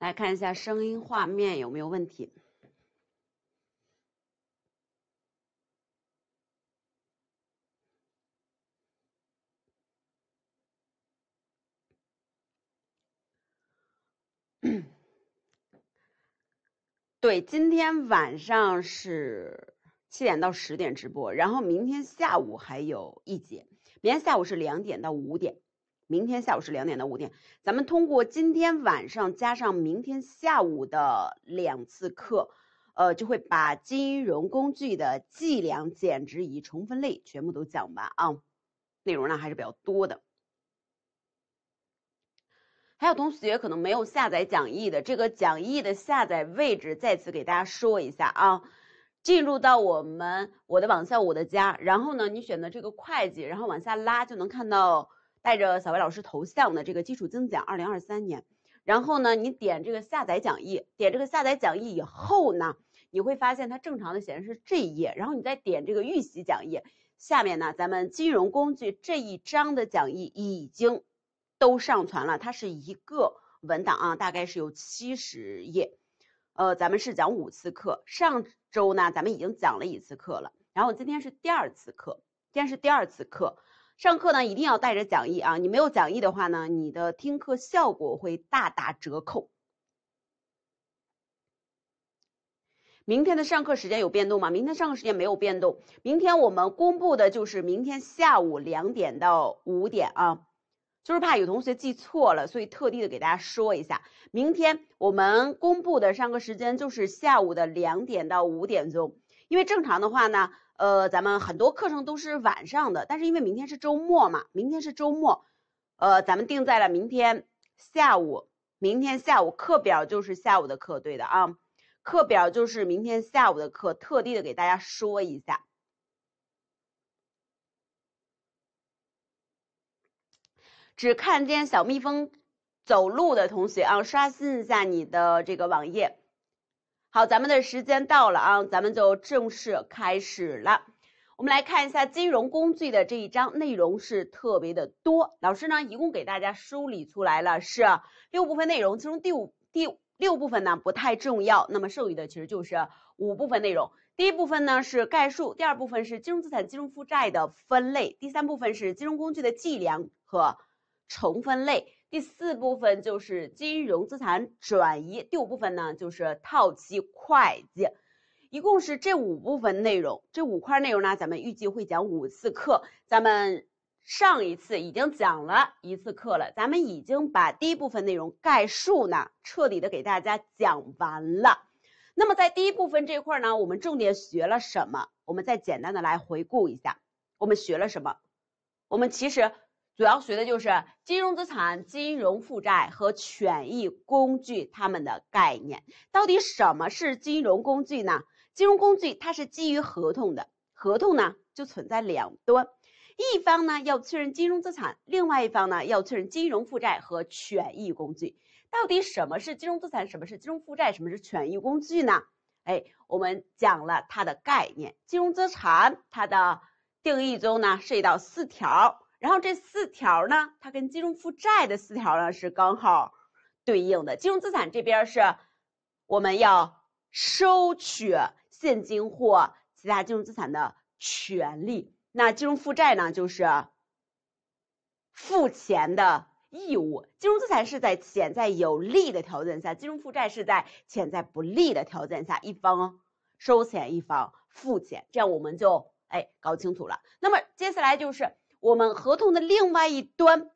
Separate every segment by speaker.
Speaker 1: 来看一下声音、画面有没有问题。对，今天晚上是七点到十点直播，然后明天下午还有一节，明天下午是两点到五点。明天下午是两点到五点，咱们通过今天晚上加上明天下午的两次课，呃，就会把金融工具的计量、减值及重分类全部都讲完啊。内容呢还是比较多的。还有同学可能没有下载讲义的，这个讲义的下载位置再次给大家说一下啊。进入到我们我的网校我的家，然后呢，你选择这个会计，然后往下拉就能看到。带着小魏老师头像的这个基础精讲二零二三年，然后呢，你点这个下载讲义，点这个下载讲义以后呢，你会发现它正常的显示是这一页，然后你再点这个预习讲义，下面呢，咱们金融工具这一章的讲义已经都上传了，它是一个文档啊，大概是有七十页，呃，咱们是讲五次课，上周呢咱们已经讲了一次课了，然后今天是第二次课，今天是第二次课。上课呢一定要带着讲义啊！你没有讲义的话呢，你的听课效果会大打折扣。明天的上课时间有变动吗？明天上课时间没有变动。明天我们公布的就是明天下午两点到五点啊，就是怕有同学记错了，所以特地的给大家说一下，明天我们公布的上课时间就是下午的两点到五点钟，因为正常的话呢。呃，咱们很多课程都是晚上的，但是因为明天是周末嘛，明天是周末，呃，咱们定在了明天下午，明天下午课表就是下午的课，对的啊，课表就是明天下午的课，特地的给大家说一下。只看见小蜜蜂走路的同学啊，刷新一下你的这个网页。好，咱们的时间到了啊，咱们就正式开始了。我们来看一下金融工具的这一章，内容是特别的多。老师呢，一共给大家梳理出来了是六部分内容，其中第五、第六部分呢不太重要，那么剩余的其实就是五部分内容。第一部分呢是概述，第二部分是金融资产、金融负债的分类，第三部分是金融工具的计量和重分类。第四部分就是金融资产转移，第五部分呢就是套期会计，一共是这五部分内容。这五块内容呢，咱们预计会讲五次课。咱们上一次已经讲了一次课了，咱们已经把第一部分内容概述呢彻底的给大家讲完了。那么在第一部分这块呢，我们重点学了什么？我们再简单的来回顾一下，我们学了什么？我们其实。主要学的就是金融资产、金融负债和权益工具它们的概念。到底什么是金融工具呢？金融工具它是基于合同的，合同呢就存在两端，一方呢要确认金融资产，另外一方呢要确认金融负债和权益工具。到底什么是金融资产？什么是金融负债？什么是权益工具呢？哎，我们讲了它的概念。金融资产它的定义中呢涉及到四条。然后这四条呢，它跟金融负债的四条呢是刚好对应的。金融资产这边是我们要收取现金或其他金融资产的权利，那金融负债呢就是付钱的义务。金融资产是在潜在有利的条件下，金融负债是在潜在不利的条件下，一方收钱，一方付钱，这样我们就哎搞清楚了。那么接下来就是。我们合同的另外一端，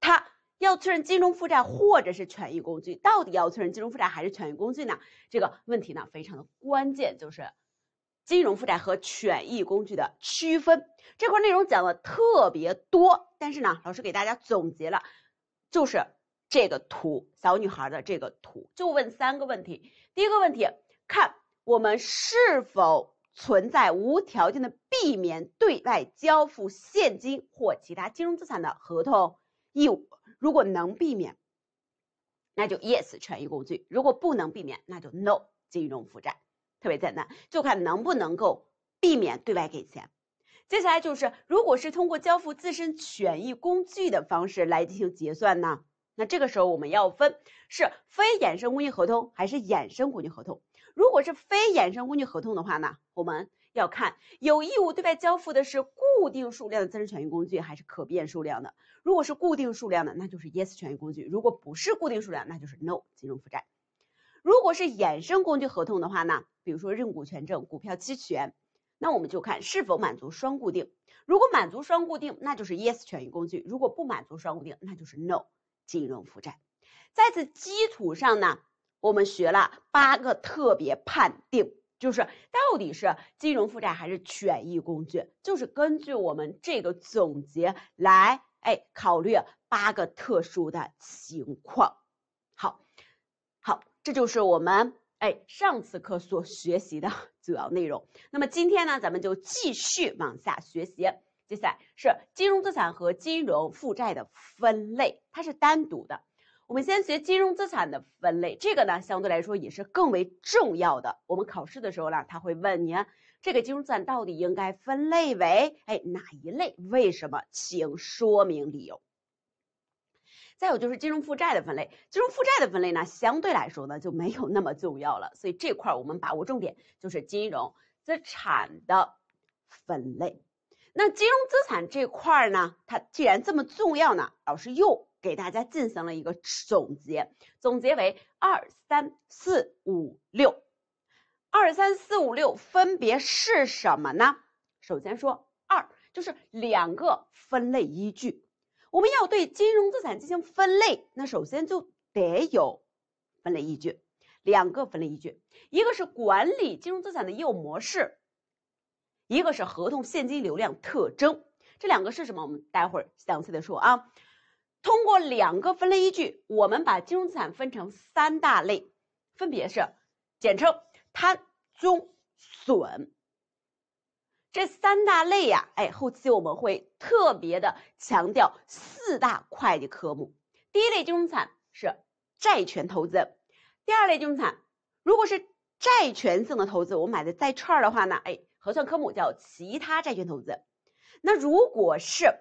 Speaker 1: 它要确认金融负债或者是权益工具，到底要确认金融负债还是权益工具呢？这个问题呢非常的关键，就是金融负债和权益工具的区分这块内容讲的特别多，但是呢，老师给大家总结了，就是这个图小女孩的这个图，就问三个问题。第一个问题，看我们是否。存在无条件的避免对外交付现金或其他金融资产的合同义务，如果能避免，那就 yes 权益工具；如果不能避免，那就 no 金融负债。特别简单，就看能不能够避免对外给钱。接下来就是，如果是通过交付自身权益工具的方式来进行结算呢？那这个时候我们要分是非衍生工具合同还是衍生工具合同。如果是非衍生工具合同的话呢，我们要看有义务对外交付的是固定数量的增值权益工具还是可变数量的。如果是固定数量的，那就是 Yes 权益工具；如果不是固定数量，那就是 No 金融负债。如果是衍生工具合同的话呢，比如说认股权证、股票期权，那我们就看是否满足双固定。如果满足双固定，那就是 Yes 权益工具；如果不满足双固定，那就是 No 金融负债。在此基础上呢？我们学了八个特别判定，就是到底是金融负债还是权益工具，就是根据我们这个总结来哎考虑八个特殊的情况。好，好，这就是我们哎上次课所学习的 主要内容。那么今天呢，咱们就继续往下学习。接下来是金融资产和金融负债的分类，它是单独的。我们先学金融资产的分类，这个呢相对来说也是更为重要的。我们考试的时候呢，他会问你，这个金融资产到底应该分类为哎哪一类？为什么？请说明理由。再有就是金融负债的分类，金融负债的分类呢相对来说呢就没有那么重要了。所以这块我们把握重点就是金融资产的分类。那金融资产这块呢，它既然这么重要呢，老师又。给大家进行了一个总结，总结为二三四五六，二三四五六分别是什么呢？首先说二，就是两个分类依据。我们要对金融资产进行分类，那首先就得有分类依据，两个分类依据，一个是管理金融资产的业务模式，一个是合同现金流量特征。这两个是什么？我们待会儿详细的说啊。通过两个分类依据，我们把金融资产分成三大类，分别是，简称“摊、中、损”这三大类呀。哎，后期我们会特别的强调四大会计科目。第一类金融资产是债权投资，第二类金融资产如果是债权性的投资，我买的债券的话呢，哎，核算科目叫其他债权投资。那如果是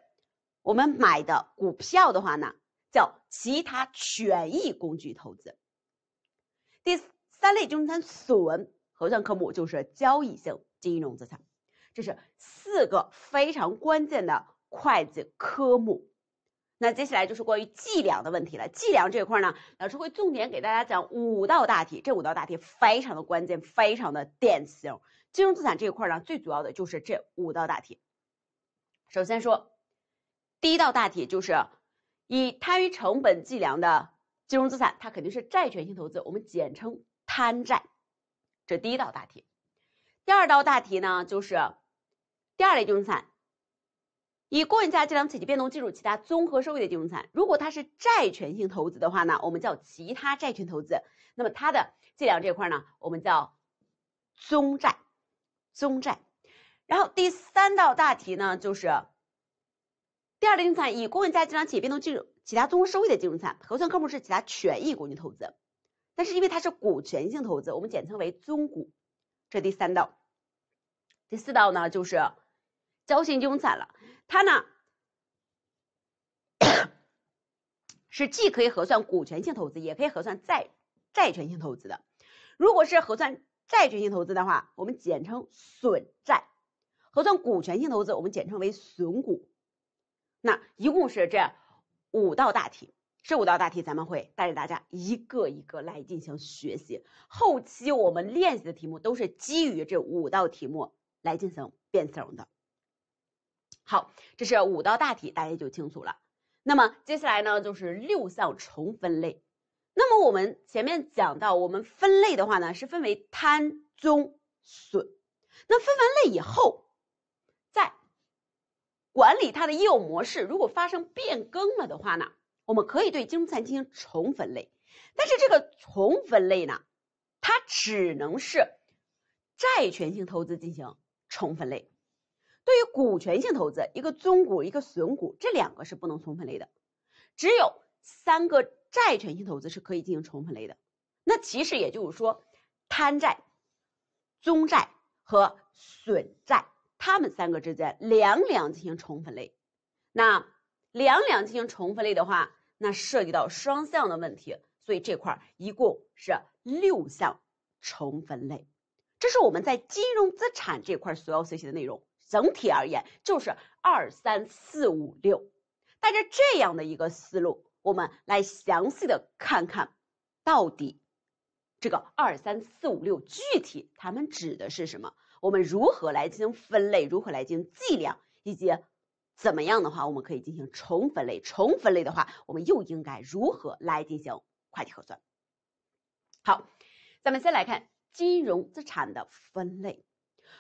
Speaker 1: 我们买的股票的话呢，叫其他权益工具投资。第三类中融损核算科目就是交易性金融资产，这是四个非常关键的会计科目。那接下来就是关于计量的问题了。计量这块呢，老师会重点给大家讲五道大题，这五道大题非常的关键，非常的典型。金融资产这一块呢，最主要的就是这五道大题。首先说。第一道大题就是以摊余成本计量的金融资产，它肯定是债权性投资，我们简称摊债。这第一道大题。第二道大题呢就是第二类金融资产，以公允价值计量且其变动计入其他综合收益的金融资产，如果它是债权性投资的话呢，我们叫其他债权投资。那么它的计量这块呢，我们叫综债，综债。然后第三道大题呢就是。第二类金融产以公允价值计量企业变动计入其他综合收益的金融资产，核算科目是其他权益工具投资。但是因为它是股权性投资，我们简称为中股。这第三道，第四道呢就是交信金融产了。它呢 是既可以核算股权性投资，也可以核算债债权性投资的。如果是核算债权性投资的话，我们简称损债；核算股权性投资，我们简称为损股。那一共是这五道大题，这五道大题咱们会带着大家一个一个来进行学习。后期我们练习的题目都是基于这五道题目来进行变型的。好，这是五道大题，大家就清楚了。那么接下来呢，就是六项重分类。那么我们前面讲到，我们分类的话呢，是分为贪、宗、损。那分完类以后。管理它的业务模式如果发生变更了的话呢，我们可以对金融资产进行重分类，但是这个重分类呢，它只能是债权性投资进行重分类。对于股权性投资，一个增股一个损股，这两个是不能重分类的，只有三个债权性投资是可以进行重分类的。那其实也就是说，摊债、增债和损债。他们三个之间两两进行重分类，那两两进行重分类的话，那涉及到双向的问题，所以这块一共是六项重分类。这是我们在金融资产这块所要学习的内容。整体而言就是二三四五六，带着这样的一个思路，我们来详细的看看到底这个二三四五六具体他们指的是什么。我们如何来进行分类？如何来进行计量？以及怎么样的话，我们可以进行重分类。重分类的话，我们又应该如何来进行会计核算？好，咱们先来看金融资产的分类。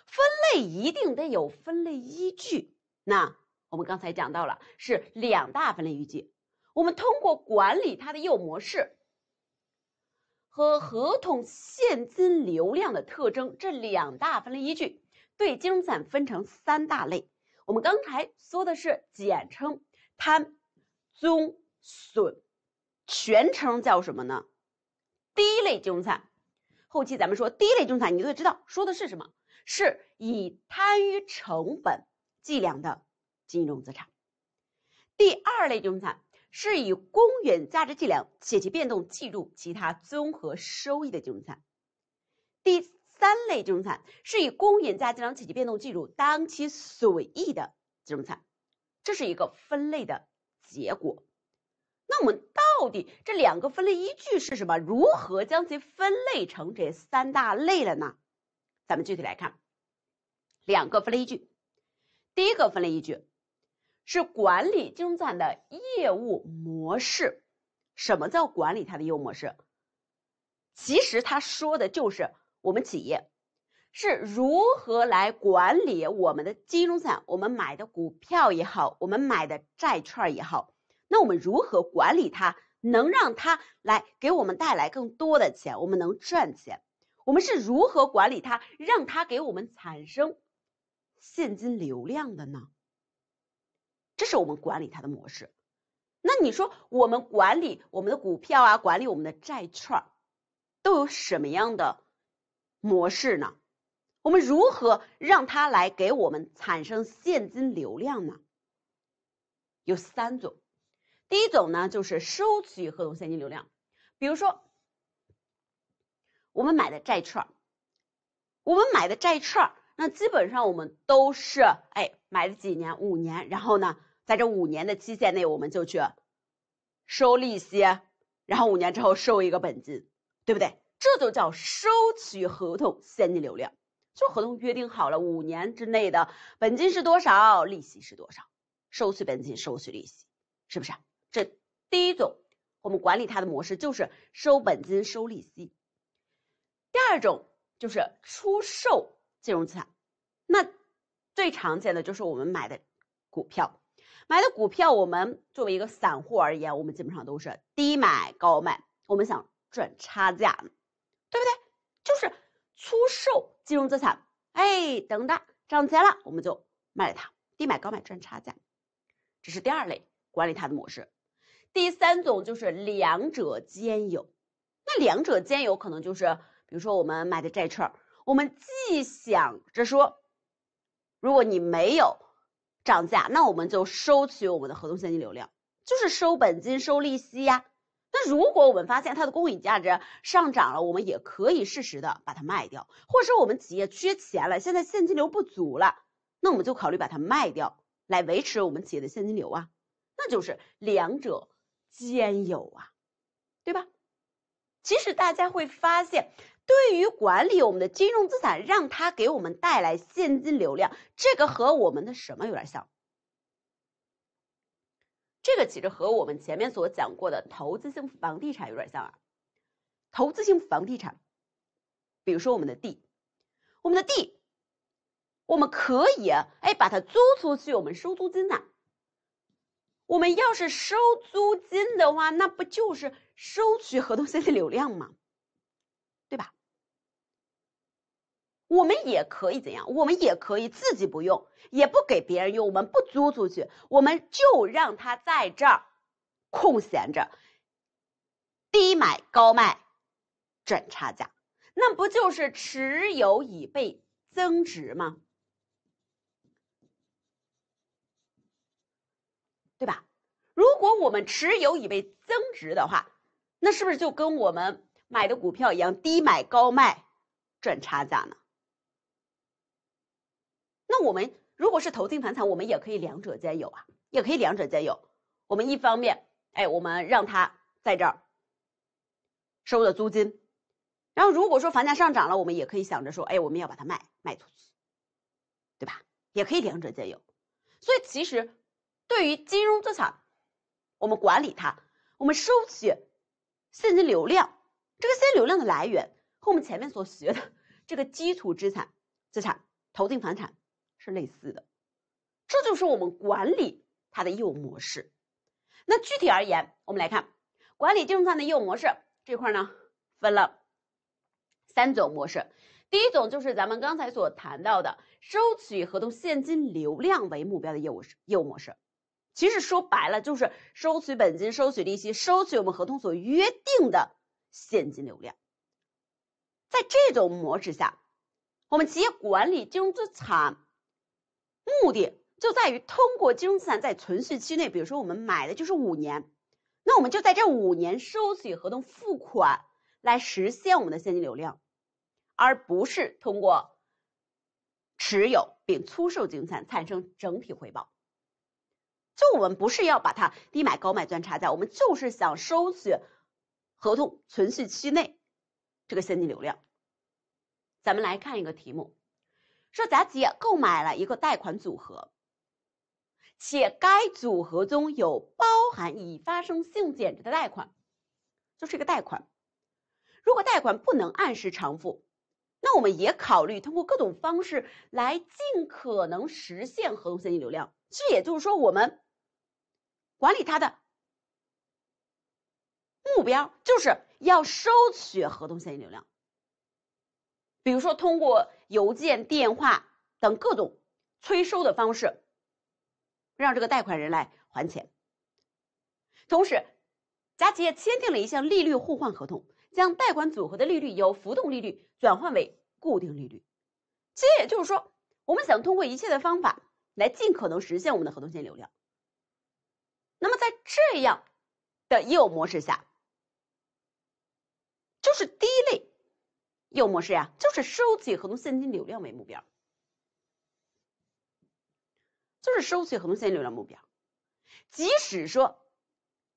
Speaker 1: 分类一定得有分类依据。那我们刚才讲到了，是两大分类依据。我们通过管理它的业务模式。和合同现金流量的特征这两大分类依据，对金融资产分成三大类。我们刚才说的是简称，摊、综、损，全称叫什么呢？第一类金融资产，后期咱们说第一类金融资产，你就会知道说的是什么，是以摊余成本计量的金融资产。第二类金融资产。是以公允价值计量且其变动计入其他综合收益的金融资产，第三类金融资产是以公允价值计量且其变动计入当期损益的金融资产，这是一个分类的结果。那我们到底这两个分类依据是什么？如何将其分类成这三大类的呢？咱们具体来看两个分类依据，第一个分类依据。是管理金融资产的业务模式，什么叫管理它的业务模式？其实他说的就是我们企业是如何来管理我们的金融资产，我们买的股票也好，我们买的债券也好，那我们如何管理它，能让它来给我们带来更多的钱，我们能赚钱？我们是如何管理它，让它给我们产生现金流量的呢？这是我们管理它的模式。那你说，我们管理我们的股票啊，管理我们的债券，都有什么样的模式呢？我们如何让它来给我们产生现金流量呢？有三种。第一种呢，就是收取合同现金流量，比如说我们买的债券，我们买的债券，那基本上我们都是哎买了几年，五年，然后呢？在这五年的期限内，我们就去收利息，然后五年之后收一个本金，对不对？这就叫收取合同现金流量，就合同约定好了五年之内的本金是多少，利息是多少，收取本金，收取利息，是不是？这第一种，我们管理它的模式就是收本金收利息。第二种就是出售金融资产，那最常见的就是我们买的股票。买的股票，我们作为一个散户而言，我们基本上都是低买高卖，我们想赚差价，对不对？就是出售金融资产，哎，等它涨钱了，我们就卖了它，低买高卖赚差价，这是第二类管理它的模式。第三种就是两者兼有，那两者兼有可能就是，比如说我们买的债券，我们既想着说，如果你没有。涨价，那我们就收取我们的合同现金流量，就是收本金、收利息呀。那如果我们发现它的公允价值上涨了，我们也可以适时的把它卖掉。或者说我们企业缺钱了，现在现金流不足了，那我们就考虑把它卖掉，来维持我们企业的现金流啊。那就是两者兼有啊，对吧？其实大家会发现。对于管理我们的金融资产，让它给我们带来现金流量，这个和我们的什么有点像？这个其实和我们前面所讲过的投资性房地产有点像啊。投资性房地产，比如说我们的地，我们的地，我们可以哎把它租出去，我们收租金呐。我们要是收租金的话，那不就是收取合同现金流量吗？对吧？我们也可以怎样？我们也可以自己不用，也不给别人用，我们不租出去，我们就让它在这儿空闲着，低买高卖赚差价，那不就是持有以备增值吗？对吧？如果我们持有以备增值的话，那是不是就跟我们？买的股票一样，低买高卖赚差价呢。那我们如果是投资房产，我们也可以两者兼有啊，也可以两者兼有。我们一方面，哎，我们让它在这儿收的租金，然后如果说房价上涨了，我们也可以想着说，哎，我们要把它卖卖出去，对吧？也可以两者兼有。所以其实对于金融资产，我们管理它，我们收取现金流量。这个 C 流量的来源和我们前面所学的 这个基础资产、资产投进房产是类似的，这就是我们管理它的业务模式。那具体而言，我们来看管理金融资产的业务模式这块呢，分了三种模式。第一种就是咱们刚才所谈到的，收取合同现金流量为目标的业务是业务模式。其实说白了就是收取本金、收取利息、收取我们合同所约定的。现金流量，在这种模式下，我们企业管理金融资产目的就在于通过金融资产在存续期内，比如说我们买的就是五年，那我们就在这五年收取合同付款，来实现我们的现金流量，而不是通过持有并出售金融产产生整体回报。就我们不是要把它低买高卖赚差价，我们就是想收取。合同存续期内，这个现金流量。咱们来看一个题目，说甲企业购买了一个贷款组合，且该组合中有包含已发生性减值的贷款，就是一个贷款。如果贷款不能按时偿付，那我们也考虑通过各种方式来尽可能实现合同现金流量。这也就是说，我们管理它的。目标就是要收取合同现金流量，比如说通过邮件、电话等各种催收的方式，让这个贷款人来还钱。同时，甲企业签订了一项利率互换合同，将贷款组合的利率由浮动利率转换为固定利率。其实也就是说，我们想通过一切的方法来尽可能实现我们的合同现金流量。那么，在这样的业务模式下，就是第一类业务模式呀，就是收取合同现金流量为目标，就是收取合同现金流量目标。即使说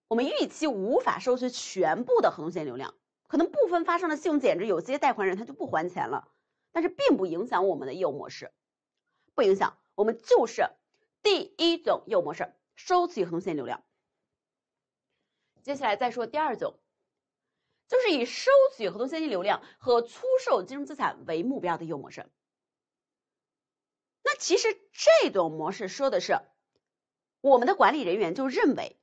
Speaker 1: 我们预期无法收取全部的合同现金流量，可能部分发生了信用减值，有些贷款人他就不还钱了，但是并不影响我们的业务模式，不影响。我们就是第一种业务模式，收取合同现金流量。接下来再说第二种。就是以收取合同现金流量和出售金融资产为目标的业务模式。那其实这种模式说的是，我们的管理人员就认为，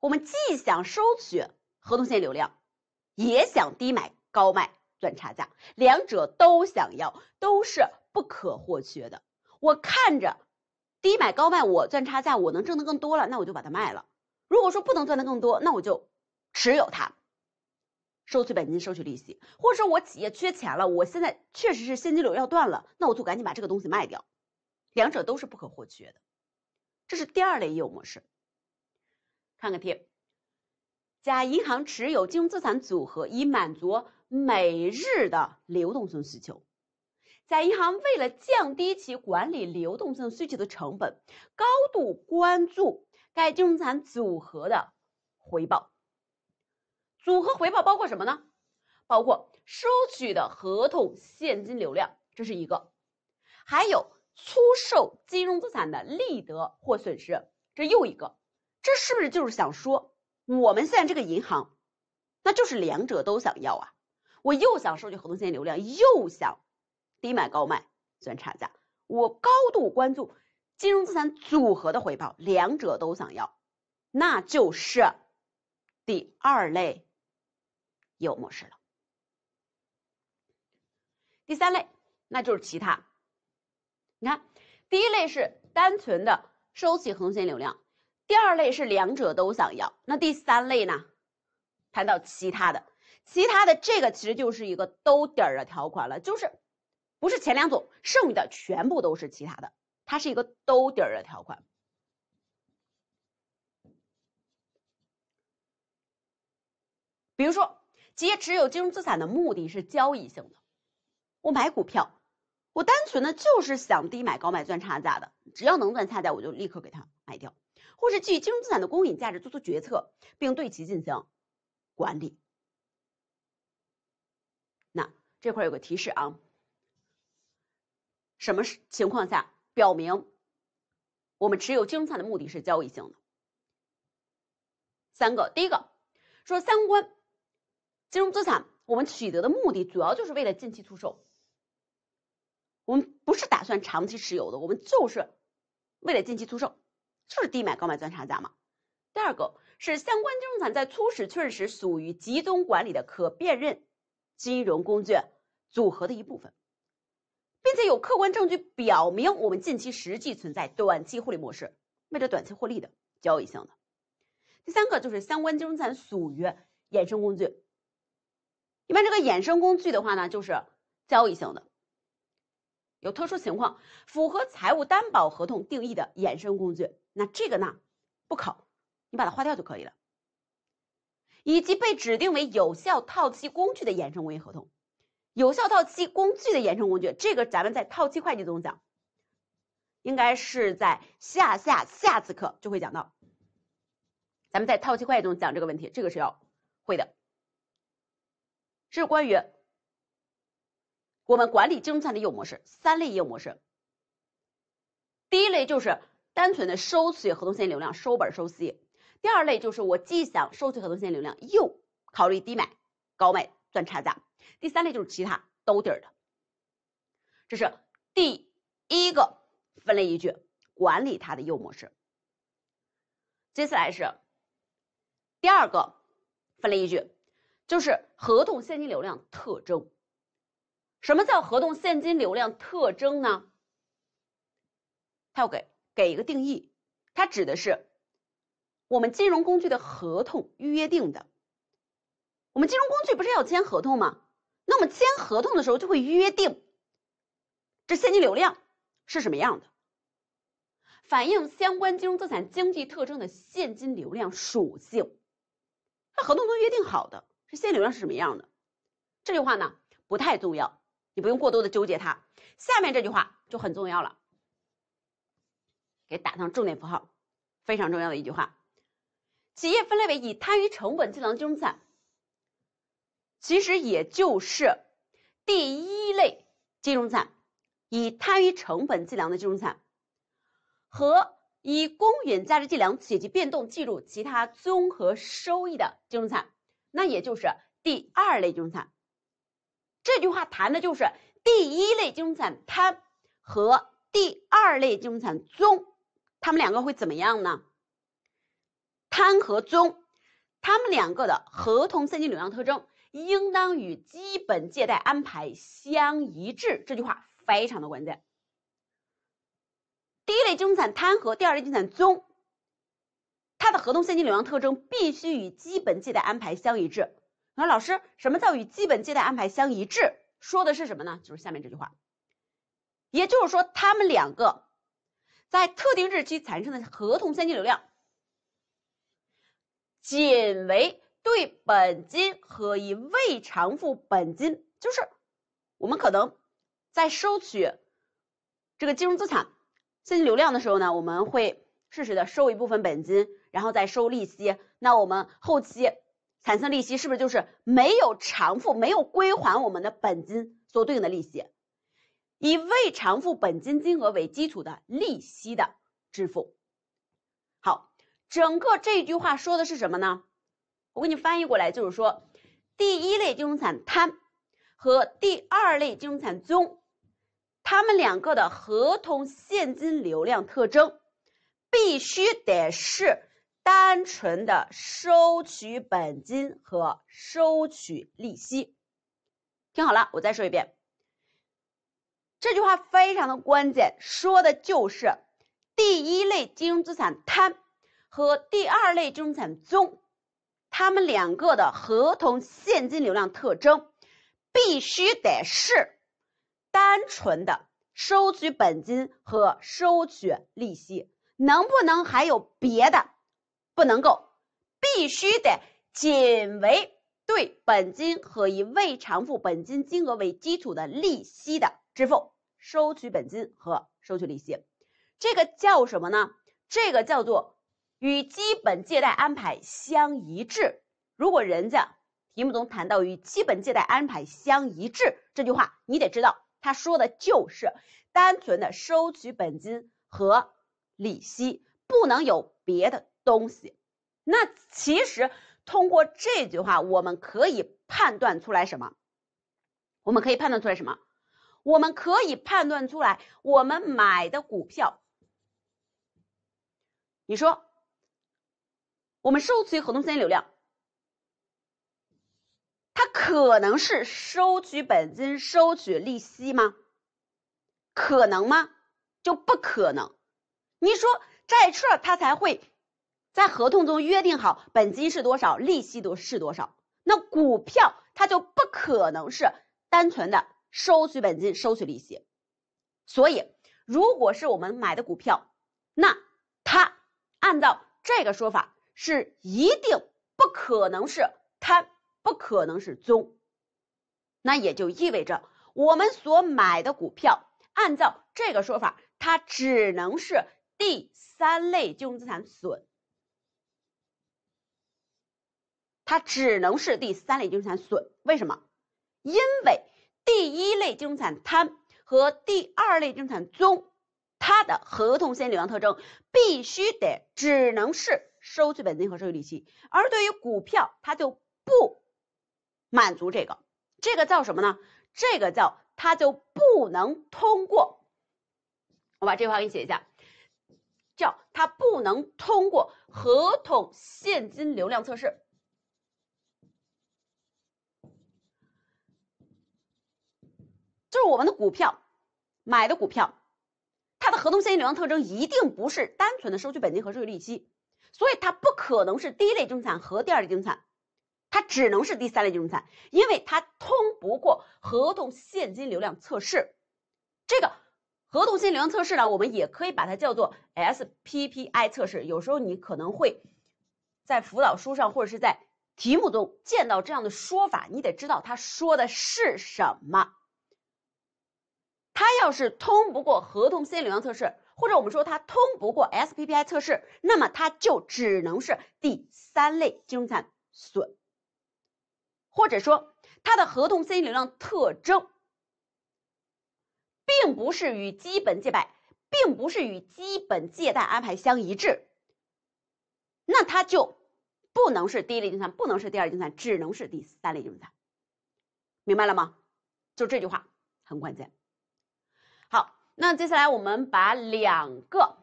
Speaker 1: 我们既想收取合同现金流量，也想低买高卖赚差价，两者都想要，都是不可或缺的。我看着低买高卖，我赚差价，我能挣得更多了，那我就把它卖了。如果说不能赚的更多，那我就持有它。收取本金，收取利息，或者说我企业缺钱了，我现在确实是现金流要断了，那我就赶紧把这个东西卖掉。两者都是不可或缺的，这是第二类业务模式。看看题，甲银行持有金融资产组合以满足每日的流动性需求。甲银行为了降低其管理流动性需求的成本，高度关注该金融资产组合的回报。组合回报包括什么呢？包括收取的合同现金流量，这是一个；还有出售金融资产的利得或损失，这又一个。这是不是就是想说，我们现在这个银行，那就是两者都想要啊？我又想收取合同现金流量，又想低买高卖赚差价。我高度关注金融资产组合的回报，两者都想要，那就是第二类。有模式了。第三类，那就是其他。你看，第一类是单纯的收集横线流量，第二类是两者都想要。那第三类呢？谈到其他的，其他的这个其实就是一个兜底儿的条款了，就是不是前两种，剩余的全部都是其他的，它是一个兜底儿的条款。比如说。企业持有金融资产的目的是交易性的。我买股票，我单纯的就是想低买高卖赚差价的。只要能赚差价，我就立刻给它卖掉，或是基于金融资产的公允价值做出决策，并对其进行管理。那这块有个提示啊，什么情况下表明我们持有金融资产的目的是交易性的？三个，第一个说三观。金融资产，我们取得的目的主要就是为了近期出售，我们不是打算长期持有的，我们就是为了近期出售，就是低买高卖赚差价嘛。第二个是相关金融资产在初始确认时属于集中管理的可辨认金融工具组合的一部分，并且有客观证据表明我们近期实际存在短期获利模式，为了短期获利的交易性的。第三个就是相关金融资产属于衍生工具。一般这个衍生工具的话呢，就是交易性的。有特殊情况，符合财务担保合同定义的衍生工具，那这个呢不考，你把它划掉就可以了。以及被指定为有效套期工具的衍生工业合同，有效套期工具的衍生工具，这个咱们在套期会计中讲，应该是在下下下次课就会讲到。咱们在套期会计中讲这个问题，这个是要会的。这是关于我们管理金融产的业务模式，三类业务模式。第一类就是单纯的收取合同现金流量，收本收息；第二类就是我既想收取合同现金流量，又考虑低买高卖赚差价；第三类就是其他兜底的。这是第一个分类依据，管理它的业务模式。接下来是第二个分类依据。就是合同现金流量特征，什么叫合同现金流量特征呢？它要给给一个定义，它指的是我们金融工具的合同约定的。我们金融工具不是要签合同吗？那我们签合同的时候就会约定这现金流量是什么样的，反映相关金融资产经济特征的现金流量属性，它合同都约定好的。现流量是什么样的？这句话呢不太重要，你不用过多的纠结它。下面这句话就很重要了，给打上重点符号，非常重要的一句话：企业分类为以摊余成本计量的金融资产，其实也就是第一类金融资产，以摊余成本计量的金融资产和以公允价值计量且及变动计入其他综合收益的金融资产。那也就是第二类金融产，这句话谈的就是第一类金融产摊和第二类金融产中，他们两个会怎么样呢？摊和中，他们两个的合同现金流量特征应当与基本借贷安排相一致，这句话非常的关键。第一类金融产摊和第二类金融产中。它的合同现金流量特征必须与基本借贷安排相一致。那老师，什么叫与基本借贷安排相一致？说的是什么呢？就是下面这句话，也就是说，他们两个在特定日期产生的合同现金流量，仅为对本金和已未偿付本金，就是我们可能在收取这个金融资产现金流量的时候呢，我们会适时的收一部分本金。然后再收利息，那我们后期产生利息是不是就是没有偿付、没有归还我们的本金所对应的利息，以未偿付本金金额为基础的利息的支付？好，整个这句话说的是什么呢？我给你翻译过来就是说，第一类金融产摊和第二类金融产综，他们两个的合同现金流量特征必须得是。单纯的收取本金和收取利息，听好了，我再说一遍。这句话非常的关键，说的就是第一类金融资产摊和第二类金融资产中，他们两个的合同现金流量特征必须得是单纯的收取本金和收取利息，能不能还有别的？不能够，必须得仅为对本金和以未偿付本金金额为基础的利息的支付收取本金和收取利息，这个叫什么呢？这个叫做与基本借贷安排相一致。如果人家题目中谈到与基本借贷安排相一致这句话，你得知道，他说的就是单纯的收取本金和利息，不能有别的。东西，那其实通过这句话，我们可以判断出来什么？我们可以判断出来什么？我们可以判断出来，我们买的股票，你说，我们收取合同现金流量，它可能是收取本金、收取利息吗？可能吗？就不可能。你说债券，它才会。在合同中约定好本金是多少，利息多是多少，那股票它就不可能是单纯的收取本金、收取利息。所以，如果是我们买的股票，那它按照这个说法是一定不可能是贪，不可能是宗。那也就意味着我们所买的股票，按照这个说法，它只能是第三类金融资产损。它只能是第三类金融产损，为什么？因为第一类金融产摊和第二类金融产中，它的合同现金流量特征必须得只能是收取本金和收取利息，而对于股票，它就不满足这个，这个叫什么呢？这个叫它就不能通过，我把这句话给你写一下，叫它不能通过合同现金流量测试。就是我们的股票，买的股票，它的合同现金流量特征一定不是单纯的收取本金和收取利息，所以它不可能是第一类净资产和第二类净资产，它只能是第三类净资产，因为它通不过合同现金流量测试。这个合同现金流量测试呢，我们也可以把它叫做 S P P I 测试。有时候你可能会在辅导书上或者是在题目中见到这样的说法，你得知道他说的是什么。它要是通不过合同 C 流量测试，或者我们说它通不过 SPPI 测试，那么它就只能是第三类金资产损。或者说它的合同 C 流量特征，并不是与基本借贷，并不是与基本借贷安排相一致，那它就不能是第一类净资产，不能是第二类净资产，只能是第三类净资产，明白了吗？就这句话很关键。那接下来我们把两个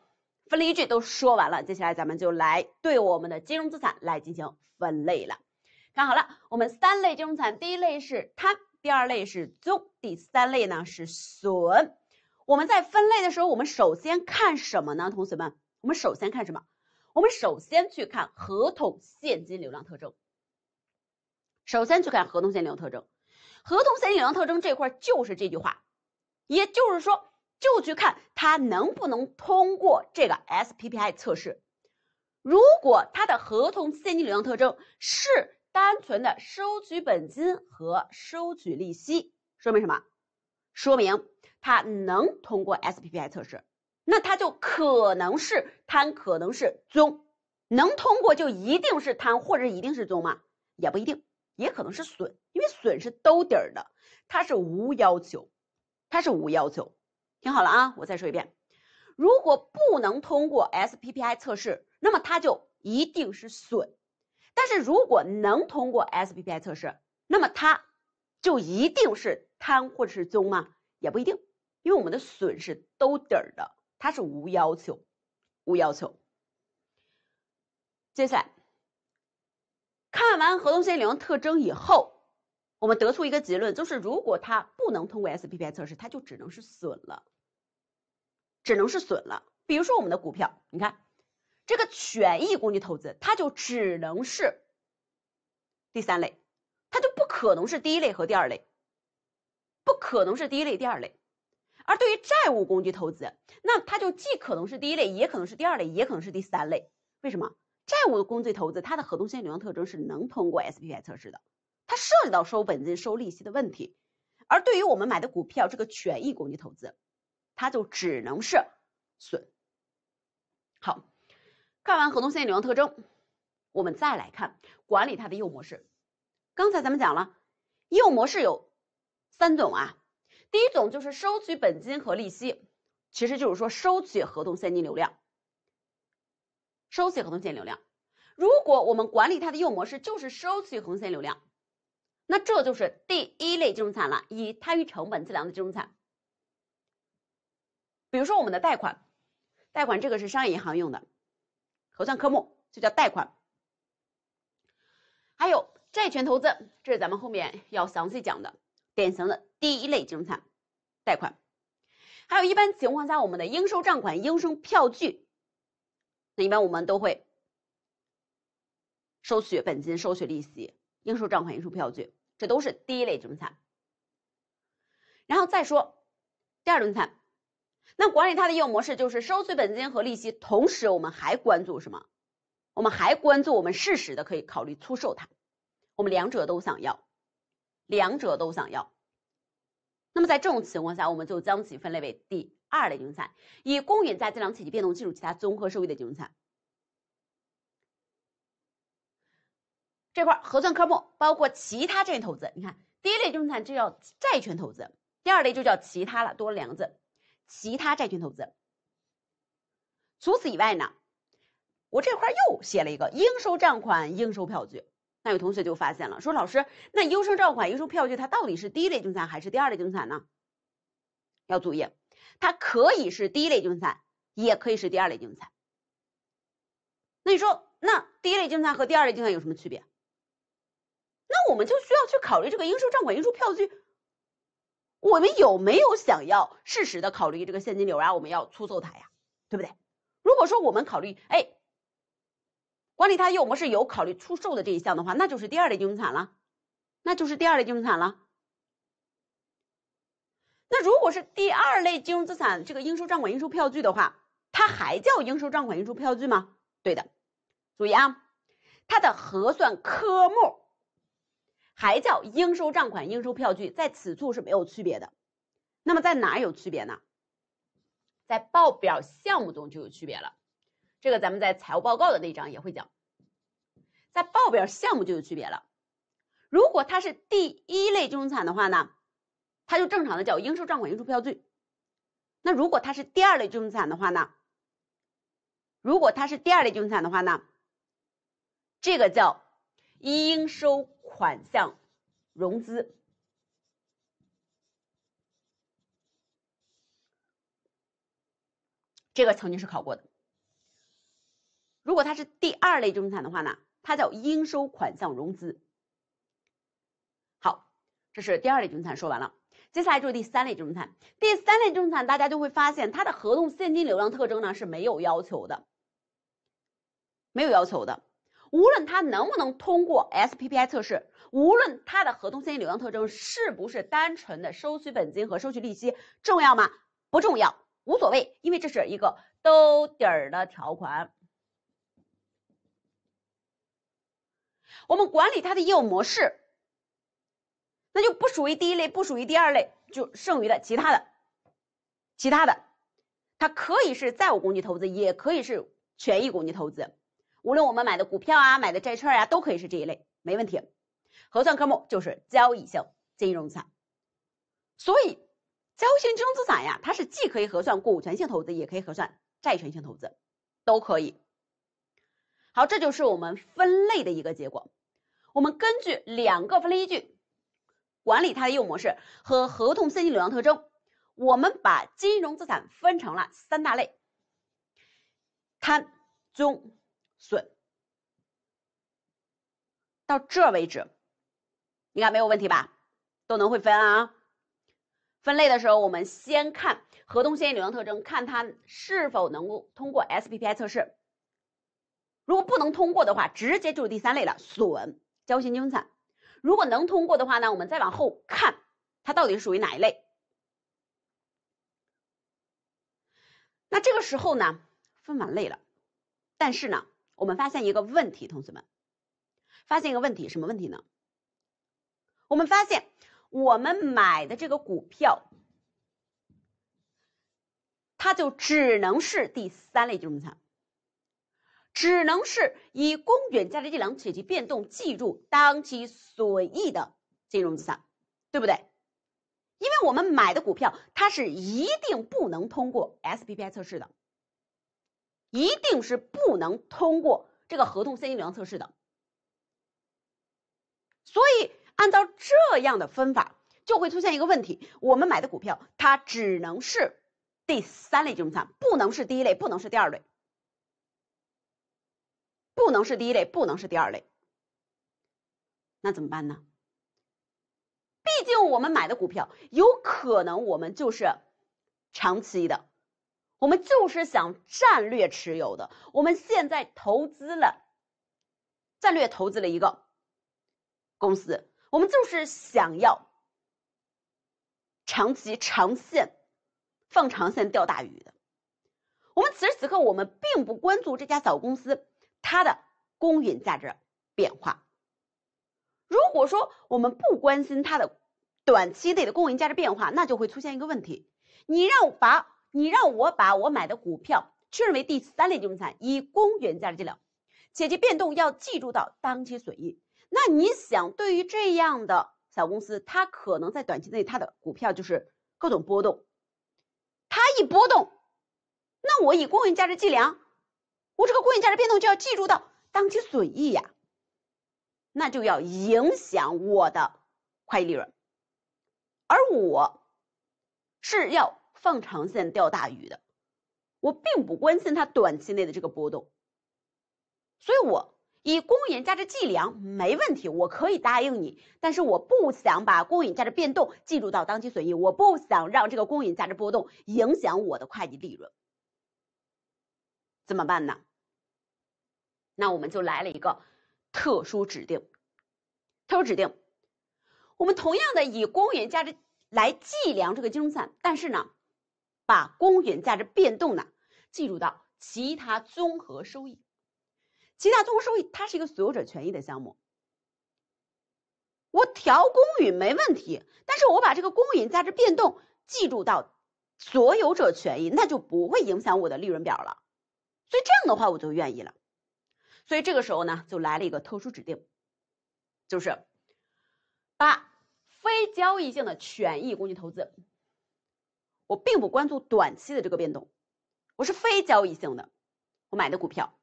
Speaker 1: 分类依据都说完了，接下来咱们就来对我们的金融资产来进行分类了。看好了，我们三类金融资产，第一类是摊，第二类是租，第三类呢是损。我们在分类的时候，我们首先看什么呢？同学们，我们首先看什么？我们首先去看合同现金流量特征。首先去看合同现金流量特征，合同现金流量特征这块就是这句话，也就是说。就去看它能不能通过这个 S P P I 测试。如果它的合同现金流量特征是单纯的收取本金和收取利息，说明什么？说明它能通过 S P P I 测试。那它就可能是贪，可能是中，能通过就一定是贪或者一定是中吗？也不一定，也可能是损，因为损是兜底儿的，它是无要求，它是无要求。听好了啊，我再说一遍，如果不能通过 SPPI 测试，那么它就一定是损；但是如果能通过 SPPI 测试，那么它就一定是贪或者是棕吗？也不一定，因为我们的损是兜底的，它是无要求、无要求。接下来，看完合同限龄特征以后，我们得出一个结论，就是如果它不能通过 SPPI 测试，它就只能是损了。只能是损了。比如说我们的股票，你看这个权益工具投资，它就只能是第三类，它就不可能是第一类和第二类，不可能是第一类、第二类。而对于债务工具投资，那它就既可能是第一类，也可能是第二类，也可能是第三类。为什么？债务的工具投资它的合同性、流量特征是能通过 S P I 测试的，它涉及到收本金、收利息的问题。而对于我们买的股票，这个权益工具投资。它就只能是损。好，看完合同现金流量特征，我们再来看管理它的业务模式。刚才咱们讲了，业务模式有三种啊。第一种就是收取本金和利息，其实就是说收取合同现金流量。收取合同现金流量，如果我们管理它的业务模式就是收取合同现金流量，那这就是第一类金融产了，以摊余成本计量的金融产。比如说我们的贷款，贷款这个是商业银行用的核算科目，就叫贷款。还有债权投资，这是咱们后面要详细讲的典型的第一类金融产。贷款，还有一般情况下我们的应收账款、应收票据，那一般我们都会收取本金、收取利息。应收账款、应收票据，这都是第一类金融产。然后再说第二轮产。那管理它的业务模式就是收取本金和利息，同时我们还关注什么？我们还关注我们适时的可以考虑出售它，我们两者都想要，两者都想要。那么在这种情况下，我们就将其分类为第二类金融资产，以公允价值计量且变动计入其他综合收益的金融资产。这块核算科目包括其他债权投资。你看，第一类金融资产就叫债权投资，第二类就叫其他了，多了两个字。其他债权投资，除此以外呢，我这块又写了一个应收账款、应收票据。那有同学就发现了，说老师，那应收账款、应收票据它到底是第一类资产还是第二类资产呢？要注意，它可以是第一类资产，也可以是第二类资产。那你说，那第一类资产和第二类资产有什么区别？那我们就需要去考虑这个应收账款、应收票据。我们有没有想要适时的考虑这个现金流，啊？我们要出售它呀，对不对？如果说我们考虑，哎，管理它业务模式有考虑出售的这一项的话，那就是第二类金融资产了，那就是第二类金融资产了。那如果是第二类金融资产，这个应收账款、应收票据的话，它还叫应收账款、应收票据吗？对的，注意啊，它的核算科目。还叫应收账款、应收票据，在此处是没有区别的。那么在哪有区别呢？在报表项目中就有区别了。这个咱们在财务报告的那一章也会讲，在报表项目就有区别了。如果它是第一类金融产的话呢，它就正常的叫应收账款、应收票据。那如果它是第二类金融产的话呢？如果它是第二类金融产的话呢？这个叫应收。款项融资，这个曾经是考过的。如果它是第二类中资产的话呢，它叫应收款项融资。好，这是第二类中资产说完了。接下来就是第三类中资产。第三类中资产大家就会发现，它的合同现金流量特征呢是没有要求的，没有要求的。无论它能不能通过 SPPI 测试，无论它的合同现金流量特征是不是单纯的收取本金和收取利息，重要吗？不重要，无所谓，因为这是一个兜底儿的条款。我们管理它的业务模式，那就不属于第一类，不属于第二类，就剩余的其他的，其他的，它可以是债务工具投资，也可以是权益工具投资。无论我们买的股票啊，买的债券啊，都可以是这一类，没问题。核算科目就是交易性金融资产。所以，交易性金融资产呀，它是既可以核算股权性投资，也可以核算债权性投资，都可以。好，这就是我们分类的一个结果。我们根据两个分类依据，管理它的业务模式和合同现金流量特征，我们把金融资产分成了三大类：摊、中。损到这为止，应该没有问题吧？都能会分啊。分类的时候，我们先看合同现金流量特征，看它是否能够通过 SPPI 测试。如果不能通过的话，直接就是第三类了，损交期精纷产。如果能通过的话呢，我们再往后看它到底是属于哪一类。那这个时候呢，分完类了，但是呢。我们发现一个问题，同学们，发现一个问题，什么问题呢？我们发现，我们买的这个股票，它就只能是第三类金融资产，只能是以公允价值计量且其变动计入当期损益的金融资产，对不对？因为我们买的股票，它是一定不能通过 SPPI 测试的。一定是不能通过这个合同现金流测试的，所以按照这样的分法，就会出现一个问题：我们买的股票，它只能是第三类金融资产，不能是第一类，不能是第二类，不能是第一类，不能是第二类。那怎么办呢？毕竟我们买的股票，有可能我们就是长期的。我们就是想战略持有的，我们现在投资了，战略投资了一个公司，我们就是想要长期长线放长线钓大鱼的。我们此时此刻，我们并不关注这家小公司它的公允价值变化。如果说我们不关心它的短期内的公允价值变化，那就会出现一个问题：你让把。你让我把我买的股票确认为第三类金融资产，以公允价值计量，且其变动要计入到当期损益。那你想，对于这样的小公司，它可能在短期内它的股票就是各种波动，它一波动，那我以公允价值计量，我这个公允价值变动就要计入到当期损益呀，那就要影响我的会计利润，而我是要。放长线钓大鱼的，我并不关心它短期内的这个波动，所以我以公允价值计量没问题，我可以答应你，但是我不想把公允价值变动计入到当期损益，我不想让这个公允价值波动影响我的会计利润，怎么办呢？那我们就来了一个特殊指定，特殊指定，我们同样的以公允价值来计量这个金融资产，但是呢。把公允价值变动呢，计入到其他综合收益，其他综合收益它是一个所有者权益的项目。我调公允没问题，但是我把这个公允价值变动计入到所有者权益，那就不会影响我的利润表了。所以这样的话，我就愿意了。所以这个时候呢，就来了一个特殊指定，就是把非交易性的权益工具投资。我并不关注短期的这个变动，我是非交易性的，我买的股票，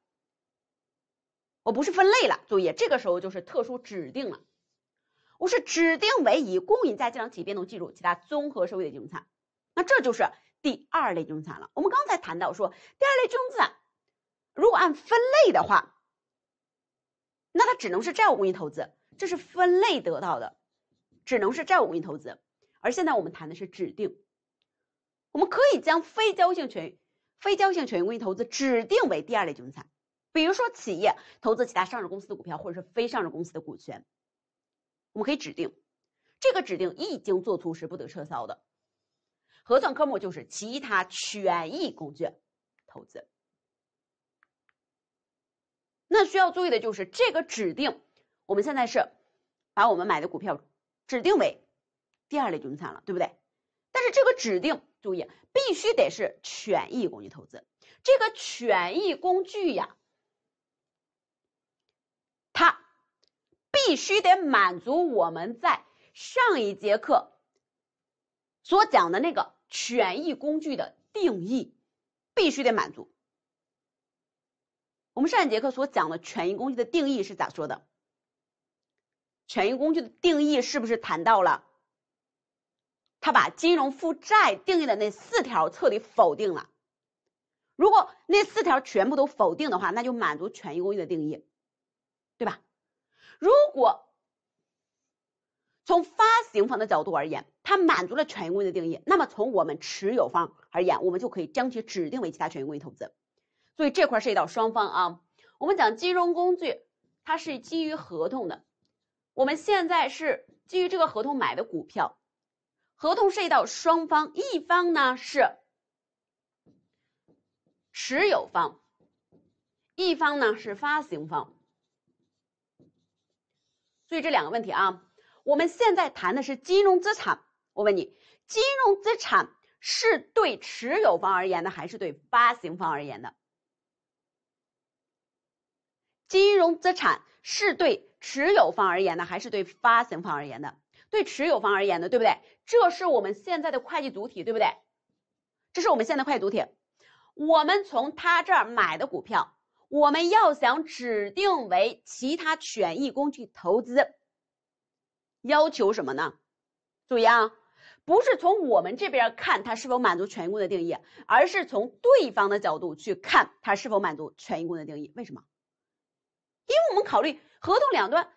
Speaker 1: 我不是分类了，注意这个时候就是特殊指定了，我是指定为以公允价值计量且变动计入其他综合收益的金融资产，那这就是第二类金融资产了。我们刚才谈到说，第二类金融资产如果按分类的话，那它只能是债务公允投资，这是分类得到的，只能是债务公允投资，而现在我们谈的是指定。我们可以将非交易性权、非交易性权益工具投资指定为第二类金融资产，比如说企业投资其他上市公司的股票或者是非上市公司的股权，我们可以指定，这个指定一经做出是不得撤销的，核算科目就是其他权益工具投资。那需要注意的就是这个指定，我们现在是把我们买的股票指定为第二类金融资产了，对不对？但是这个指定。注意，必须得是权益工具投资。这个权益工具呀，它必须得满足我们在上一节课所讲的那个权益工具的定义，必须得满足。我们上一节课所讲的权益工具的定义是咋说的？权益工具的定义是不是谈到了？他把金融负债定义的那四条彻底否定了，如果那四条全部都否定的话，那就满足权益工具的定义，对吧？如果从发行方的角度而言，它满足了权益工具的定义，那么从我们持有方而言，我们就可以将其指定为其他权益工具投资。所以这块涉及到双方啊。我们讲金融工具，它是基于合同的，我们现在是基于这个合同买的股票。合同涉及到双方，一方呢是持有方，一方呢是发行方。所以这两个问题啊，我们现在谈的是金融资产。我问你，金融资产是对持有方而言的，还是对发行方而言的？金融资产是对持有方而言的，还是对发行方而言的？对持有方而言的，对不对？这是我们现在的会计主体，对不对？这是我们现在会计主体。我们从他这儿买的股票，我们要想指定为其他权益工具投资，要求什么呢？注意啊，不是从我们这边看它是否满足权益工的定义，而是从对方的角度去看它是否满足权益工的定义。为什么？因为我们考虑合同两端，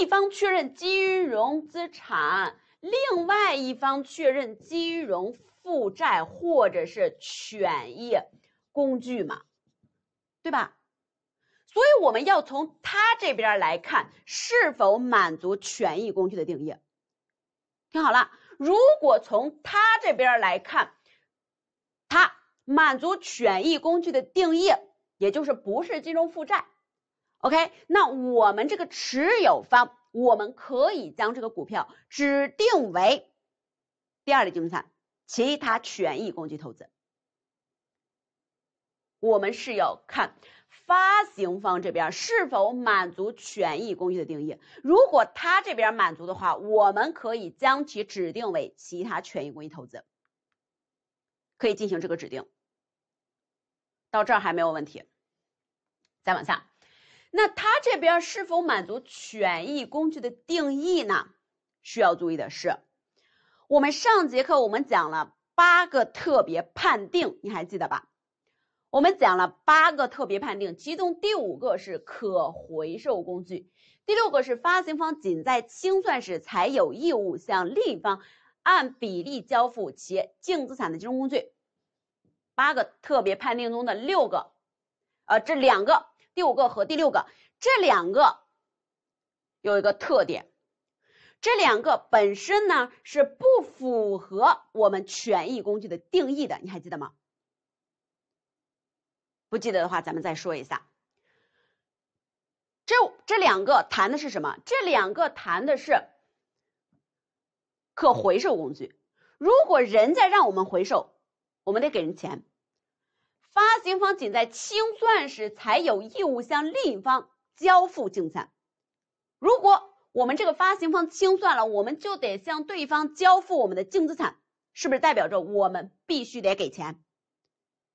Speaker 1: 一方确认金融资产。另外一方确认金融负债或者是权益工具嘛，对吧？所以我们要从他这边来看是否满足权益工具的定义。听好了，如果从他这边来看，他满足权益工具的定义，也就是不是金融负债。OK，那我们这个持有方。我们可以将这个股票指定为第二类金融资产，其他权益工具投资。我们是要看发行方这边是否满足权益工具的定义，如果他这边满足的话，我们可以将其指定为其他权益工具投资，可以进行这个指定。到这儿还没有问题，再往下。那它这边是否满足权益工具的定义呢？需要注意的是，我们上节课我们讲了八个特别判定，你还记得吧？我们讲了八个特别判定，其中第五个是可回收工具，第六个是发行方仅在清算时才有义务向另一方按比例交付其净资产的金融工具。八个特别判定中的六个，呃，这两个。第五个和第六个这两个有一个特点，这两个本身呢是不符合我们权益工具的定义的，你还记得吗？不记得的话，咱们再说一下。这这两个谈的是什么？这两个谈的是可回收工具。如果人家让我们回收，我们得给人钱。发行方仅在清算时才有义务向另一方交付净资产。如果我们这个发行方清算了，我们就得向对方交付我们的净资产，是不是代表着我们必须得给钱？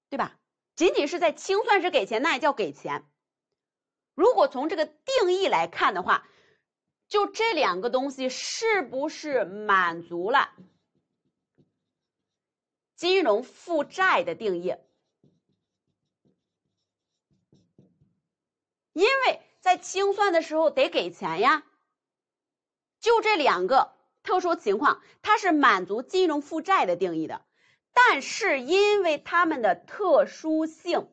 Speaker 1: 对吧？仅仅是在清算时给钱，那也叫给钱。如果从这个定义来看的话，就这两个东西是不是满足了金融负债的定义？因为在清算的时候得给钱呀，就这两个特殊情况，它是满足金融负债的定义的，但是因为它们的特殊性，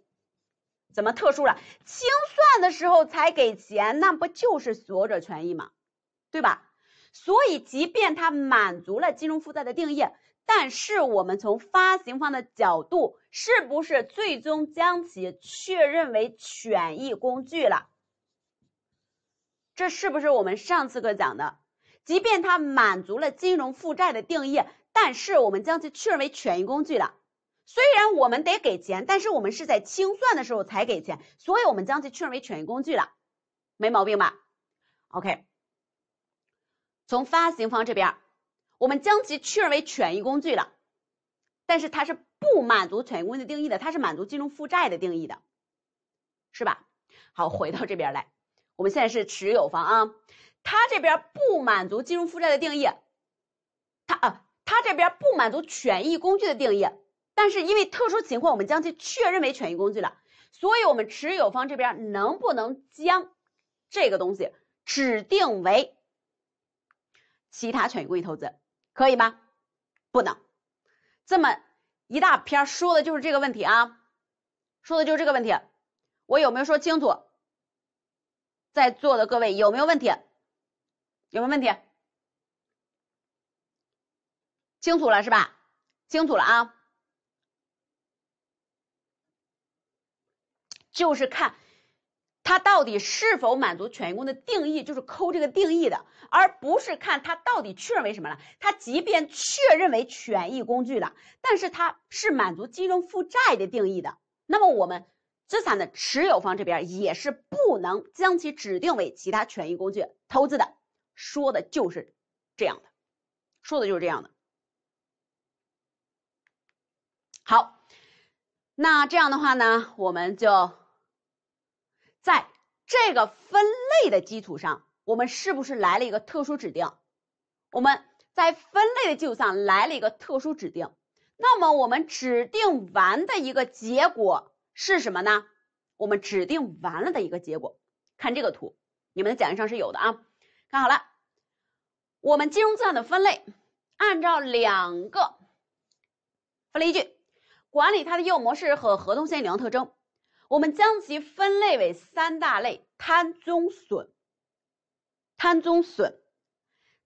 Speaker 1: 怎么特殊了？清算的时候才给钱，那不就是所有者权益吗？对吧？所以即便它满足了金融负债的定义。但是我们从发行方的角度，是不是最终将其确认为权益工具了？这是不是我们上次课讲的？即便它满足了金融负债的定义，但是我们将其确认为权益工具了。虽然我们得给钱，但是我们是在清算的时候才给钱，所以我们将其确认为权益工具了，没毛病吧？OK，从发行方这边。我们将其确认为权益工具了，但是它是不满足权益工具定义的，它是满足金融负债的定义的，是吧？好，回到这边来，我们现在是持有方啊，它这边不满足金融负债的定义，它啊，它这边不满足权益工具的定义，但是因为特殊情况，我们将其确认为权益工具了，所以我们持有方这边能不能将这个东西指定为其他权益工具投资？可以吗？不能，这么一大篇说的就是这个问题啊，说的就是这个问题，我有没有说清楚？在座的各位有没有问题？有没有问题？清楚了是吧？清楚了啊，就是看。它到底是否满足权益工具的定义，就是抠这个定义的，而不是看它到底确认为什么了。它即便确认为权益工具了，但是它是满足金融负债的定义的。那么我们资产的持有方这边也是不能将其指定为其他权益工具投资的。说的就是这样的，说的就是这样的。好，那这样的话呢，我们就。在这个分类的基础上，我们是不是来了一个特殊指定？我们在分类的基础上来了一个特殊指定。那么我们指定完的一个结果是什么呢？我们指定完了的一个结果，看这个图，你们的讲义上是有的啊。看好了，我们金融资产的分类按照两个分类依据，管理它的业务模式和合同现金流特征。我们将其分类为三大类：摊、中、损。摊、中、损。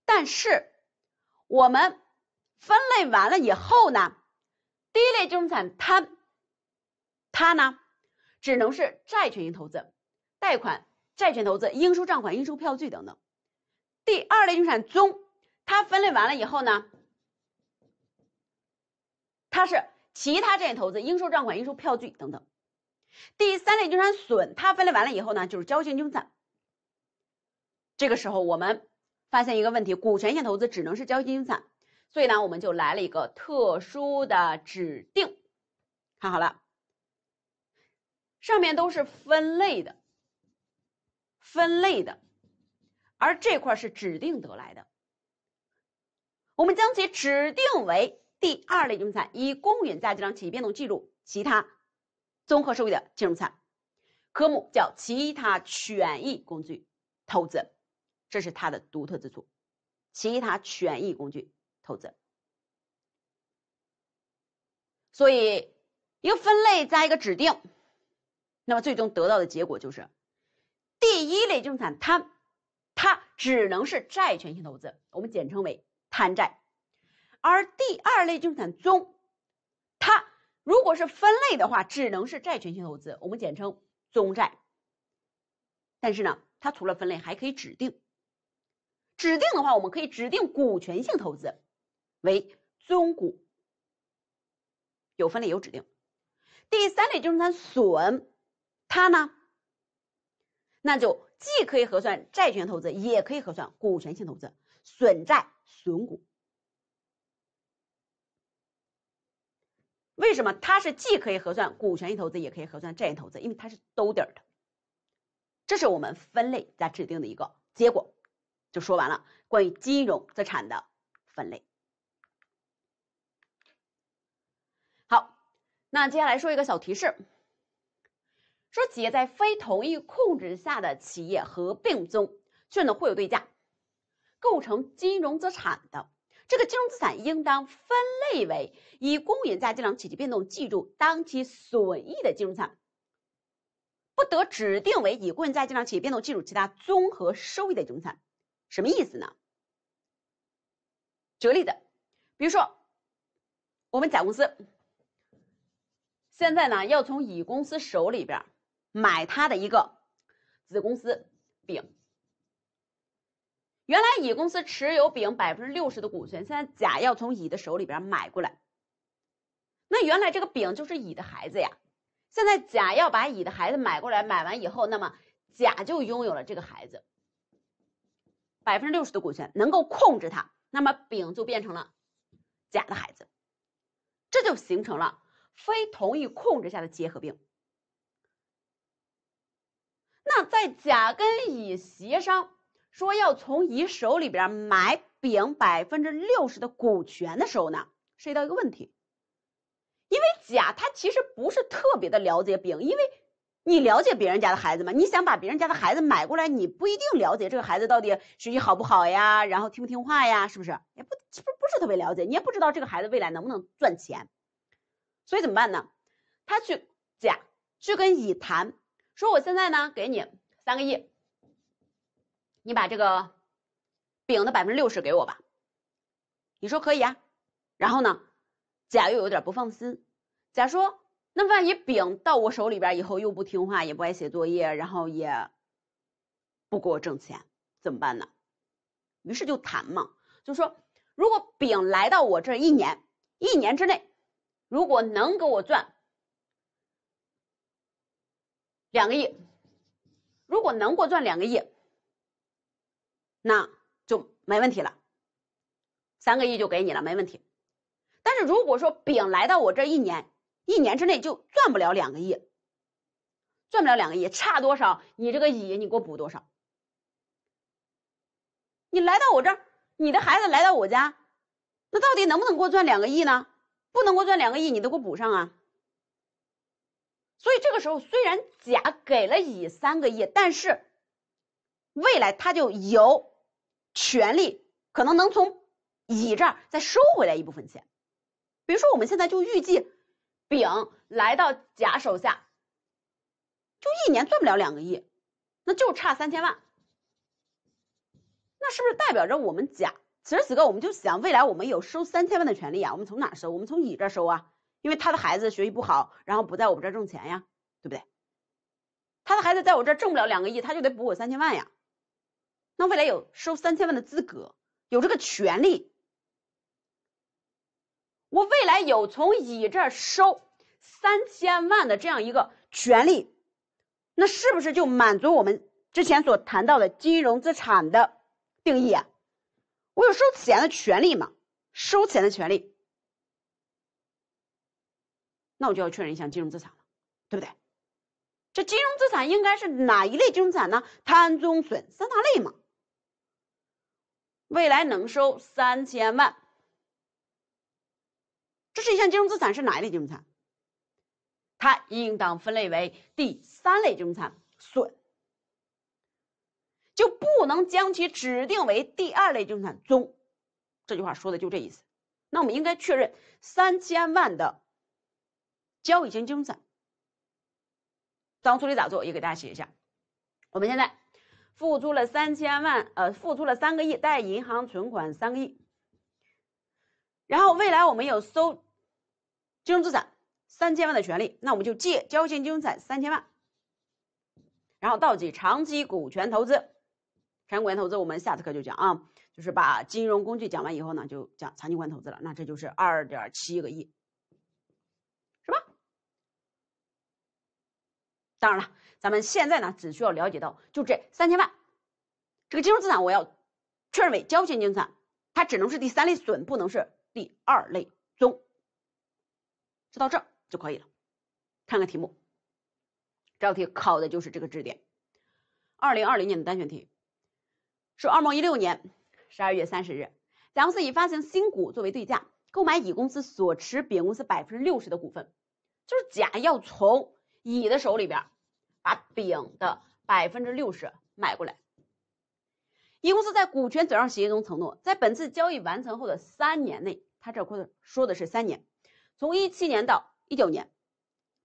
Speaker 1: 但是，我们分类完了以后呢，第一类金融产摊，它呢，只能是债权型投资，贷款、债权投资、应收账款、应收票据等等。第二类金融产中，它分类完了以后呢，它是其他债权投资、应收账款、应收票据等等。第三类净资产，它分类完了以后呢，就是交易性金资产。这个时候我们发现一个问题，股权性投资只能是交易性金资产，所以呢，我们就来了一个特殊的指定。看好了，上面都是分类的，分类的，而这块是指定得来的，我们将其指定为第二类金融资产，以公允价值计量业变动记录，其他。综合收益的金融产科目叫其他权益工具投资，这是它的独特之处。其他权益工具投资，所以一个分类加一个指定，那么最终得到的结果就是，第一类金融产它它只能是债权性投资，我们简称为摊债，而第二类金融产中它。如果是分类的话，只能是债权性投资，我们简称中债。但是呢，它除了分类还可以指定，指定的话，我们可以指定股权性投资为中股。有分类有指定。第三类就是它损，它呢，那就既可以核算债权投资，也可以核算股权性投资，损债损股。为什么它是既可以核算股权性投资，也可以核算债权投资？因为它是兜底的，这是我们分类在制定的一个结果，就说完了关于金融资产的分类。好，那接下来说一个小提示，说企业在非同一控制下的企业合并中确认的有对价，构成金融资产的。这个金融资产应当分类为以公允价值计量且其变动计入当期损益的金融资产，不得指定为以公允价值计量企业变动计入其他综合收益的金融资产。什么意思呢？举例子，比如说，我们甲公司现在呢要从乙公司手里边买他的一个子公司丙。原来乙公司持有丙百分之六十的股权，现在甲要从乙的手里边买过来。那原来这个丙就是乙的孩子呀，现在甲要把乙的孩子买过来，买完以后，那么甲就拥有了这个孩子百分之六十的股权，能够控制他，那么丙就变成了甲的孩子，这就形成了非同意控制下的结合并。那在甲跟乙协商。说要从乙手里边买丙百分之六十的股权的时候呢，涉及到一个问题，因为甲他其实不是特别的了解丙，因为你了解别人家的孩子吗？你想把别人家的孩子买过来，你不一定了解这个孩子到底学习好不好呀，然后听不听话呀，是不是？也不不不是特别了解，你也不知道这个孩子未来能不能赚钱，所以怎么办呢？他去甲去跟乙谈，说我现在呢给你三个亿。你把这个，丙的百分之六十给我吧，你说可以啊。然后呢，甲又有点不放心，甲说：“那万一丙到我手里边以后又不听话，也不爱写作业，然后也不给我挣钱，怎么办呢？”于是就谈嘛，就说如果丙来到我这一年一年之内，如果能给我赚两个亿，如果能给我赚两个亿。那就没问题了，三个亿就给你了，没问题。但是如果说丙来到我这一年，一年之内就赚不了两个亿，赚不了两个亿，差多少，你这个乙你给我补多少。你来到我这儿，你的孩子来到我家，那到底能不能给我赚两个亿呢？不能给我赚两个亿，你得给我补上啊。所以这个时候，虽然甲给了乙三个亿，但是未来他就有。权利可能能从乙这儿再收回来一部分钱，比如说我们现在就预计，丙来到甲手下，就一年赚不了两个亿，那就差三千万，那是不是代表着我们甲此时此刻我们就想未来我们有收三千万的权利啊？我们从哪收？我们从乙这收啊，因为他的孩子学习不好，然后不在我们这挣钱呀，对不对？他的孩子在我这挣不了两个亿，他就得补我三千万呀。那未来有收三千万的资格，有这个权利，我未来有从乙这收三千万的这样一个权利，那是不是就满足我们之前所谈到的金融资产的定义啊？我有收钱的权利嘛？收钱的权利，那我就要确认一下金融资产了，对不对？这金融资产应该是哪一类金融资产呢？摊中损三大类嘛？未来能收三千万，这是一项金融资产，是哪一类金融资产？它应当分类为第三类金融资产损，就不能将其指定为第二类金融资产中。这句话说的就这意思。那我们应该确认三千万的交易性金融资产。当初你咋做？也给大家写一下。我们现在。付出了三千万，呃，付出了三个亿，贷银行存款三个亿，然后未来我们有收金融资产三千万的权利，那我们就借交行金融资产三千万，然后到底长期股权投资，长期股权投资我们下次课就讲啊，就是把金融工具讲完以后呢，就讲长期股权投资了，那这就是二点七个亿。当然了，咱们现在呢只需要了解到，就这三千万，这个金融资产我要确认为交易性金融，它只能是第三类损，不能是第二类中。知道这儿就可以了。看看题目，这道题考的就是这个知识点。二零二零年的单选题，是二零一六年十二月三十日，甲公司以发行新股作为对价购买乙公司所持丙公司百分之六十的股份，就是甲要从。乙的手里边，把丙的百分之六十买过来。乙公司在股权转让协议中承诺，在本次交易完成后的三年内，他这块说的是三年，从一七年到一九年，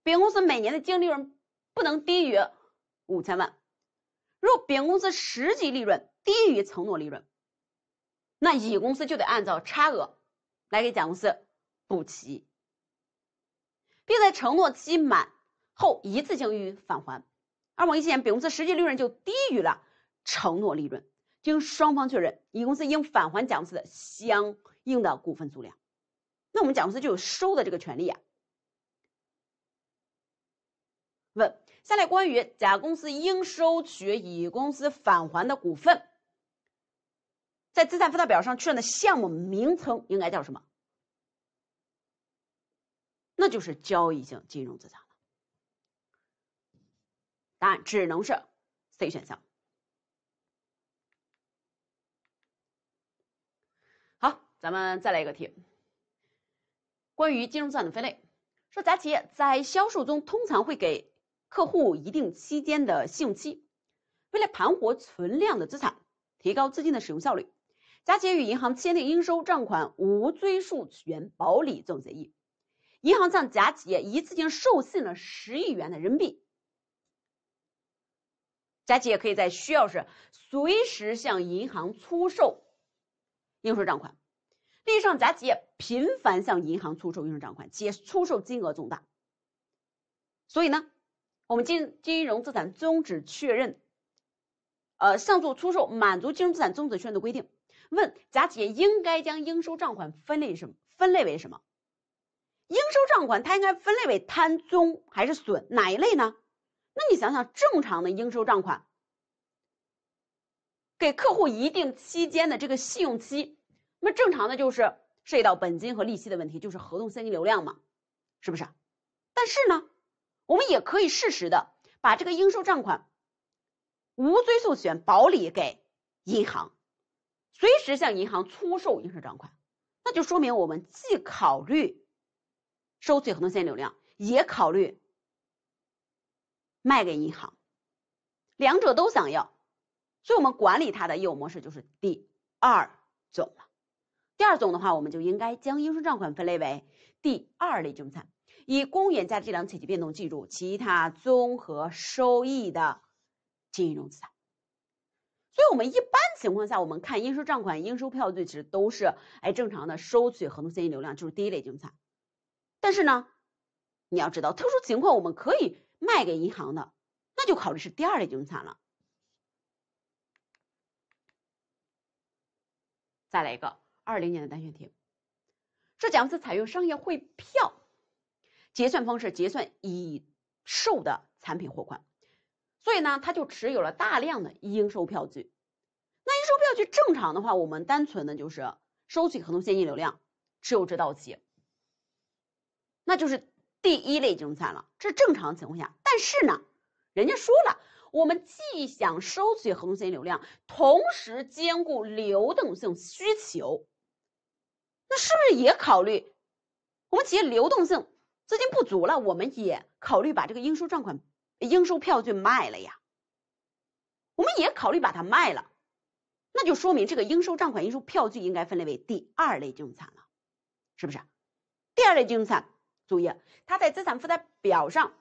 Speaker 1: 丙公司每年的净利润不能低于五千万。若丙公司实际利润低于承诺利润，那乙公司就得按照差额来给甲公司补齐，并在承诺期满。后一次性予以返还，二零一七年，丙公司实际利润就低于了承诺利润，经双方确认，乙公司应返还甲公司的相应的股份数量，那我们甲公司就有收的这个权利呀。问：下列关于甲公司应收取乙公司返还的股份，在资产负债表上确认的项目名称应该叫什么？那就是交易性金融资产。答案只能是 C 选项。好，咱们再来一个题。关于金融资产的分类，说甲企业在销售中通常会给客户一定期间的信用期，为了盘活存量的资产，提高资金的使用效率，甲企业与银行签订应收账款无追溯权保理总协议，银行向甲企业一次性授信了十亿元的人民币。甲企业可以在需要时随时向银行出售应收账款。史上，甲企业频繁向银行出售应收账款，且出售金额重大。所以呢，我们金金融资产终止确认，呃，上述出售满足金融资产终止确认的规定。问，甲企业应该将应收账款分类什？么？分类为什么？应收账款它应该分类为摊宗还是损哪一类呢？那你想想，正常的应收账款，给客户一定期间的这个信用期，那么正常的就是涉及到本金和利息的问题，就是合同现金流量嘛，是不是？但是呢，我们也可以适时的把这个应收账款无追溯权保理给银行，随时向银行出售应收账款，那就说明我们既考虑收取合同现金流量，也考虑。卖给银行，两者都想要，所以我们管理它的业务模式就是第二种了。第二种的话，我们就应该将应收账款分类为第二类资产，以公允价值计量体积变动计入其他综合收益的金融资产。所以我们一般情况下，我们看应收账款、应收票据，其实都是哎正常的收取合同现金流量，就是第一类资产。但是呢，你要知道特殊情况，我们可以。卖给银行的，那就考虑是第二类资产了。再来一个二零年的单选题，说甲公司采用商业汇票结算方式结算已售的产品货款，所以呢，他就持有了大量的应收票据。那应收票据正常的话，我们单纯的就是收取合同现金流量持有这道题，那就是。第一类金融产了，这正常情况下。但是呢，人家说了，我们既想收取恒心流量，同时兼顾流动性需求，那是不是也考虑，我们企业流动性资金不足了，我们也考虑把这个应收账款、应收票据卖了呀？我们也考虑把它卖了，那就说明这个应收账款、应收票据应该分类为第二类金融产了，是不是？第二类金融产。注意，它在资产负债表上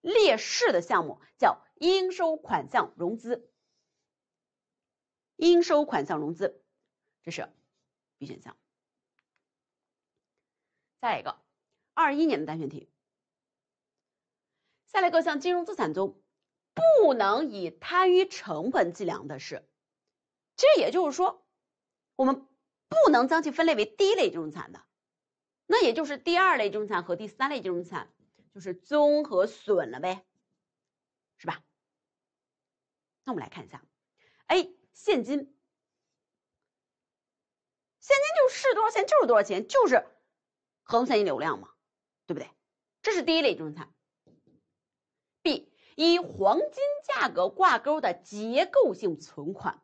Speaker 1: 列示的项目叫应收款项融资。应收款项融资，这是 B 选项。下一个，二一年的单选题。下列各项金融资产中，不能以摊余成本计量的是？其实也就是说，我们不能将其分类为第一类金融资产的。那也就是第二类金融资产和第三类金融资产，就是综合损了呗，是吧？那我们来看一下，A 现金，现金就是多少钱就是多少钱，就是合同现金流量嘛，对不对？这是第一类中产。B 以黄金价格挂钩的结构性存款，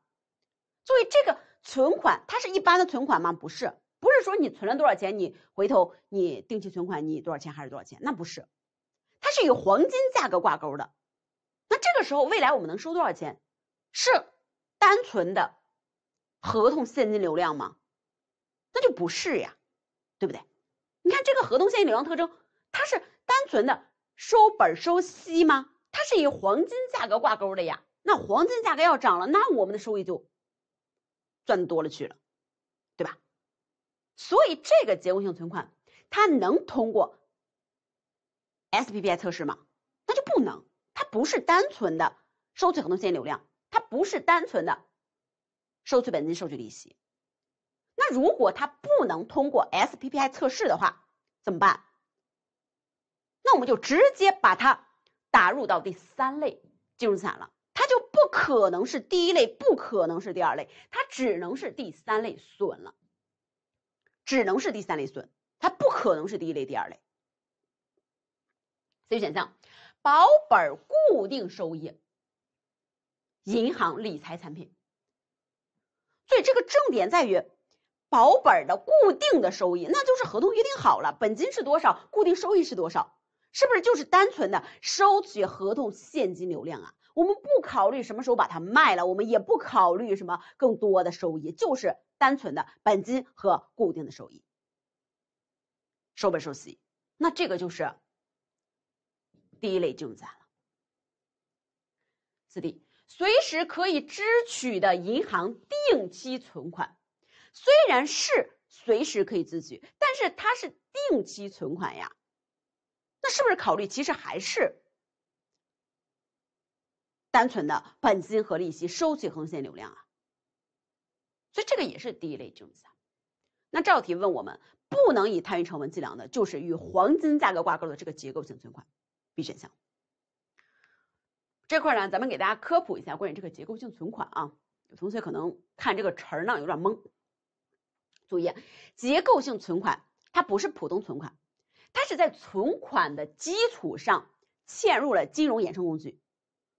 Speaker 1: 注意这个存款它是一般的存款吗？不是。不是说你存了多少钱，你回头你定期存款你多少钱还是多少钱？那不是，它是与黄金价格挂钩的。那这个时候未来我们能收多少钱？是单纯的合同现金流量吗？那就不是呀，对不对？你看这个合同现金流量特征，它是单纯的收本收息吗？它是以黄金价格挂钩的呀。那黄金价格要涨了，那我们的收益就赚多了去了。所以这个结构性存款，它能通过 S P P I 测试吗？那就不能。它不是单纯的收取合同现金流量，它不是单纯的收取本金、收取利息。那如果它不能通过 S P P I 测试的话，怎么办？那我们就直接把它打入到第三类金融资产了。它就不可能是第一类，不可能是第二类，它只能是第三类损了。只能是第三类损，它不可能是第一类、第二类。C 选项保本固定收益银行理财产品，所以这个重点在于保本的固定的收益，那就是合同约定好了本金是多少，固定收益是多少，是不是就是单纯的收取合同现金流量啊？我们不考虑什么时候把它卖了，我们也不考虑什么更多的收益，就是单纯的本金和固定的收益，收本收息。那这个就是第一类金融资产了。四 D 随时可以支取的银行定期存款，虽然是随时可以支取，但是它是定期存款呀，那是不是考虑其实还是？单纯的本金和利息收取横线流量啊，所以这个也是第一类政策。那这道题问我们不能以摊余成本计量的，就是与黄金价格挂钩的这个结构性存款，B 选项。这块呢，咱们给大家科普一下关于这个结构性存款啊，有同学可能看这个词儿呢有点懵。注意，结构性存款它不是普通存款，它是在存款的基础上嵌入了金融衍生工具。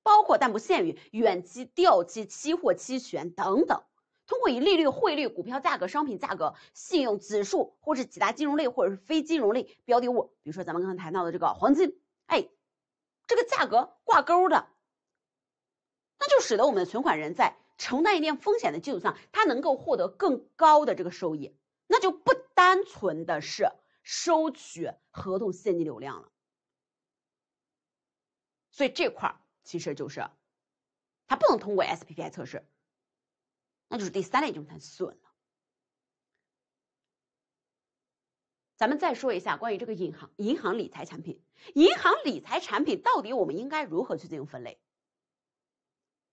Speaker 1: 包括但不限于远期、掉期、期货、期权等等，通过以利率、汇率、股票价格、商品价格、信用指数，或者是几大金融类或者是非金融类标的物，比如说咱们刚才谈到的这个黄金，哎，这个价格挂钩的，那就使得我们的存款人在承担一定风险的基础上，他能够获得更高的这个收益，那就不单纯的是收取合同现金流量了，所以这块儿。其实就是，它不能通过 SPPI 测试，那就是第三类就餐损了。咱们再说一下关于这个银行银行理财产品，银行理财产品到底我们应该如何去进行分类？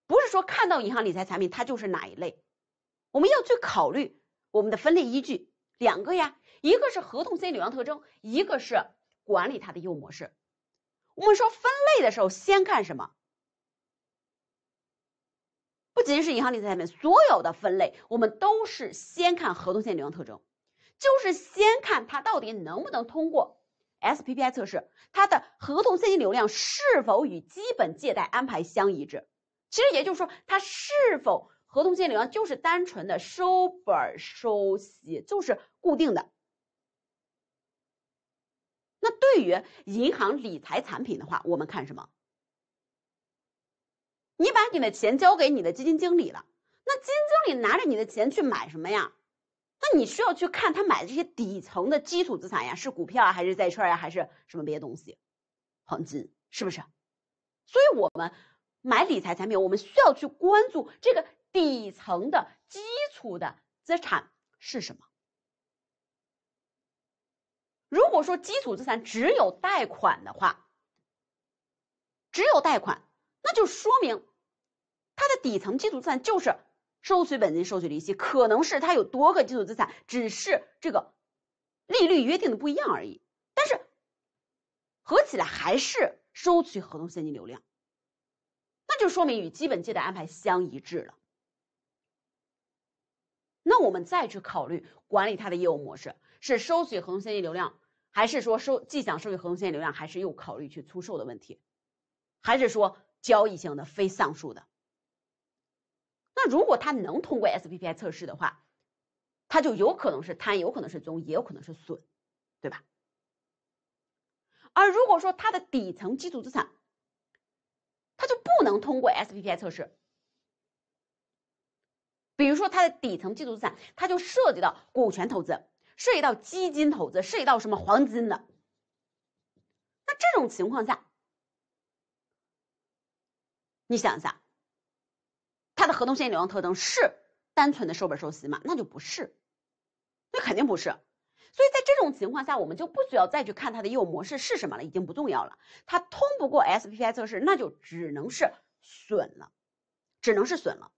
Speaker 1: 不是说看到银行理财产品它就是哪一类，我们要去考虑我们的分类依据两个呀，一个是合同 C 流量特征，一个是管理它的业务模式。我们说分类的时候先看什么？不仅是银行理财产品，所有的分类我们都是先看合同现金流量特征，就是先看它到底能不能通过 SPPI 测试，它的合同现金流量是否与基本借贷安排相一致。其实也就是说，它是否合同现金流量就是单纯的收本收息，就是固定的。那对于银行理财产品的话，我们看什么？你把你的钱交给你的基金经理了，那基金经理拿着你的钱去买什么呀？那你需要去看他买的这些底层的基础资产呀，是股票啊，还是债券呀，还是什么别的东西？黄金是不是？所以我们买理财产品，我们需要去关注这个底层的基础的资产是什么。如果说基础资产只有贷款的话，只有贷款，那就说明。它的底层基础资产就是收取本金、收取利息，可能是它有多个基础资产，只是这个利率约定的不一样而已。但是合起来还是收取合同现金流量，那就说明与基本借贷安排相一致了。那我们再去考虑管理它的业务模式是收取合同现金流量，还是说收既想收取合同现金流量，还是又考虑去出售的问题，还是说交易性的非上述的？那如果它能通过 SPPI 测试的话，它就有可能是贪，有可能是宗，也有可能是损，对吧？而如果说它的底层基础资产，它就不能通过 SPPI 测试。比如说它的底层基础资产，它就涉及到股权投资，涉及到基金投资，涉及到什么黄金的。那这种情况下，你想一下。它的合同现金流量特征是单纯的收本收息吗？那就不是，那肯定不是。所以在这种情况下，我们就不需要再去看它的业务模式是什么了，已经不重要了。它通不过 SPPI 测试，那就只能是损了，只能是损了。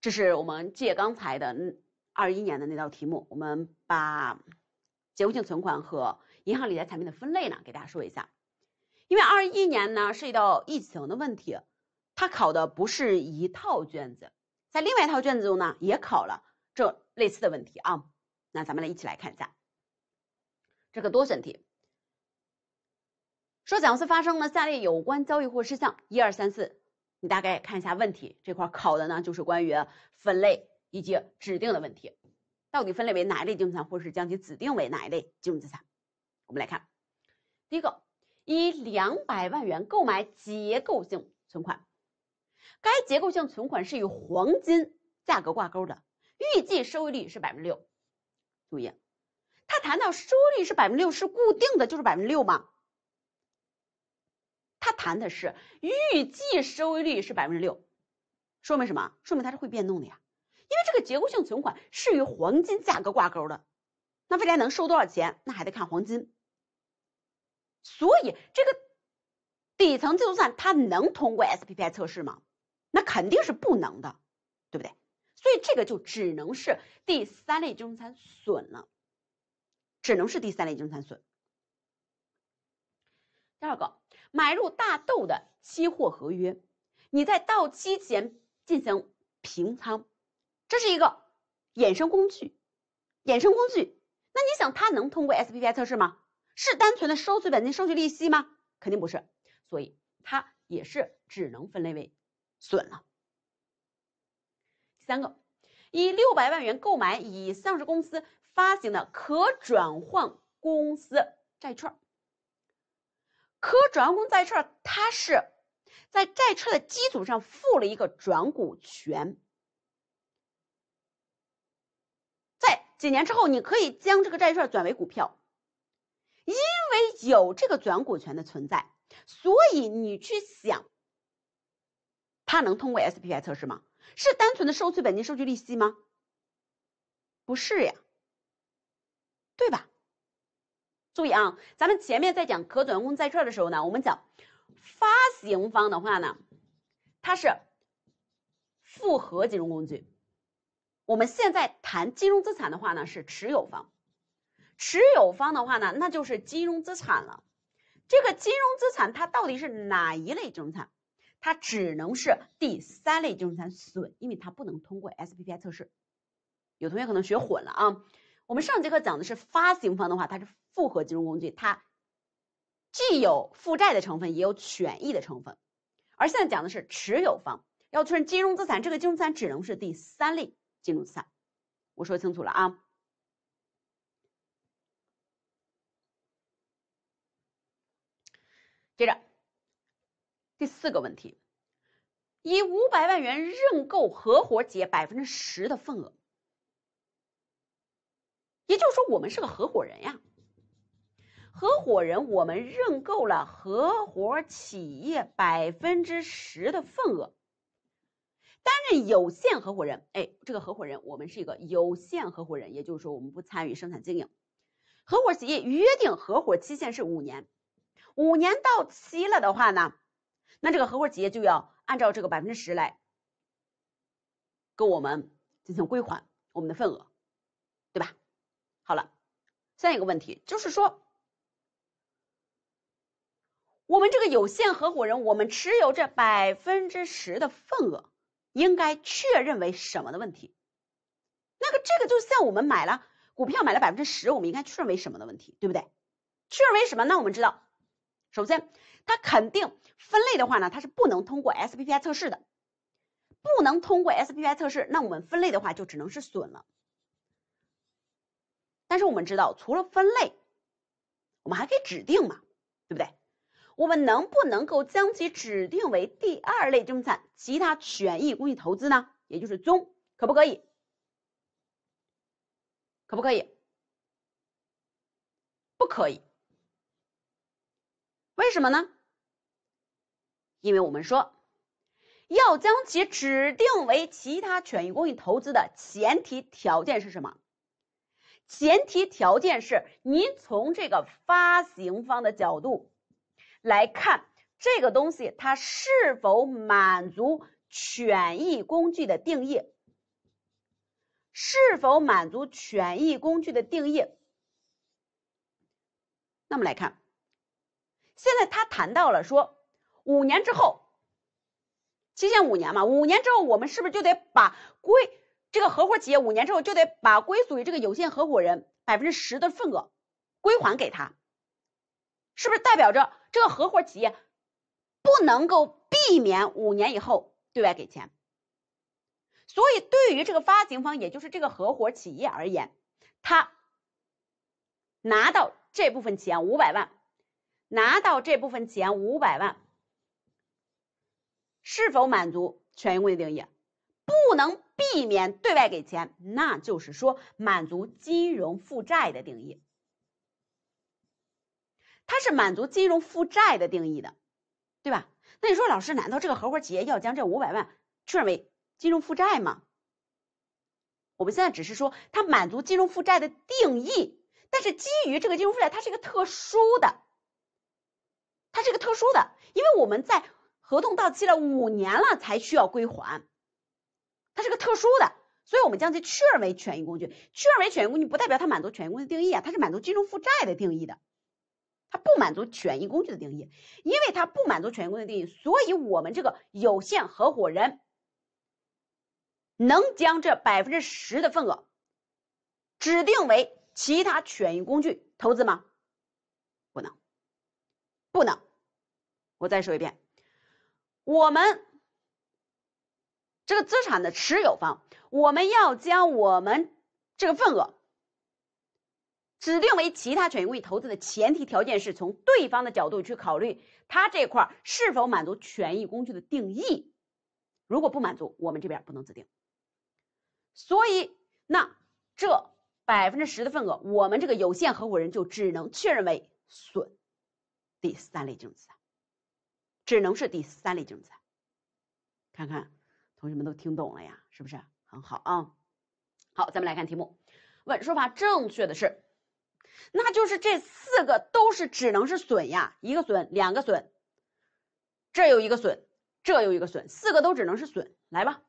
Speaker 1: 这是我们借刚才的二一年的那道题目，我们把结构性存款和银行理财产品的分类呢给大家说一下。因为二一年呢涉及到疫情的问题，它考的不是一套卷子，在另外一套卷子中呢也考了这类似的问题啊。那咱们来一起来看一下这个多选题，说甲公发生了下列有关交易或事项，一二三四，你大概看一下问题这块考的呢就是关于分类以及指定的问题，到底分类为哪一类金融资产，或是将其指定为哪一类金融资产？我们来看第一个。以两百万元购买结构性存款，该结构性存款是与黄金价格挂钩的，预计收益率是百分之六。注意，他谈到收益率是百分之六是固定的就是百分之六吗？他谈的是预计收益率是百分之六，说明什么？说明它是会变动的呀，因为这个结构性存款是与黄金价格挂钩的，那未来能收多少钱，那还得看黄金。所以这个底层计算它能通过 S P p I 测试吗？那肯定是不能的，对不对？所以这个就只能是第三类金融资产损了，只能是第三类金融资产损。第二个，买入大豆的期货合约，你在到期前进行平仓，这是一个衍生工具，衍生工具，那你想它能通过 S p P I 测试吗？是单纯的收取本金、收取利息吗？肯定不是，所以它也是只能分类为损了。第三个，以六百万元购买乙上市公司发行的可转换公司债券。可转换公司债券，它是在债券的基础上付了一个转股权，在几年之后你可以将这个债券转为股票。因为有这个转股权的存在，所以你去想，它能通过 s p i 测试吗？是单纯的收取本金、收取利息吗？不是呀，对吧？注意啊，咱们前面在讲可转公债券的时候呢，我们讲发行方的话呢，它是复合金融工具。我们现在谈金融资产的话呢，是持有方。持有方的话呢，那就是金融资产了。这个金融资产它到底是哪一类金融资产？它只能是第三类金融资产损，因为它不能通过 SPPI 测试。有同学可能学混了啊。我们上节课讲的是发行方的话，它是复合金融工具，它既有负债的成分，也有权益的成分。而现在讲的是持有方，要确认金融资产，这个金融资产只能是第三类金融资产。我说清楚了啊。接着第四个问题，以五百万元认购合伙企业百分之十的份额，也就是说我们是个合伙人呀。合伙人，我们认购了合伙企业百分之十的份额，担任有限合伙人。哎，这个合伙人我们是一个有限合伙人，也就是说我们不参与生产经营。合伙企业约定合伙期限是五年。五年到期了的话呢，那这个合伙企业就要按照这个百分之十来，跟我们进行归还我们的份额，对吧？好了，下一个问题就是说，我们这个有限合伙人，我们持有这百分之十的份额，应该确认为什么的问题？那个这个就像我们买了股票买了百分之十，我们应该确认为什么的问题，对不对？确认为什么？那我们知道。首先，它肯定分类的话呢，它是不能通过 S P P I 测试的，不能通过 S P P I 测试，那我们分类的话就只能是损了。但是我们知道，除了分类，我们还可以指定嘛，对不对？我们能不能够将其指定为第二类证券，其他权益工具投资呢？也就是中，可不可以？可不可以？不可以。为什么呢？因为我们说要将其指定为其他权益工具投资的前提条件是什么？前提条件是您从这个发行方的角度来看，这个东西它是否满足权益工具的定义？是否满足权益工具的定义？那么来看。现在他谈到了说，五年之后，期限五年嘛，五年之后我们是不是就得把归这个合伙企业五年之后就得把归属于这个有限合伙人百分之十的份额归还给他？是不是代表着这个合伙企业不能够避免五年以后对外给钱？所以对于这个发行方，也就是这个合伙企业而言，他拿到这部分钱五百万。拿到这部分钱五百万，是否满足权益工具的定义？不能避免对外给钱，那就是说满足金融负债的定义。它是满足金融负债的定义的，对吧？那你说老师，难道这个合伙企业要将这五百万确认为金融负债吗？我们现在只是说它满足金融负债的定义，但是基于这个金融负债，它是一个特殊的。它是个特殊的，因为我们在合同到期了五年了才需要归还，它是个特殊的，所以我们将其确认为权益工具。确认为权益工具不代表它满足权益工具定义啊，它是满足金融负债的定义的，它不满足权益工具的定义，因为它不满足权益工具定义，所以我们这个有限合伙人能将这百分之十的份额指定为其他权益工具投资吗？不能，不能。我再说一遍，我们这个资产的持有方，我们要将我们这个份额指定为其他权益投资的前提条件是，从对方的角度去考虑，他这块是否满足权益工具的定义。如果不满足，我们这边不能指定。所以，那这百分之十的份额，我们这个有限合伙人就只能确认为损，第三类金融资产。只能是第三类金融资产。看看同学们都听懂了呀，是不是很好啊？好，咱们来看题目，问说法正确的是，那就是这四个都是只能是损呀，一个损，两个损，这有一个损，这有一个损，四个都只能是损。来吧，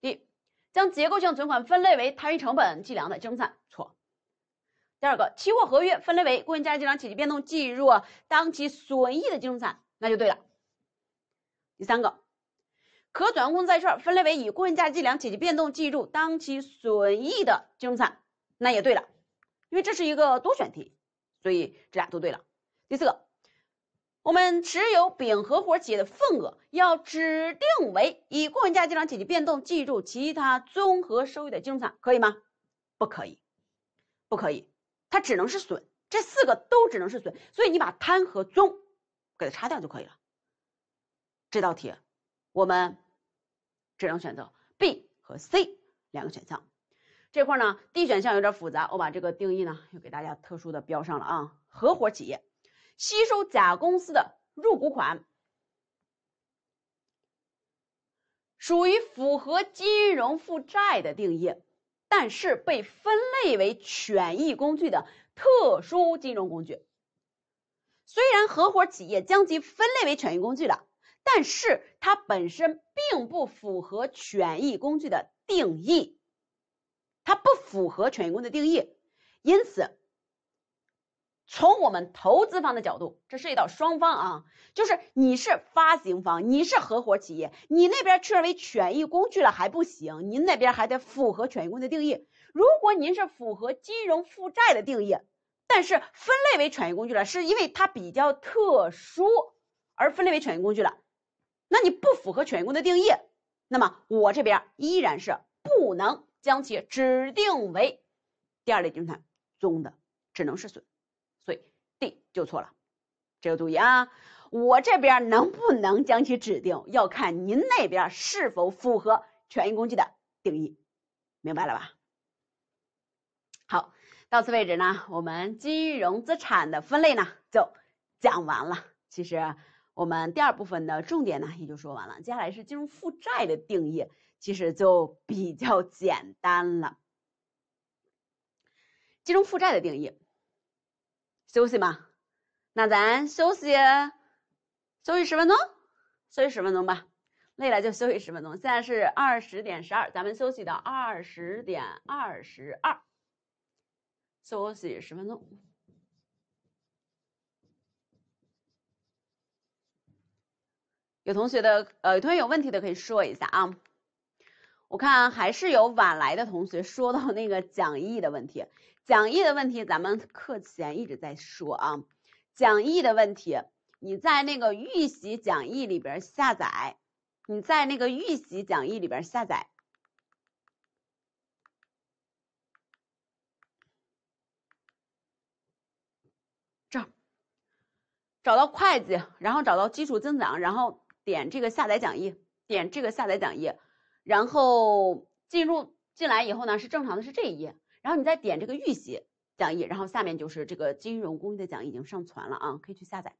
Speaker 1: 一将结构性存款分类为摊余成本计量的金融资产错。第二个，期货合约分类为公允价值计量、体积变动计入当期损益的金融资产。那就对了。第三个，可转换公司债券分类为以公允价计量且其变动计入当期损益的金融资产，那也对了，因为这是一个多选题，所以这俩都对了。第四个，我们持有丙合伙企业的份额要指定为以公允价计量且其变动计入其他综合收益的金融资产，可以吗？不可以，不可以，它只能是损。这四个都只能是损，所以你把摊和综。给它擦掉就可以了。这道题我们只能选择 B 和 C 两个选项。这块呢，D 选项有点复杂，我把这个定义呢又给大家特殊的标上了啊。合伙企业吸收甲公司的入股款，属于符合金融负债的定义，但是被分类为权益工具的特殊金融工具。虽然合伙企业将其分类为权益工具了，但是它本身并不符合权益工具的定义，它不符合权益工具的定义，因此从我们投资方的角度，这涉及到双方啊，就是你是发行方，你是合伙企业，你那边确认为权益工具了还不行，您那边还得符合权益工的定义。如果您是符合金融负债的定义。但是分类为权益工具了，是因为它比较特殊而分类为权益工具了。那你不符合权益工具的定义，那么我这边依然是不能将其指定为第二类净资产中的，只能是损。所以 D 就错了。这个注意啊，我这边能不能将其指定，要看您那边是否符合权益工具的定义，明白了吧？好。到此为止呢，我们金融资产的分类呢就讲完了。其实我们第二部分的重点呢也就说完了。接下来是金融负债的定义，其实就比较简单了。金融负债的定义，休息嘛，那咱休息休息十分钟，休息十分钟吧，累了就休息十分钟。现在是二十点十二，咱们休息到二十点二十二。休息洗十分钟。有同学的，呃，同学有问题的可以说一下啊。我看还是有晚来的同学说到那个讲义的问题，讲义的问题，咱们课前一直在说啊。讲义的问题，你在那个预习讲义里边下载，你在那个预习讲义里边下载。找到会计，然后找到基础增长，然后点这个下载讲义，点这个下载讲义，然后进入进来以后呢，是正常的是这一页，然后你再点这个预习讲义，然后下面就是这个金融工具的讲义已经上传了啊，可以去下载。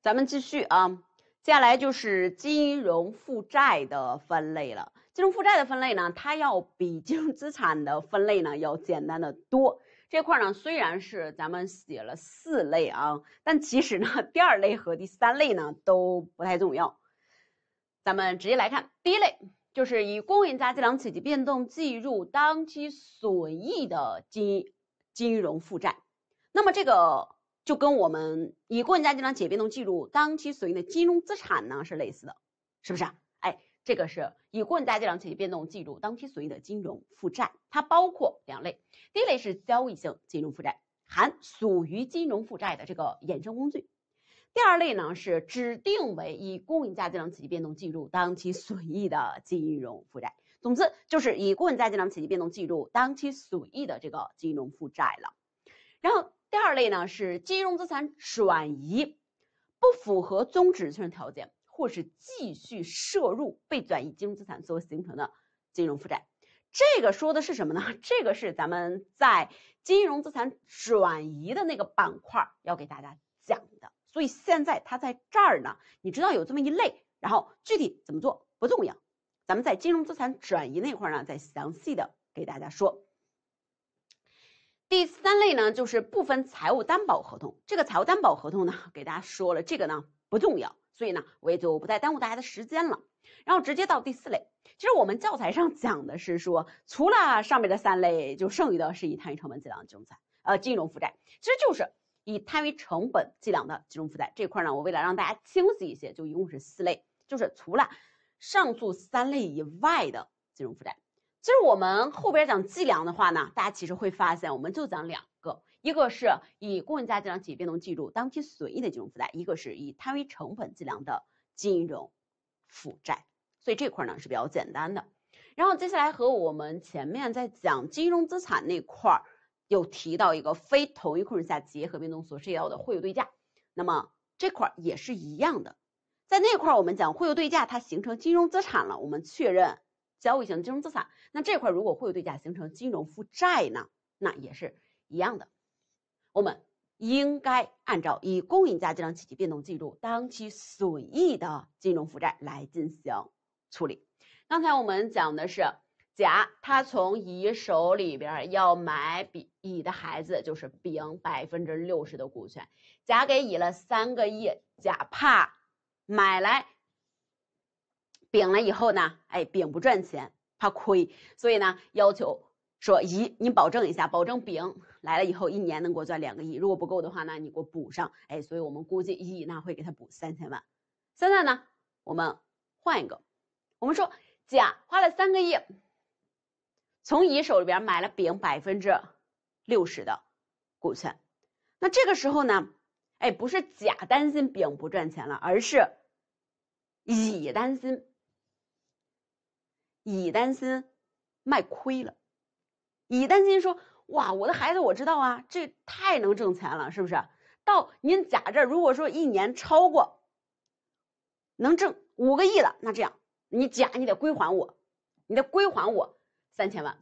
Speaker 1: 咱们继续啊，接下来就是金融负债的分类了。金融负债的分类呢，它要比金融资产的分类呢要简单的多。这块呢，虽然是咱们写了四类啊，但其实呢，第二类和第三类呢都不太重要。咱们直接来看，第一类就是以公允价值计量且其变动计入当期损益的金金融负债。那么这个。就跟我们以公允价值计量变动计入当期损益的金融资产呢是类似的，是不是？啊？哎，这个是以公允价值计量变动计入当期损益的金融负债，它包括两类，第一类是交易性金融负债，含属于金融负债的这个衍生工具；第二类呢是指定为以公允价值计量且变动计入当期损益的金融负债。总之就是以公允价值计量且变动计入当期损益的这个金融负债了，然后。第二类呢是金融资产转移，不符合终止确认条件，或是继续涉入被转移金融资产所形成的金融负债。这个说的是什么呢？这个是咱们在金融资产转移的那个板块要给大家讲的。所以现在它在这儿呢，你知道有这么一类，然后具体怎么做不重要，咱们在金融资产转移那块儿呢再详细的给大家说。第三类呢，就是部分财务担保合同。这个财务担保合同呢，给大家说了，这个呢不重要，所以呢我也就不再耽误大家的时间了。然后直接到第四类。其实我们教材上讲的是说，除了上面的三类，就剩余的是以摊余成本计量的金融财，呃，金融负债，其实就是以摊余成本计量的金融负债这块呢，我为了让大家清晰一些，就一共是四类，就是除了上述三类以外的金融负债。就是我们后边讲计量的话呢，大家其实会发现，我们就讲两个，一个是以公允价值计量业变动计入当期损益的金融负债，一个是以摊位成本计量的金融负债。所以这块呢是比较简单的。然后接下来和我们前面在讲金融资产那块儿有提到一个非同一控制下结合变动所涉及到的汇率对价，那么这块也是一样的。在那块我们讲汇率对价，它形成金融资产了，我们确认。交易型金融资产，那这块如果会有对价形成金融负债呢？那也是一样的，我们应该按照以公允价计量及其变动计入当期损益的金融负债来进行处理。刚才我们讲的是甲他从乙手里边要买比乙的孩子就是丙百分之六十的股权，甲给乙了三个亿，甲怕买来。丙了以后呢？哎，丙不赚钱，怕亏，所以呢，要求说：乙，你保证一下，保证丙来了以后一年能给我赚两个亿，如果不够的话呢，你给我补上。哎，所以我们估计乙呢会给他补三千万。现在呢，我们换一个，我们说甲花了三个亿，从乙手里边买了丙百分之六十的股权。那这个时候呢，哎，不是甲担心丙不赚钱了，而是乙担心。乙担心卖亏了，乙担心说：“哇，我的孩子，我知道啊，这太能挣钱了，是不是？到您甲这儿，如果说一年超过能挣五个亿了，那这样你甲你得归还我，你得归还我三千万。”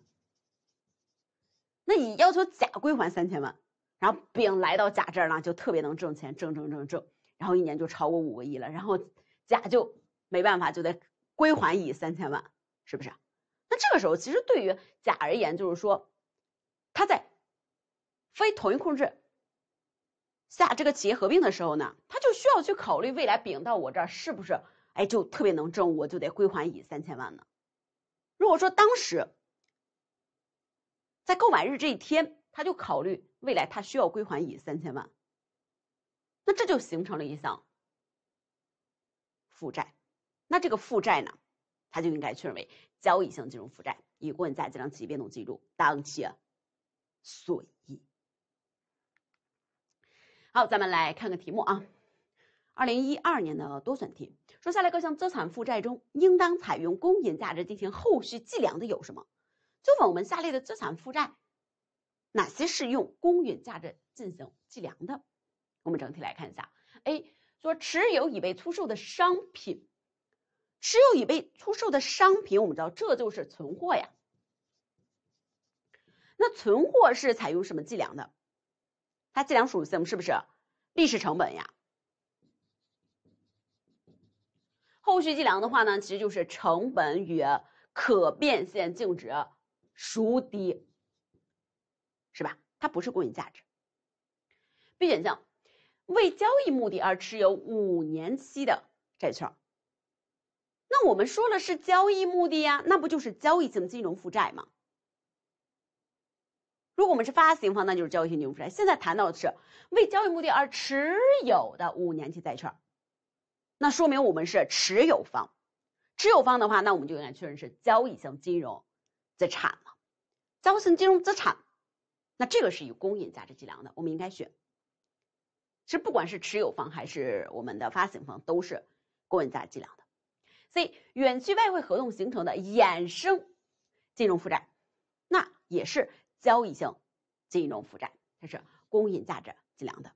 Speaker 1: 那乙要求甲归还三千万，然后丙来到甲这儿呢，就特别能挣钱，挣挣挣挣，然后一年就超过五个亿了，然后甲就没办法，就得归还乙三千万。是不是？那这个时候，其实对于甲而言，就是说，他在非统一控制下这个企业合并的时候呢，他就需要去考虑未来丙到我这儿是不是，哎，就特别能挣，我就得归还乙三千万呢？如果说当时在购买日这一天，他就考虑未来他需要归还乙三千万，那这就形成了一项负债。那这个负债呢？它就应该确认为交易性金融负债，以公允价值计量其变动计入当期损益。好，咱们来看个题目啊，二零一二年的多选题说：下列各项资产负债中，应当采用公允价值进行后续计量的有什么？就问我们下列的资产负债，哪些是用公允价值进行计量的？我们整体来看一下。A 说持有已被出售的商品。持有已被出售的商品，我们知道这就是存货呀。那存货是采用什么计量的？它计量属性是不是历史成本呀？后续计量的话呢，其实就是成本与可变现净值孰低，是吧？它不是公允价值。B 选项，为交易目的而持有五年期的债券。那我们说了是交易目的呀，那不就是交易性金融负债吗？如果我们是发行方，那就是交易性金融负债。现在谈到的是为交易目的而持有的五年期债券，那说明我们是持有方。持有方的话，那我们就应该确认是交易性金融资产了。交易性金融资产，那这个是以公允价值计量的，我们应该选。其实不管是持有方还是我们的发行方，都是公允价计量的。C 远期外汇合同形成的衍生金融负债，那也是交易性金融负债，它是公允价值计量的。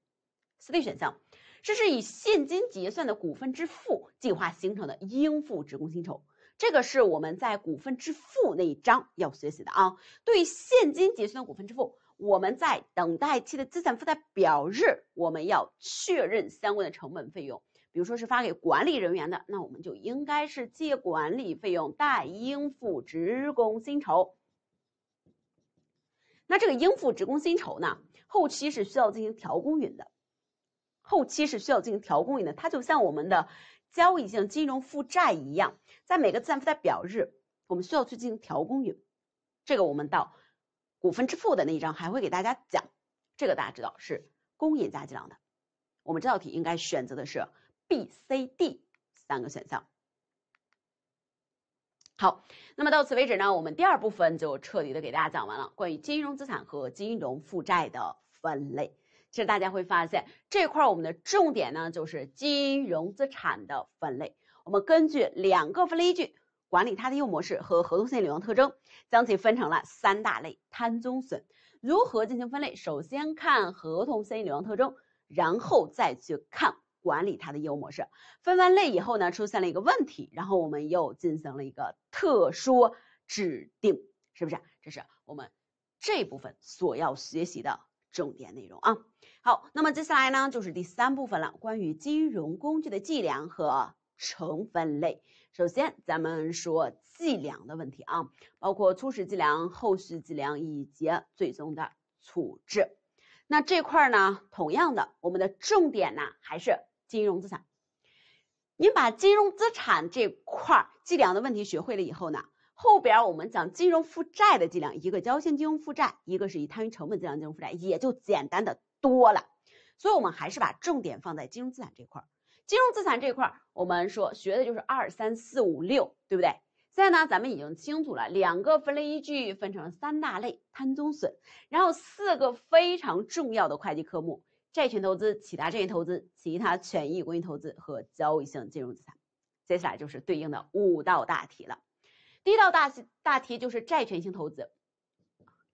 Speaker 1: 四 D 选项，这是以现金结算的股份支付计划形成的应付职工薪酬，这个是我们在股份支付那一章要学习的啊。对现金结算的股份支付，我们在等待期的资产负债表日，我们要确认相关的成本费用。比如说是发给管理人员的，那我们就应该是借管理费用，贷应付职工薪酬。那这个应付职工薪酬呢，后期是需要进行调公允的，后期是需要进行调公允的。它就像我们的交易性金融负债一样，在每个资产负债表日，我们需要去进行调公允。这个我们到股份支付的那一章还会给大家讲，这个大家知道是公允加计量的。我们这道题应该选择的是。B、C、D 三个选项。好，那么到此为止呢，我们第二部分就彻底的给大家讲完了关于金融资产和金融负债的分类。其实大家会发现，这块我们的重点呢就是金融资产的分类。我们根据两个分类依据——管理它的业务模式和合同现金流量特征，将其分成了三大类：摊、中、损。如何进行分类？首先看合同现金流量特征，然后再去看。管理它的业务模式，分完类以后呢，出现了一个问题，然后我们又进行了一个特殊指定，是不是？这是我们这部分所要学习的重点内容啊。好，那么接下来呢，就是第三部分了，关于金融工具的计量和成分类。首先，咱们说计量的问题啊，包括初始计量、后续计量以及最终的处置。那这块儿呢，同样的，我们的重点呢，还是。金融资产，您把金融资产这块儿计量的问题学会了以后呢，后边我们讲金融负债的计量，一个交现金融负债，一个是以摊余成本计量金融负债，也就简单的多了。所以，我们还是把重点放在金融资产这块儿。金融资产这块儿，我们说学的就是二三四五六，对不对？现在呢，咱们已经清楚了两个分类依据，分成三大类，摊、增、损，然后四个非常重要的会计科目。债权投资、其他债权投资、其他权益工具投资和交易性金融资产。接下来就是对应的五道大题了。第一道大大题就是债权性投资，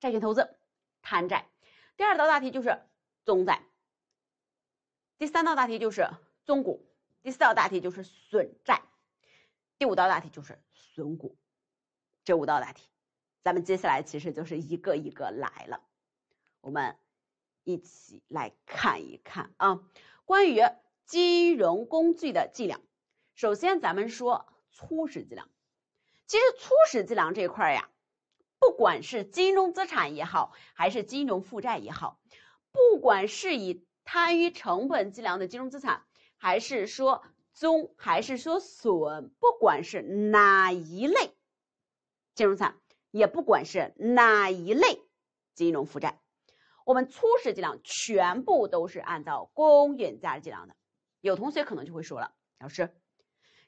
Speaker 1: 债权投资、摊债。第二道大题就是中债。第三道大题就是中股。第四道大题就是损债。第五道大题就是损股。这五道大题，咱们接下来其实就是一个一个来了。我们。一起来看一看啊，关于金融工具的计量。首先，咱们说初始计量。其实，初始计量这一块呀，不管是金融资产也好，还是金融负债也好，不管是以摊余成本计量的金融资产，还是说中，还是说损，不管是哪一类金融产，也不管是哪一类金融负债。我们初始计量全部都是按照公允价值计量的。有同学可能就会说了，老师，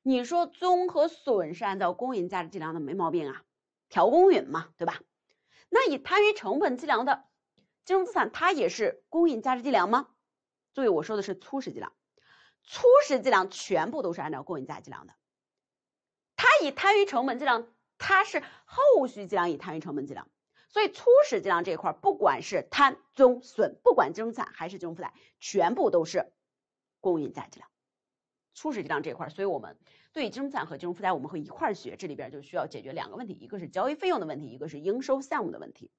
Speaker 1: 你说综合损是按照公允价值计量的，没毛病啊，调公允嘛，对吧？那以摊余成本计量的金融资产，它也是公允价值计量吗？注意，我说的是初始计量，初始计量全部都是按照公允价计量的。它以摊余成本计量，它是后续计量以摊余成本计量。所以初始计量这一块，不管是摊、增、损，不管金融资产还是金融负债，全部都是公允价值量。初始计量这一块，所以我们对金融资产和金融负债我们会一块学，这里边就需要解决两个问题，一个是交易费用的问题，一个是应收项目的问题。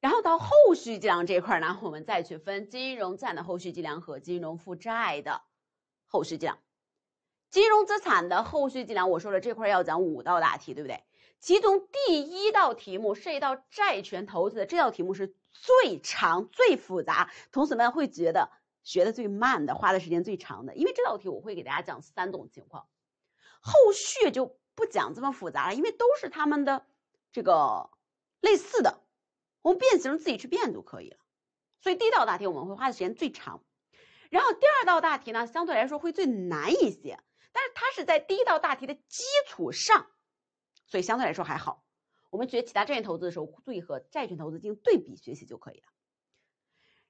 Speaker 1: 然后到后续计量这一块呢，我们再去分金融资产的后续计量和金融负债的后续计量。金融资产的后续计量，我说了这块要讲五道大题，对不对？其中第一道题目涉及到债权投资的这道题目是最长、最复杂，同学们会觉得学的最慢的，花的时间最长的。因为这道题我会给大家讲三种情况，后续就不讲这么复杂了，因为都是他们的这个类似的，我们变形自己去变就可以了。所以第一道大题我们会花的时间最长，然后第二道大题呢相对来说会最难一些，但是它是在第一道大题的基础上。所以相对来说还好，我们学其他债券投资的时候，注意和债券投资进行对比学习就可以了。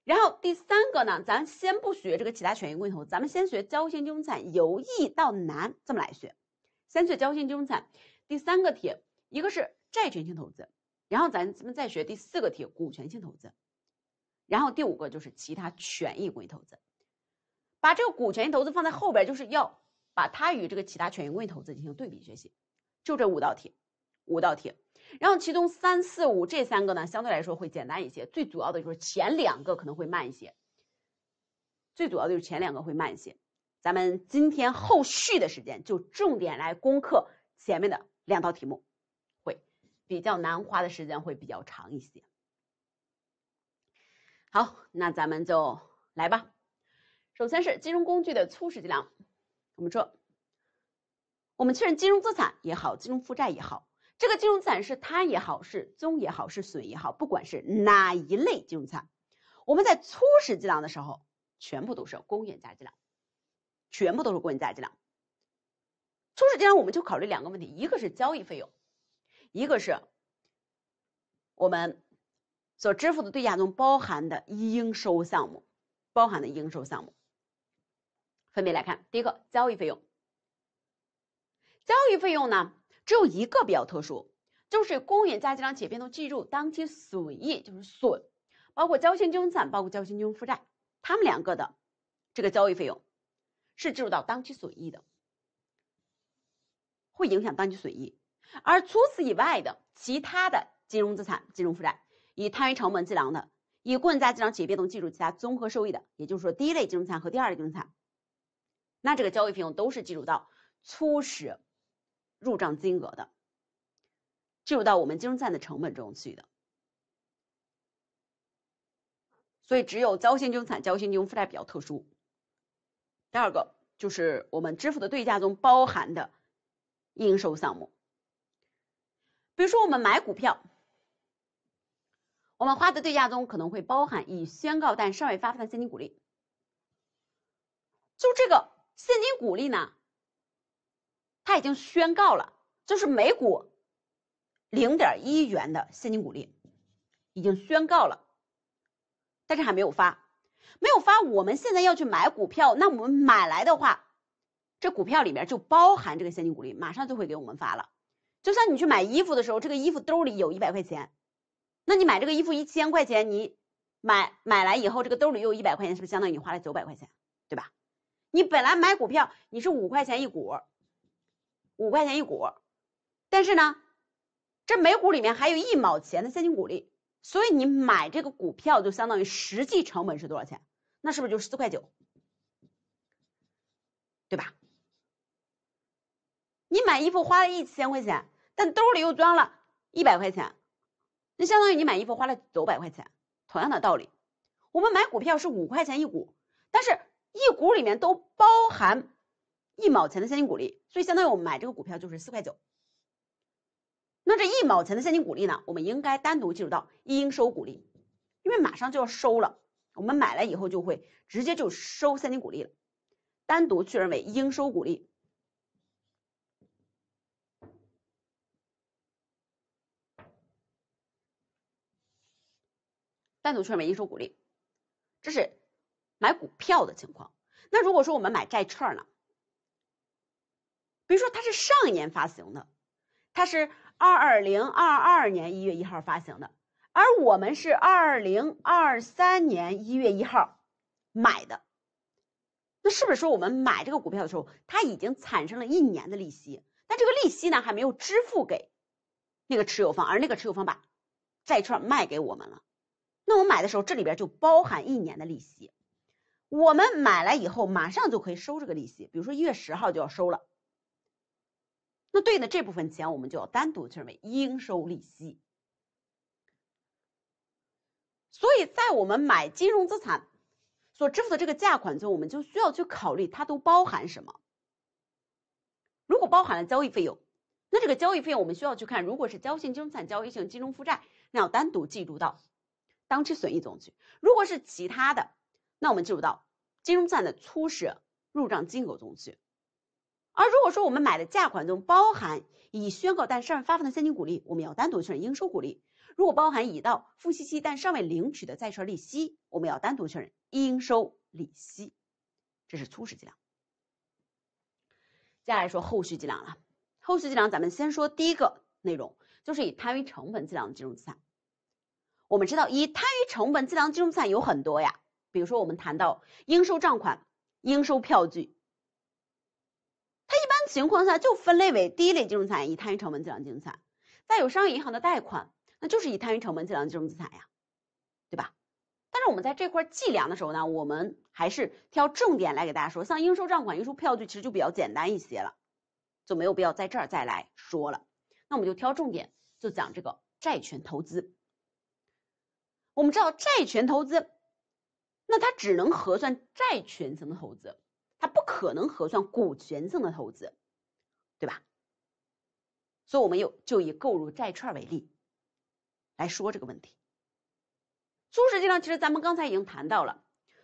Speaker 1: 然后第三个呢，咱先不学这个其他权益工具投资，咱们先学交易性金融资产，由易到难这么来学。先学交易性金融资产，第三个题一个是债权性投资，然后咱咱们再学第四个题股权性投资，然后第五个就是其他权益工投资。把这个股权性投资放在后边，就是要把它与这个其他权益工投资进行对比学习。就这五道题，五道题，然后其中三四五这三个呢，相对来说会简单一些。最主要的就是前两个可能会慢一些，最主要的就是前两个会慢一些。咱们今天后续的时间就重点来攻克前面的两道题目，会比较难，花的时间会比较长一些。好，那咱们就来吧。首先是金融工具的初始计量，我们说。我们确认金融资产也好，金融负债也好，这个金融资产是摊也好，是增也好，是损也好，不管是哪一类金融资产，我们在初始计量的时候，全部都是公允价计量，全部都是公允价计量。初始计量我们就考虑两个问题，一个是交易费用，一个是，我们所支付的对价中包含的应收项目，包含的应收项目。分别来看，第一个交易费用。交易费用呢，只有一个比较特殊，就是公允价值计量企业变动计入当期损益，就是损，包括交易性金融资产，包括交易性金融负债，他们两个的这个交易费用是计入到当期损益的，会影响当期损益。而除此以外的其他的金融资产、金融负债，以摊余成本计量的，以公允价值计量企业变动计入其他综合收益的，也就是说第一类金融资产和第二类金融资产，那这个交易费用都是计入到初始。入账金额的，进入到我们金融资产的成本中去的。所以只有交现金融资产、交现金融负债比较特殊。第二个就是我们支付的对价中包含的应收项目。比如说我们买股票，我们花的对价中可能会包含已宣告但尚未发放的现金股利。就这个现金股利呢？他已经宣告了，就是每股零点一元的现金股利，已经宣告了，但是还没有发，没有发。我们现在要去买股票，那我们买来的话，这股票里面就包含这个现金股利，马上就会给我们发了。就像你去买衣服的时候，这个衣服兜里有一百块钱，那你买这个衣服一千块钱，你买买来以后，这个兜里又一百块钱，是不是相当于你花了九百块钱，对吧？你本来买股票，你是五块钱一股。五块钱一股，但是呢，这每股里面还有一毛钱的现金股利，所以你买这个股票就相当于实际成本是多少钱？那是不是就四块九？对吧？你买衣服花了一千块钱，但兜里又装了一百块钱，那相当于你买衣服花了九百块钱。同样的道理，我们买股票是五块钱一股，但是一股里面都包含。一毛钱的现金股利，所以相当于我们买这个股票就是四块九。那这一毛钱的现金股利呢，我们应该单独计入到应收股利，因为马上就要收了，我们买来以后就会直接就收现金股利了，单独确认为应收股利，单独确认为应收股利。这是买股票的情况。那如果说我们买债券呢？比如说，它是上一年发行的，它是二零二二年一月一号发行的，而我们是二零二三年一月一号买的，那是不是说我们买这个股票的时候，它已经产生了一年的利息？但这个利息呢，还没有支付给那个持有方，而那个持有方把债券卖给我们了，那我买的时候，这里边就包含一年的利息。我们买来以后，马上就可以收这个利息，比如说一月十号就要收了。那对应的这部分钱，我们就要单独确认为应收利息。所以在我们买金融资产所支付的这个价款中，我们就需要去考虑它都包含什么。如果包含了交易费用，那这个交易费用我们需要去看，如果是交易性金融资产、交易性金融负债，那要单独计入到当期损益中去；如果是其他的，那我们计入到金融资产的初始入账金额中去。而如果说我们买的价款中包含已宣告但尚未发放的现金股利，我们要单独确认应收股利；如果包含已到付息期但尚未领取的债券利息，我们要单独确认应收利息。这是初始计量。接下来说后续计量了。后续计量，咱们先说第一个内容，就是以摊余成本计量的金融资产。我们知道，以摊余成本计量的金融资产有很多呀，比如说我们谈到应收账款、应收票据。情况下就分类为第一类金融资产，以摊余成本计量金融资产。再有商业银行的贷款，那就是以摊余成本计量金融资产呀，对吧？但是我们在这块计量的时候呢，我们还是挑重点来给大家说。像应收账款、应收票据其实就比较简单一些了，就没有必要在这儿再来说了。那我们就挑重点，就讲这个债权投资。我们知道债权投资，那它只能核算债权层的投资，它不可能核算股权性的投资。对吧？所以，我们又就以购入债券为例来说这个问题。初始计量，其实咱们刚才已经谈到了，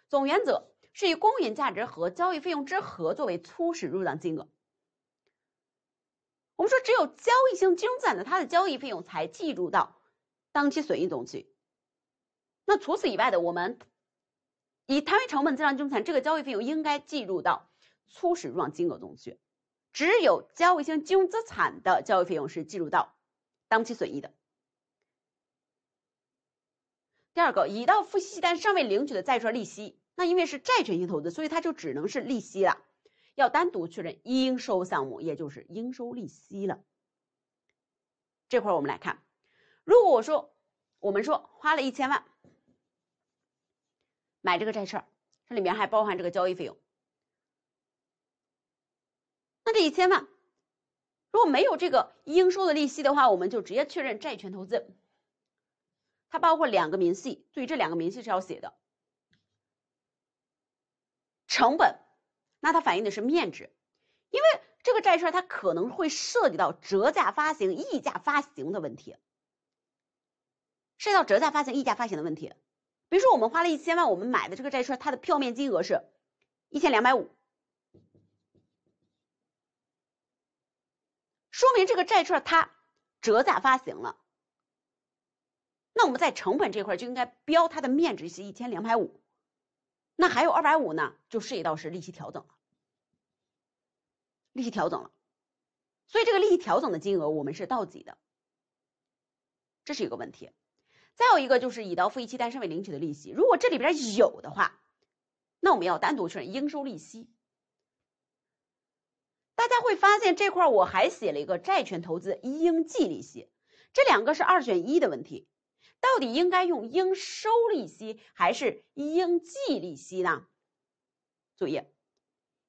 Speaker 1: 总原则是以公允价值和交易费用之和作为初始入账金额。我们说，只有交易性金融资产的它的交易费用才计入到当期损益中去。那除此以外的，我们以摊位成本计量金融资产，这个交易费用应该计入到初始入账金额中去。只有交易性金融资产的交易费用是计入到当期损益的。第二个，已到付息但尚未领取的债券利息，那因为是债权性投资，所以它就只能是利息了，要单独确认应收项目，也就是应收利息了。这块儿我们来看，如果我说我们说花了一千万买这个债券，这里面还包含这个交易费用。那这一千万，如果没有这个应收的利息的话，我们就直接确认债权投资。它包括两个明细，对，这两个明细是要写的。成本，那它反映的是面值，因为这个债券它可能会涉及到折价发行、溢价发行的问题，涉及到折价发行、溢价发行的问题。比如说，我们花了一千万，我们买的这个债券，它的票面金额是一千两百五。说明这个债券它折价发行了，那我们在成本这块就应该标它的面值是一千两百五，那还有二百五呢，就涉及到是利息调整了，利息调整了，所以这个利息调整的金额我们是到几的，这是一个问题。再有一个就是已到付一期单尚未领取的利息，如果这里边有的话，那我们要单独确认应收利息。大家会发现这块儿，我还写了一个债权投资应计利息，这两个是二选一的问题，到底应该用应收利息还是应计利息呢？注意，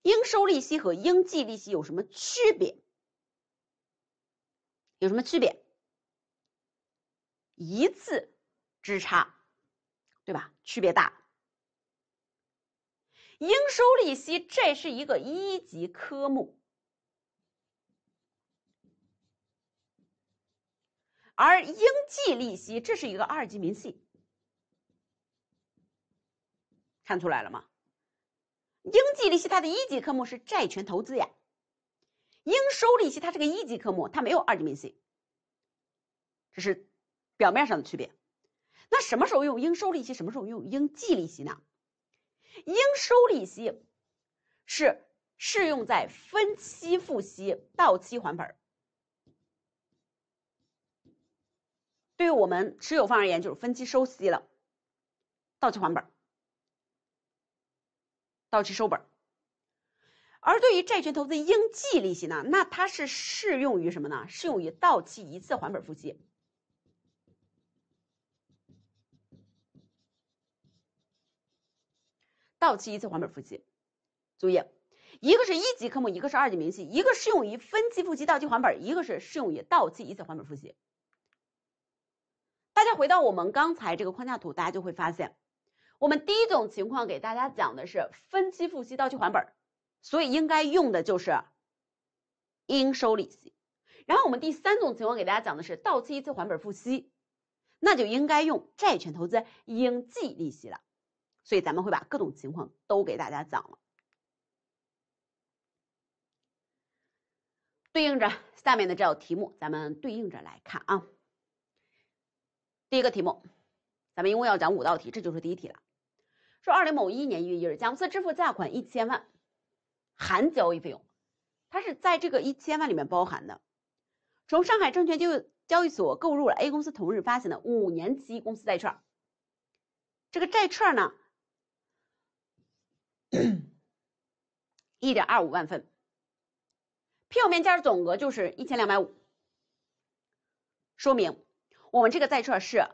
Speaker 1: 应收利息和应计利息有什么区别？有什么区别？一字之差，对吧？区别大。应收利息这是一个一级科目。而应计利息这是一个二级明细，看出来了吗？应计利息它的一级科目是债权投资呀，应收利息它是个一级科目，它没有二级明细。这是表面上的区别。那什么时候用应收利息？什么时候用应计利息呢？应收利息是适用在分期付息、到期还本儿。对于我们持有方而言，就是分期收息了，到期还本，到期收本。而对于债权投资应计利息呢？那它是适用于什么呢？适用于到期一次还本付息，到期一次还本付息。注意，一个是一级科目，一个是二级明细，一个适用于分期付息到期还本，一个是适用于到期一次还本付息。回到我们刚才这个框架图，大家就会发现，我们第一种情况给大家讲的是分期付息到期还本，所以应该用的就是应收利息。然后我们第三种情况给大家讲的是到期一次还本付息，那就应该用债权投资应计利息了。所以咱们会把各种情况都给大家讲了，对应着下面的这道题目，咱们对应着来看啊。第一个题目，咱们一共要讲五道题，这就是第一题了。说二零某一年一月一日，佳木斯支付价款一千万，含交易费用，它是在这个一千万里面包含的。从上海证券交易所购入了 A 公司同日发行的五年期公司债券，这个债券呢，一点二五万份，票面价值总额就是一千两百五，说明。我们这个债券是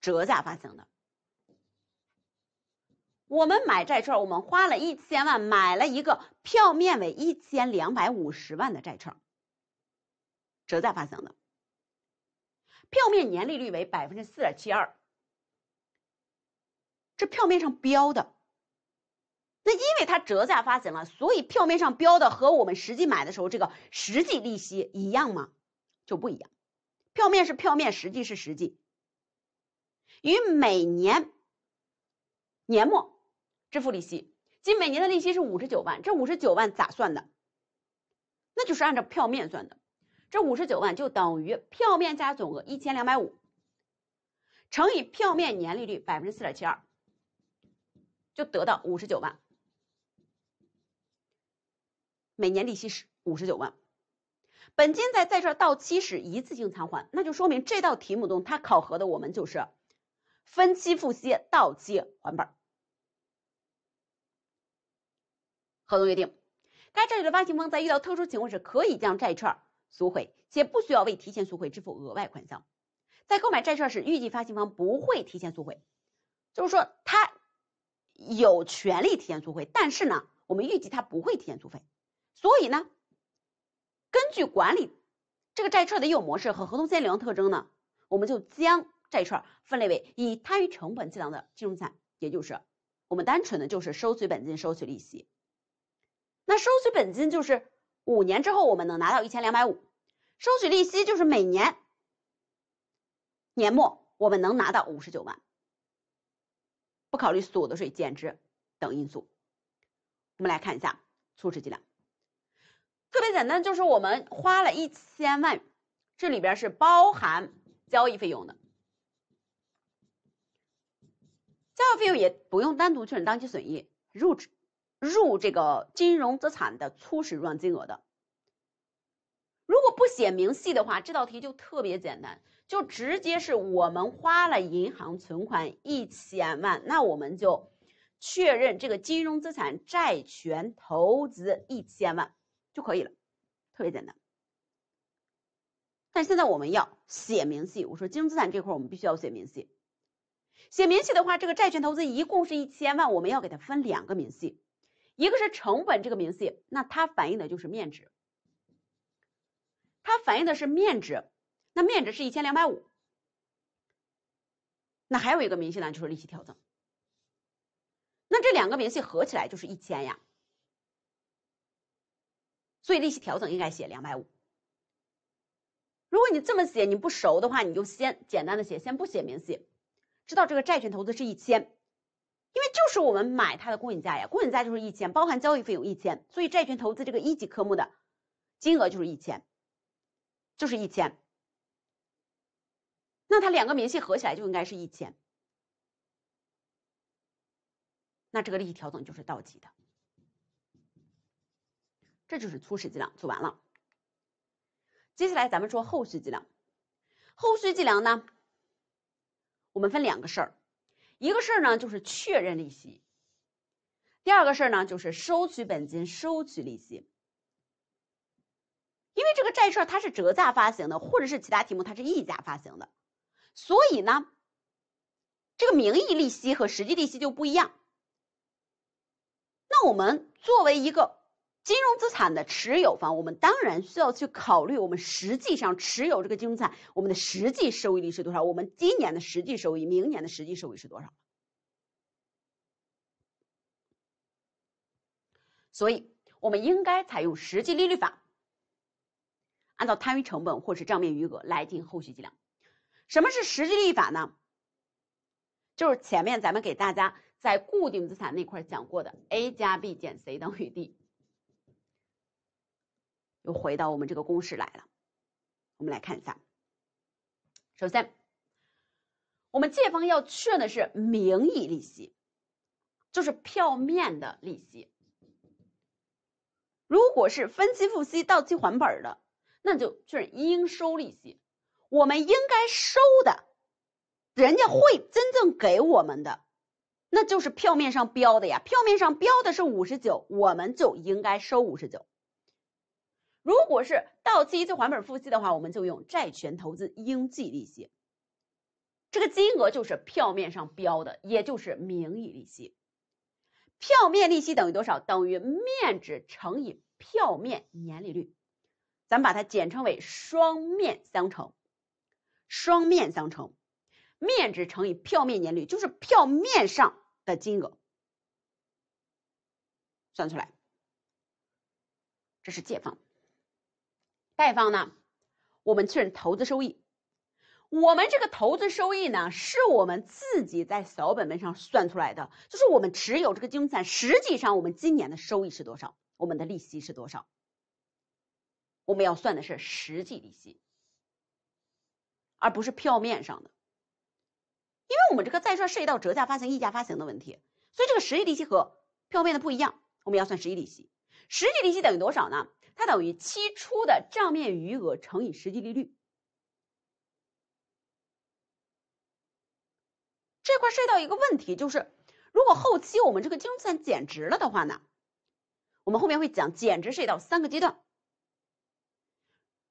Speaker 1: 折价发行的。我们买债券，我们花了一千万买了一个票面为一千两百五十万的债券，折价发行的，票面年利率为百分之四点七二，这票面上标的。那因为它折价发行了，所以票面上标的和我们实际买的时候这个实际利息一样吗？就不一样。票面是票面，实际是实际，于每年年末支付利息，即每年的利息是五十九万，这五十九万咋算的？那就是按照票面算的，这五十九万就等于票面加总额一千两百五乘以票面年利率百分之四点七二，就得到五十九万，每年利息是五十九万。本金在在这到期时一次性偿还，那就说明这道题目中，它考核的我们就是分期付息、到期还本。合同约定，该债券的发行方在遇到特殊情况时，可以将债券赎回，且不需要为提前赎回支付额外款项。在购买债券时，预计发行方不会提前赎回，就是说他有权利提前赎回，但是呢，我们预计他不会提前赎回，所以呢。根据管理这个债券的业务模式和合同现金流特征呢，我们就将债券分类为以摊余成本计量的金融资产，也就是我们单纯的就是收取本金、收取利息。那收取本金就是五年之后我们能拿到一千两百五，收取利息就是每年年末我们能拿到五十九万，不考虑所得税、减值等因素。我们来看一下初始计量。特别简单，就是我们花了一千万，这里边是包含交易费用的，交易费用也不用单独确认当期损益，入入这个金融资产的初始入账金额的。如果不写明细的话，这道题就特别简单，就直接是我们花了银行存款一千万，那我们就确认这个金融资产债权投资一千万。就可以了，特别简单。但现在我们要写明细。我说金融资产这块我们必须要写明细。写明细的话，这个债权投资一共是一千万，我们要给它分两个明细，一个是成本这个明细，那它反映的就是面值，它反映的是面值，那面值是一千两百五。那还有一个明细呢，就是利息调整。那这两个明细合起来就是一千呀。所以利息调整应该写两百五。如果你这么写你不熟的话，你就先简单的写，先不写明细，知道这个债权投资是一千，因为就是我们买它的公允价呀，公允价就是一千，包含交易费用一千，所以债权投资这个一级科目的金额就是一千，就是一千。那它两个明细合起来就应该是一千，那这个利息调整就是到期的。这就是初始计量做完了，接下来咱们说后续计量。后续计量呢，我们分两个事儿，一个事儿呢就是确认利息，第二个事儿呢就是收取本金、收取利息。因为这个债券它是折价发行的，或者是其他题目它是溢价发行的，所以呢，这个名义利息和实际利息就不一样。那我们作为一个金融资产的持有方，我们当然需要去考虑，我们实际上持有这个金融资产，我们的实际收益率是多少？我们今年的实际收益，明年的实际收益是多少？所以，我们应该采用实际利率法，按照摊余成本或是账面余额来进行后续计量。什么是实际利率法呢？就是前面咱们给大家在固定资产那块讲过的，A 加 B 减 C 等于 D。又回到我们这个公式来了，我们来看一下。首先，我们借方要确认的是名义利息，就是票面的利息。如果是分期付息、到期还本的，那就确认应收利息，我们应该收的，人家会真正给我们的，那就是票面上标的呀。票面上标的是五十九，我们就应该收五十九。如果是到期一次还本付息的话，我们就用债权投资应计利息，这个金额就是票面上标的，也就是名义利息。票面利息等于多少？等于面值乘以票面年利率，咱们把它简称为双面相乘。双面相乘，面值乘以票面年率就是票面上的金额。算出来，这是借方。贷方呢，我们确认投资收益。我们这个投资收益呢，是我们自己在小本本上算出来的，就是我们持有这个金融资产，实际上我们今年的收益是多少，我们的利息是多少。我们要算的是实际利息，而不是票面上的。因为我们这个债券涉及到折价发行、溢价发行的问题，所以这个实际利息和票面的不一样，我们要算实际利息。实际利息等于多少呢？它等于期初的账面余额乘以实际利率。这块涉及到一个问题，就是如果后期我们这个金融资产减值了的话呢，我们后面会讲减值涉及到三个阶段。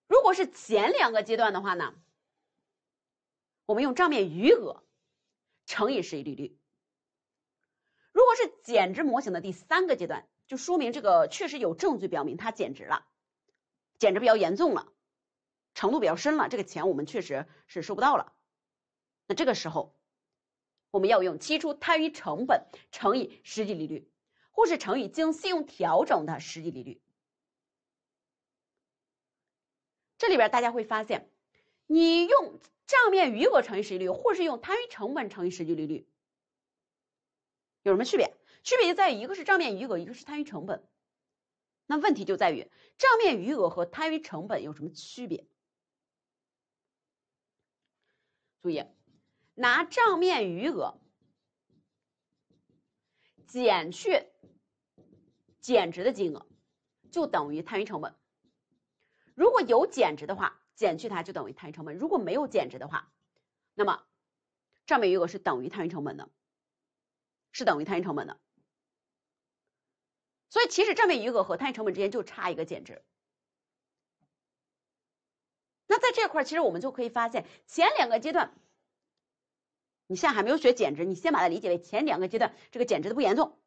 Speaker 1: 如果是前两个阶段的话呢，我们用账面余额乘以实际利率。如果是减值模型的第三个阶段。就说明这个确实有证据表明他减值了，减值比较严重了，程度比较深了。这个钱我们确实是收不到了。那这个时候，我们要用期初摊余成本乘以实际利率，或是乘以经信用调整的实际利率。这里边大家会发现，你用账面余额乘以实际利率，或是用摊余成本乘以实际利率，有什么区别？区别就在于一个是账面余额，一个是摊余成本。那问题就在于账面余额和摊余成本有什么区别？注意，拿账面余额减去减值的金额，就等于摊余成本。如果有减值的话，减去它就等于摊余成本；如果没有减值的话，那么账面余额是等于摊余成本的，是等于摊余成本的。所以，其实账面余额和摊余成本之间就差一个减值。那在这块儿，其实我们就可以发现，前两个阶段，你现在还没有学减值，你先把它理解为前两个阶段这个减值的不严重，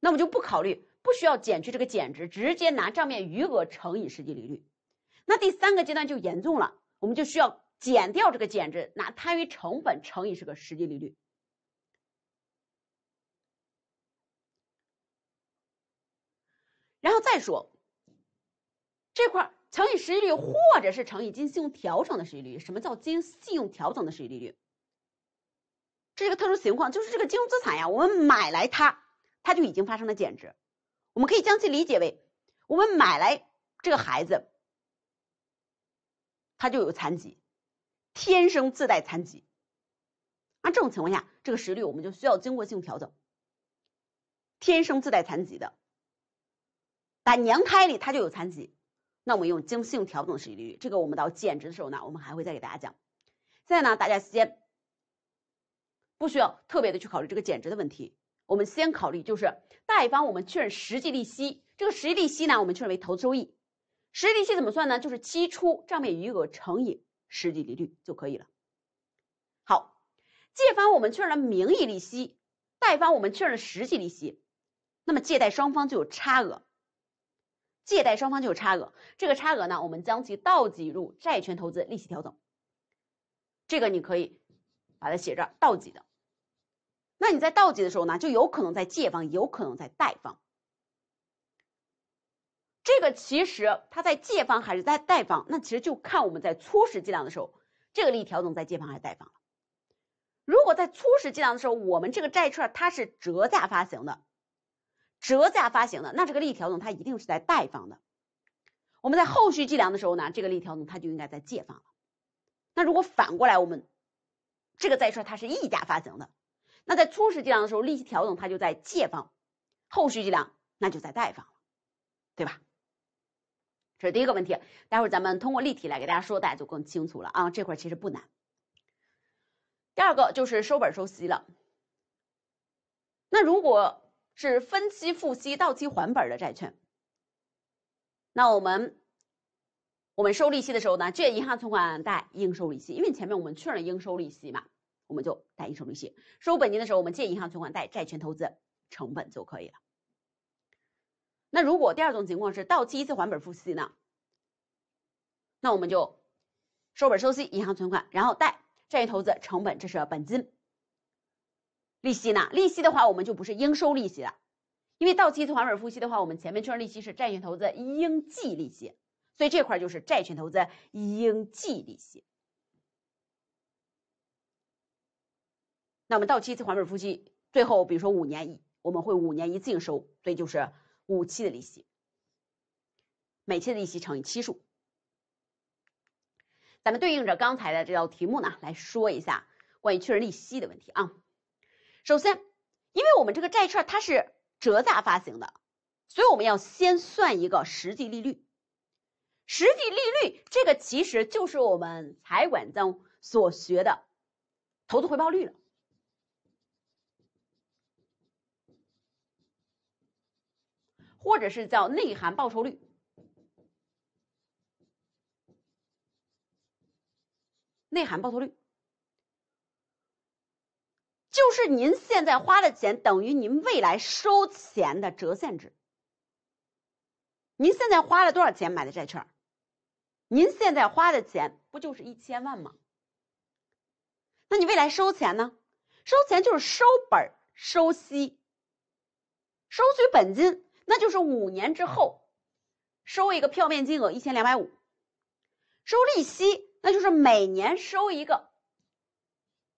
Speaker 1: 那我们就不考虑，不需要减去这个减值，直接拿账面余额乘以实际利率。那第三个阶段就严重了，我们就需要减掉这个减值，拿摊余成本乘以这个实际利率。然后再说，这块儿乘以实际利率，或者是乘以经信用调整的实际利率。什么叫经信用调整的实际利率？这是个特殊情况，就是这个金融资产呀，我们买来它，它就已经发生了减值。我们可以将其理解为，我们买来这个孩子，他就有残疾，天生自带残疾。那这种情况下，这个实际率我们就需要经过性调整。天生自带残疾的。打娘胎里，它就有残疾。那我们用经信用调整实际利率，这个我们到减值的时候呢，我们还会再给大家讲。现在呢，大家先不需要特别的去考虑这个减值的问题。我们先考虑就是贷方我们确认实际利息，这个实际利息呢，我们确认为投资收益。实际利息怎么算呢？就是期初账面余额乘以实际利率就可以了。好，借方我们确认了名义利息，贷方我们确认了实际利息，那么借贷双方就有差额。借贷双方就有差额，这个差额呢，我们将其倒挤入债权投资利息调整。这个你可以把它写这倒挤的。那你在倒挤的时候呢，就有可能在借方，有可能在贷方。这个其实它在借方还是在贷方，那其实就看我们在初始计量的时候，这个利益调整在借方还是贷方了。如果在初始计量的时候，我们这个债券它是折价发行的。折价发行的，那这个利调整它一定是在贷方的。我们在后续计量的时候呢，这个利调整它就应该在借方了。那如果反过来，我们这个债券它是溢价发行的，那在初始计量的时候，利息调整它就在借方，后续计量那就在贷方了，对吧？这是第一个问题，待会儿咱们通过例题来给大家说，大家就更清楚了啊。这块其实不难。第二个就是收本收息了。那如果是分期付息到期还本的债券。那我们，我们收利息的时候呢，借银行存款贷应收利息，因为前面我们确认应收利息嘛，我们就贷应收利息。收本金的时候，我们借银行存款贷债权投资成本就可以了。那如果第二种情况是到期一次还本付息呢，那我们就收本收息银行存款，然后贷债投资成本，这是本金。利息呢？利息的话，我们就不是应收利息了，因为到期一次还本付息的话，我们前面确认利息是债权投资应计利息，所以这块就是债权投资应计利息。那么到期一次还本付息，最后比如说五年一，我们会五年一次性收，所以就是五期的利息，每期的利息乘以期数。咱们对应着刚才的这道题目呢，来说一下关于确认利息的问题啊。首先，因为我们这个债券它是折价发行的，所以我们要先算一个实际利率。实际利率这个其实就是我们财管中所学的投资回报率了，或者是叫内涵报酬率，内涵报酬率。就是您现在花的钱等于您未来收钱的折现值。您现在花了多少钱买的债券？您现在花的钱不就是一千万吗？那你未来收钱呢？收钱就是收本收息、收取本金，那就是五年之后收一个票面金额一千两百五，收利息那就是每年收一个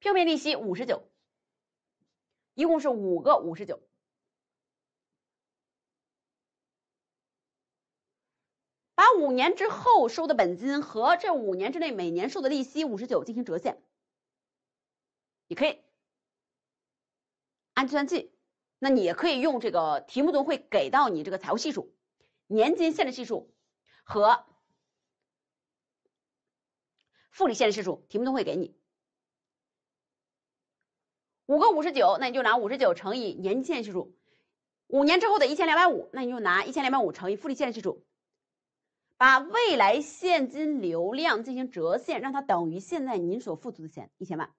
Speaker 1: 票面利息五十九。一共是五个五十九，把五年之后收的本金和这五年之内每年收的利息五十九进行折现，你可以按计算器，那你也可以用这个题目中会给到你这个财务系数、年金限制系数和复利限制系数，题目中会给你。五个五十九，那你就拿五十九乘以年限现系数，五年之后的一千两百五，那你就拿一千两百五乘以复利现值系数，把未来现金流量进行折现，让它等于现在您所付出的钱一千万。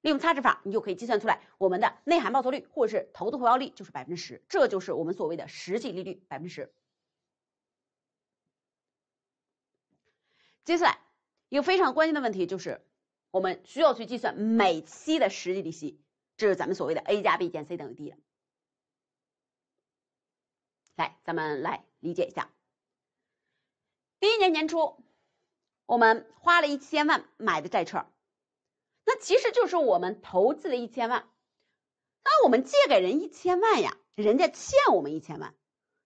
Speaker 1: 利用差值法，你就可以计算出来我们的内涵报酬率或者是投资回报率就是百分之十，这就是我们所谓的实际利率百分之十。接下来一个非常关键的问题就是。我们需要去计算每期的实际利息，这是咱们所谓的 a 加 b 减 c 等于 d。来，咱们来理解一下。第一年年初，我们花了一千万买的债券，那其实就是我们投资了一千万。那我们借给人一千万呀，人家欠我们一千万，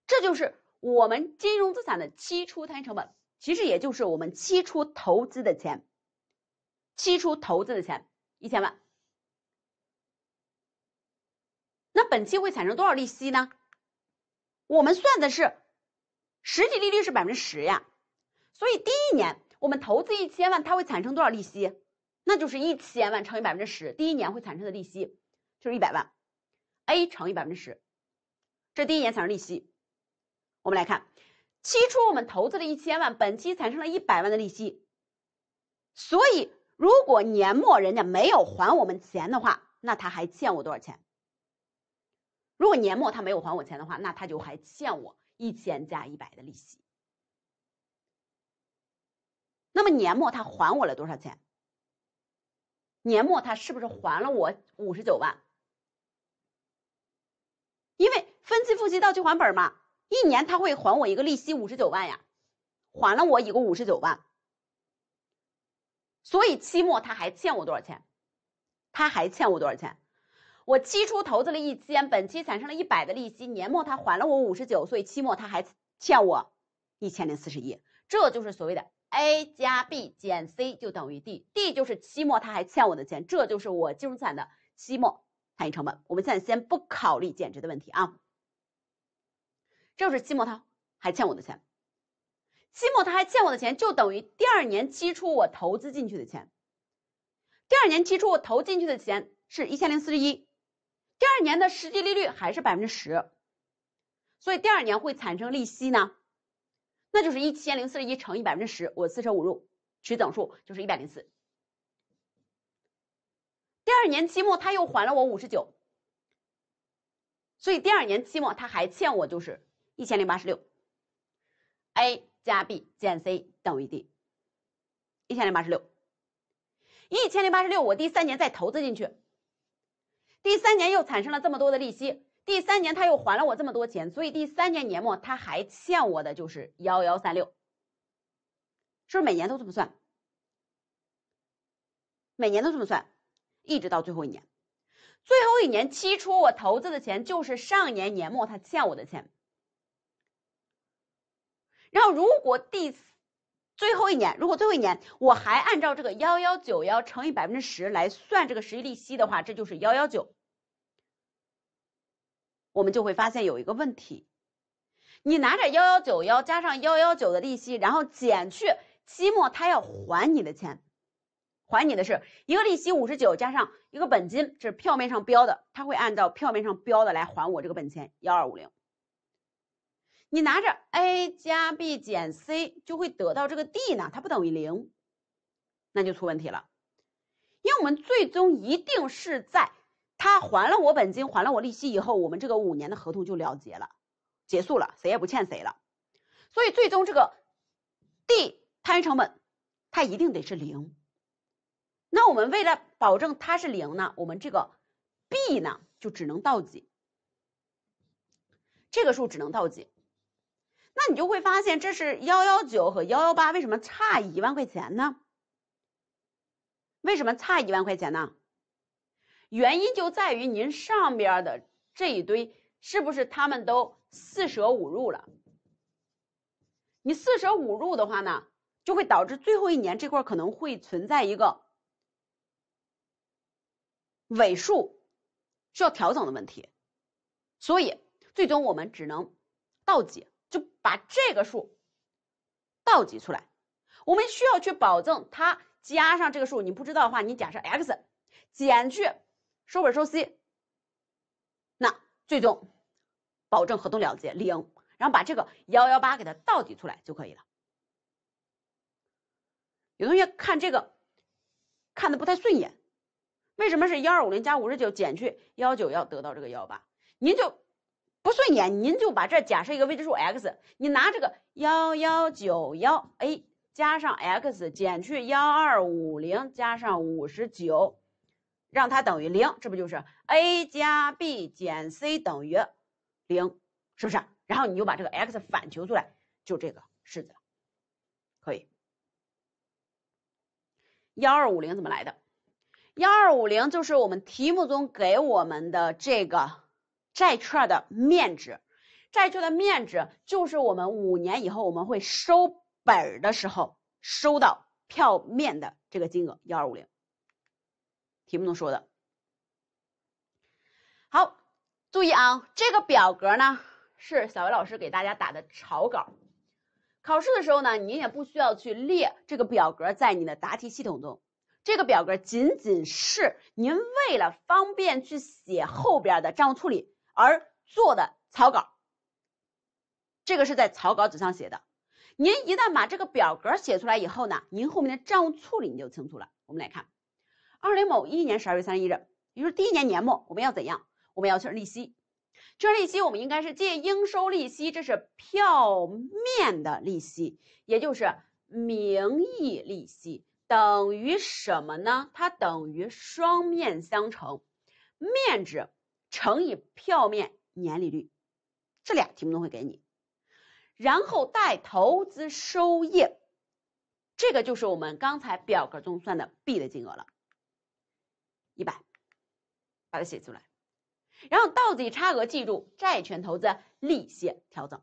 Speaker 1: 这就是我们金融资产的期初摊成本，其实也就是我们期初投资的钱。期初投资的钱一千万，那本期会产生多少利息呢？我们算的是，实际利率是百分之十呀。所以第一年我们投资一千万，它会产生多少利息？那就是一千万乘以百分之十，第一年会产生的利息就是一百万，A 乘以百分之十，这第一年产生利息。我们来看，期初我们投资了一千万，本期产生了一百万的利息，所以。如果年末人家没有还我们钱的话，那他还欠我多少钱？如果年末他没有还我钱的话，那他就还欠我一千加一百的利息。那么年末他还我了多少钱？年末他是不是还了我五十九万？因为分期付息到期还本嘛，一年他会还我一个利息五十九万呀，还了我一个五十九万。所以期末他还欠我多少钱？他还欠我多少钱？我期初投资了一千，本期产生了一百的利息，年末他还了我五十九，所以期末他还欠我一千零四十一。这就是所谓的 A 加 B 减 C 就等于 D，D 就是期末他还欠我的钱，这就是我金融产的期末摊余成本。我们现在先不考虑减值的问题啊，这就是期末他还欠我的钱。期末他还欠我的钱，就等于第二年期初我投资进去的钱。第二年期初我投进去的钱是一千零四十一，第二年的实际利率还是百分之十，所以第二年会产生利息呢，那就是一千零四十一乘以百分之十，我四舍五入取整数就是一百零四。第二年期末他又还了我五十九，所以第二年期末他还欠我就是一千零八十六。A。加 b 减 c 等于 d，一千零八十六，一千零八十六。我第三年再投资进去，第三年又产生了这么多的利息，第三年他又还了我这么多钱，所以第三年年末他还欠我的就是幺幺三六，是不是每年都这么算？每年都这么算，一直到最后一年，最后一年期初我投资的钱就是上年年末他欠我的钱。然后，如果第最后一年，如果最后一年我还按照这个幺幺九幺乘以百分之十来算这个实际利息的话，这就是幺幺九。我们就会发现有一个问题：你拿着幺幺九幺加上幺幺九的利息，然后减去期末他要还你的钱，还你的是一个利息五十九加上一个本金，这是票面上标的，他会按照票面上标的来还我这个本钱幺二五零。你拿着 a 加 b 减 c 就会得到这个 d 呢？它不等于零，那就出问题了。因为我们最终一定是在他还了我本金，还了我利息以后，我们这个五年的合同就了结了，结束了，谁也不欠谁了。所以最终这个 d 摊余成本它一定得是零。那我们为了保证它是零呢，我们这个 b 呢就只能到几？这个数只能到几？那你就会发现，这是幺幺九和幺幺八为什么差一万块钱呢？为什么差一万块钱呢？原因就在于您上边的这一堆是不是他们都四舍五入了？你四舍五入的话呢，就会导致最后一年这块可能会存在一个尾数需要调整的问题，所以最终我们只能倒挤。就把这个数倒挤出来，我们需要去保证它加上这个数，你不知道的话，你假设 x 减去收本收息，那最终保证合同了结零，然后把这个幺幺八给它倒挤出来就可以了。有同学看这个看的不太顺眼，为什么是幺二五零加五十九减去幺九幺得到这个幺八？您就。不顺眼，您就把这假设一个未知数 x，你拿这个幺幺九幺 a 加上 x 减去幺二五零加上五十九，让它等于零，这不就是 a 加 b 减 c 等于零，是不是？然后你就把这个 x 反求出来，就这个式子，可以。幺二五零怎么来的？幺二五零就是我们题目中给我们的这个。债券的面值，债券的面值就是我们五年以后我们会收本儿的时候收到票面的这个金额幺二五零。题目中说的，好，注意啊，这个表格呢是小薇老师给大家打的草稿，考试的时候呢您也不需要去列这个表格，在你的答题系统中，这个表格仅仅是您为了方便去写后边的账务处理。而做的草稿，这个是在草稿纸上写的。您一旦把这个表格写出来以后呢，您后面的账务处理你就清楚了。我们来看，二零某一年十二月三十一日，也就是第一年年末，我们要怎样？我们要确认利息，确认利息，我们应该是借应收利息，这是票面的利息，也就是名义利息，等于什么呢？它等于双面相乘，面值。乘以票面年利率，这俩题目都会给你，然后贷投资收益，这个就是我们刚才表格中算的 B 的金额了，一百，把它写出来，然后到底差额记住债权投资利息调整，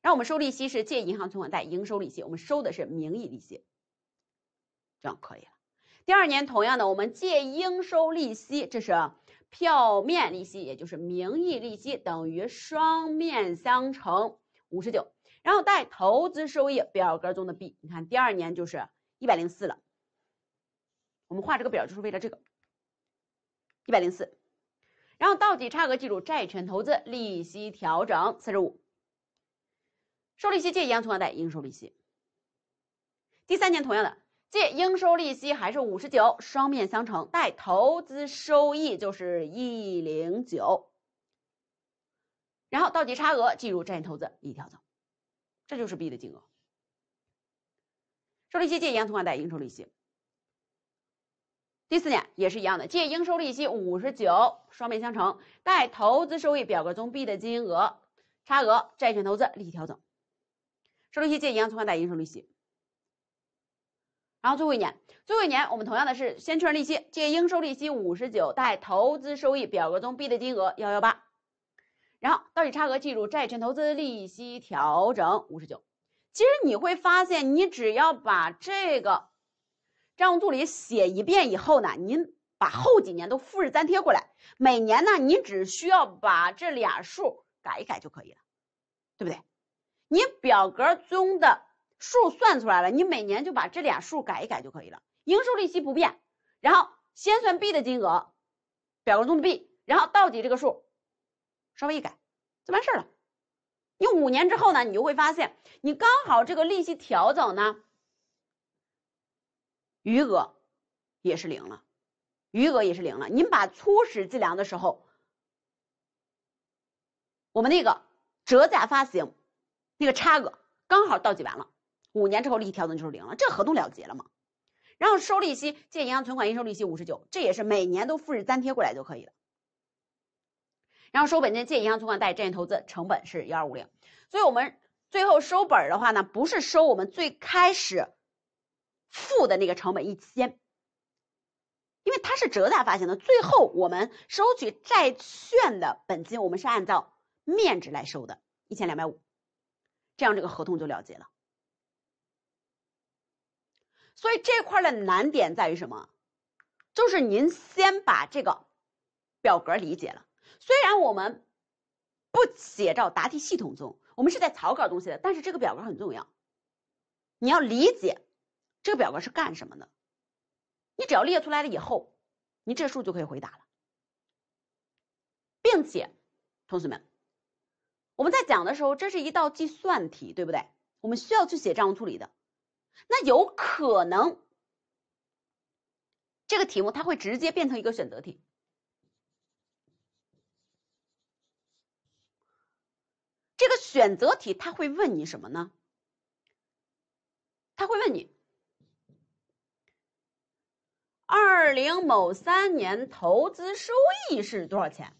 Speaker 1: 然后我们收利息是借银行存款贷应收利息，我们收的是名义利息，这样可以了。第二年同样的，我们借应收利息，这是。票面利息也就是名义利息等于双面相乘五十九，然后带投资收益表格中的 B，你看第二年就是一百零四了。我们画这个表就是为了这个一百零四，然后到底差额计入债权投资利息调整四十五，收利息借银行存款贷应收利息。第三年同样的。借应收利息还是五十九，双面相乘，贷投资收益就是一零九，然后到底差额计入债券投资一息调整，这就是 B 的金额。收利息借银行存款贷应收利息。第四点也是一样的，借应收利息五十九，双面相乘，贷投资收益表格中 B 的金额差额债券投资利息调整，收利息借银行存款贷应收利息。然后最后一年，最后一年我们同样的是先确认利息，借应收利息五十九，贷投资收益表格中 B 的金额幺幺八，然后到底差额计入债权投资利息调整五十九。其实你会发现，你只要把这个账务里写一遍以后呢，您把后几年都复制粘贴过来，每年呢，你只需要把这俩数改一改就可以了，对不对？你表格中的。数算出来了，你每年就把这俩数改一改就可以了。应收利息不变，然后先算 B 的金额，表格中的 B，然后到底这个数稍微一改就完事儿了。你五年之后呢，你就会发现你刚好这个利息调整呢，余额也是零了，余额也是零了。你把初始计量的时候，我们那个折价发行那个差额刚好倒计完了。五年之后利息调整就是零了，这合同了结了吗？然后收利息借银行存款应收利息五十九，这也是每年都复制粘贴过来就可以了。然后收本金借银行存款贷债券投资成本是幺二五零，所以我们最后收本的话呢，不是收我们最开始付的那个成本一千，因为它是折价发行的，最后我们收取债券的本金我们是按照面值来收的，一千两百五，这样这个合同就了结了。所以这块的难点在于什么？就是您先把这个表格理解了。虽然我们不写照答题系统中，我们是在草稿东西的，但是这个表格很重要。你要理解这个表格是干什么的。你只要列出来了以后，你这数就可以回答了。并且，同学们，我们在讲的时候，这是一道计算题，对不对？我们需要去写账务处理的。那有可能，这个题目它会直接变成一个选择题。这个选择题它会问你什么呢？他会问你，二零某三年投资收益是多少钱？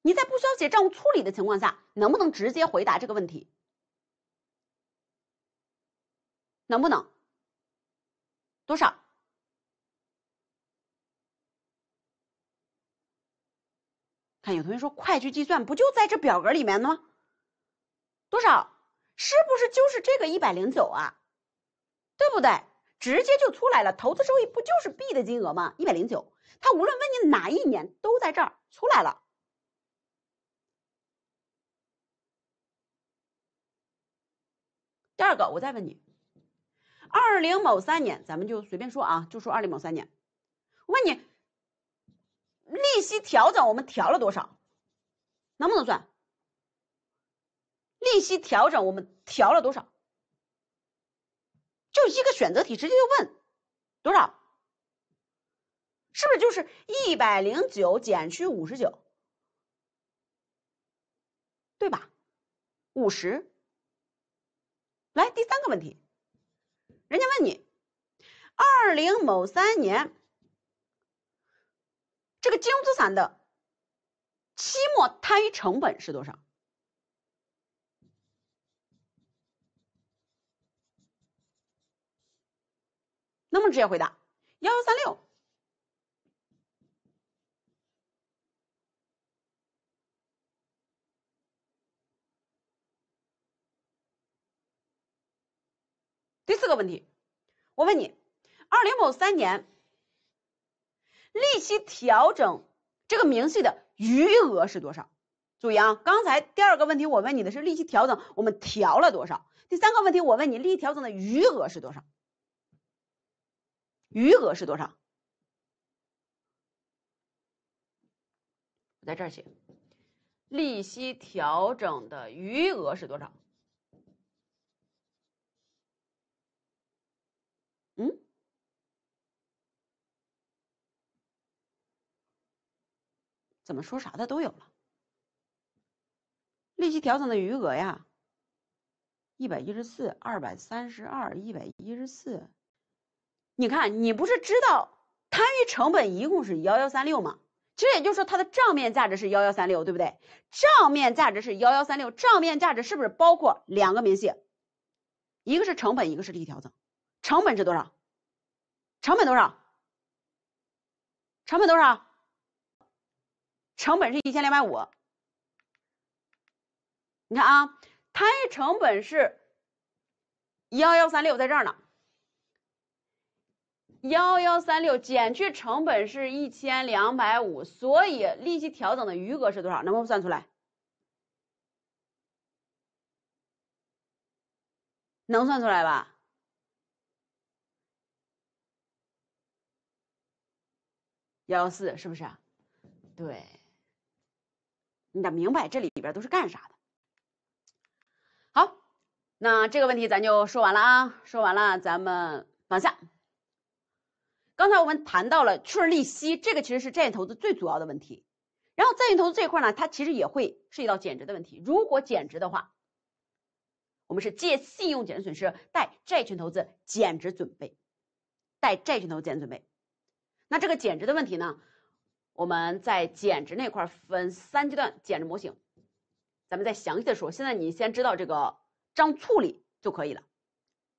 Speaker 1: 你在不需要写账务处理的情况下，能不能直接回答这个问题？能不能多少？看有同学说快去计算，不就在这表格里面吗？多少？是不是就是这个一百零九啊？对不对？直接就出来了。投资收益不就是 B 的金额吗？一百零九。他无论问你哪一年，都在这儿出来了。第二个，我再问你。二零某三年，咱们就随便说啊，就说二零某三年。我问你，利息调整我们调了多少？能不能算？利息调整我们调了多少？就一个选择题，直接就问多少？是不是就是一百零九减去五十九？对吧？五十。来，第三个问题。人家问你，二零某三年这个金融资产的期末摊余成本是多少？能不能直接回答幺幺三六？第四个问题，我问你，二零某三年利息调整这个明细的余额是多少？注意啊，刚才第二个问题我问你的是利息调整我们调了多少？第三个问题我问你，利息调整的余额是多少？余额是多少？我在这儿写，利息调整的余额是多少？嗯，怎么说啥的都有了，利息调整的余额呀，一百一十四，二百三十二，一百一十四。你看，你不是知道摊余成本一共是幺幺三六吗？其实也就是说，它的账面价值是幺幺三六，对不对？账面价值是幺幺三六，账面价值是不是包括两个明细？一个是成本，一个是利息调整。成本是多少？成本多少？成本多少？成本是一千两百五。你看啊，摊成本是幺幺三六，在这儿呢。幺幺三六减去成本是一千两百五，所以利息调整的余额是多少？能不能算出来？能算出来吧？幺幺四是不是？对，你得明白这里边都是干啥的。好，那这个问题咱就说完了啊，说完了咱们往下。刚才我们谈到了确认利息，这个其实是债券投资最主要的问题。然后债券投资这一块呢，它其实也会涉及到减值的问题。如果减值的话，我们是借信用减值损失，贷债券投资减值准备，贷债券投资减值准备。那这个减值的问题呢，我们在减值那块儿分三阶段减值模型，咱们再详细的说。现在你先知道这个账处理就可以了，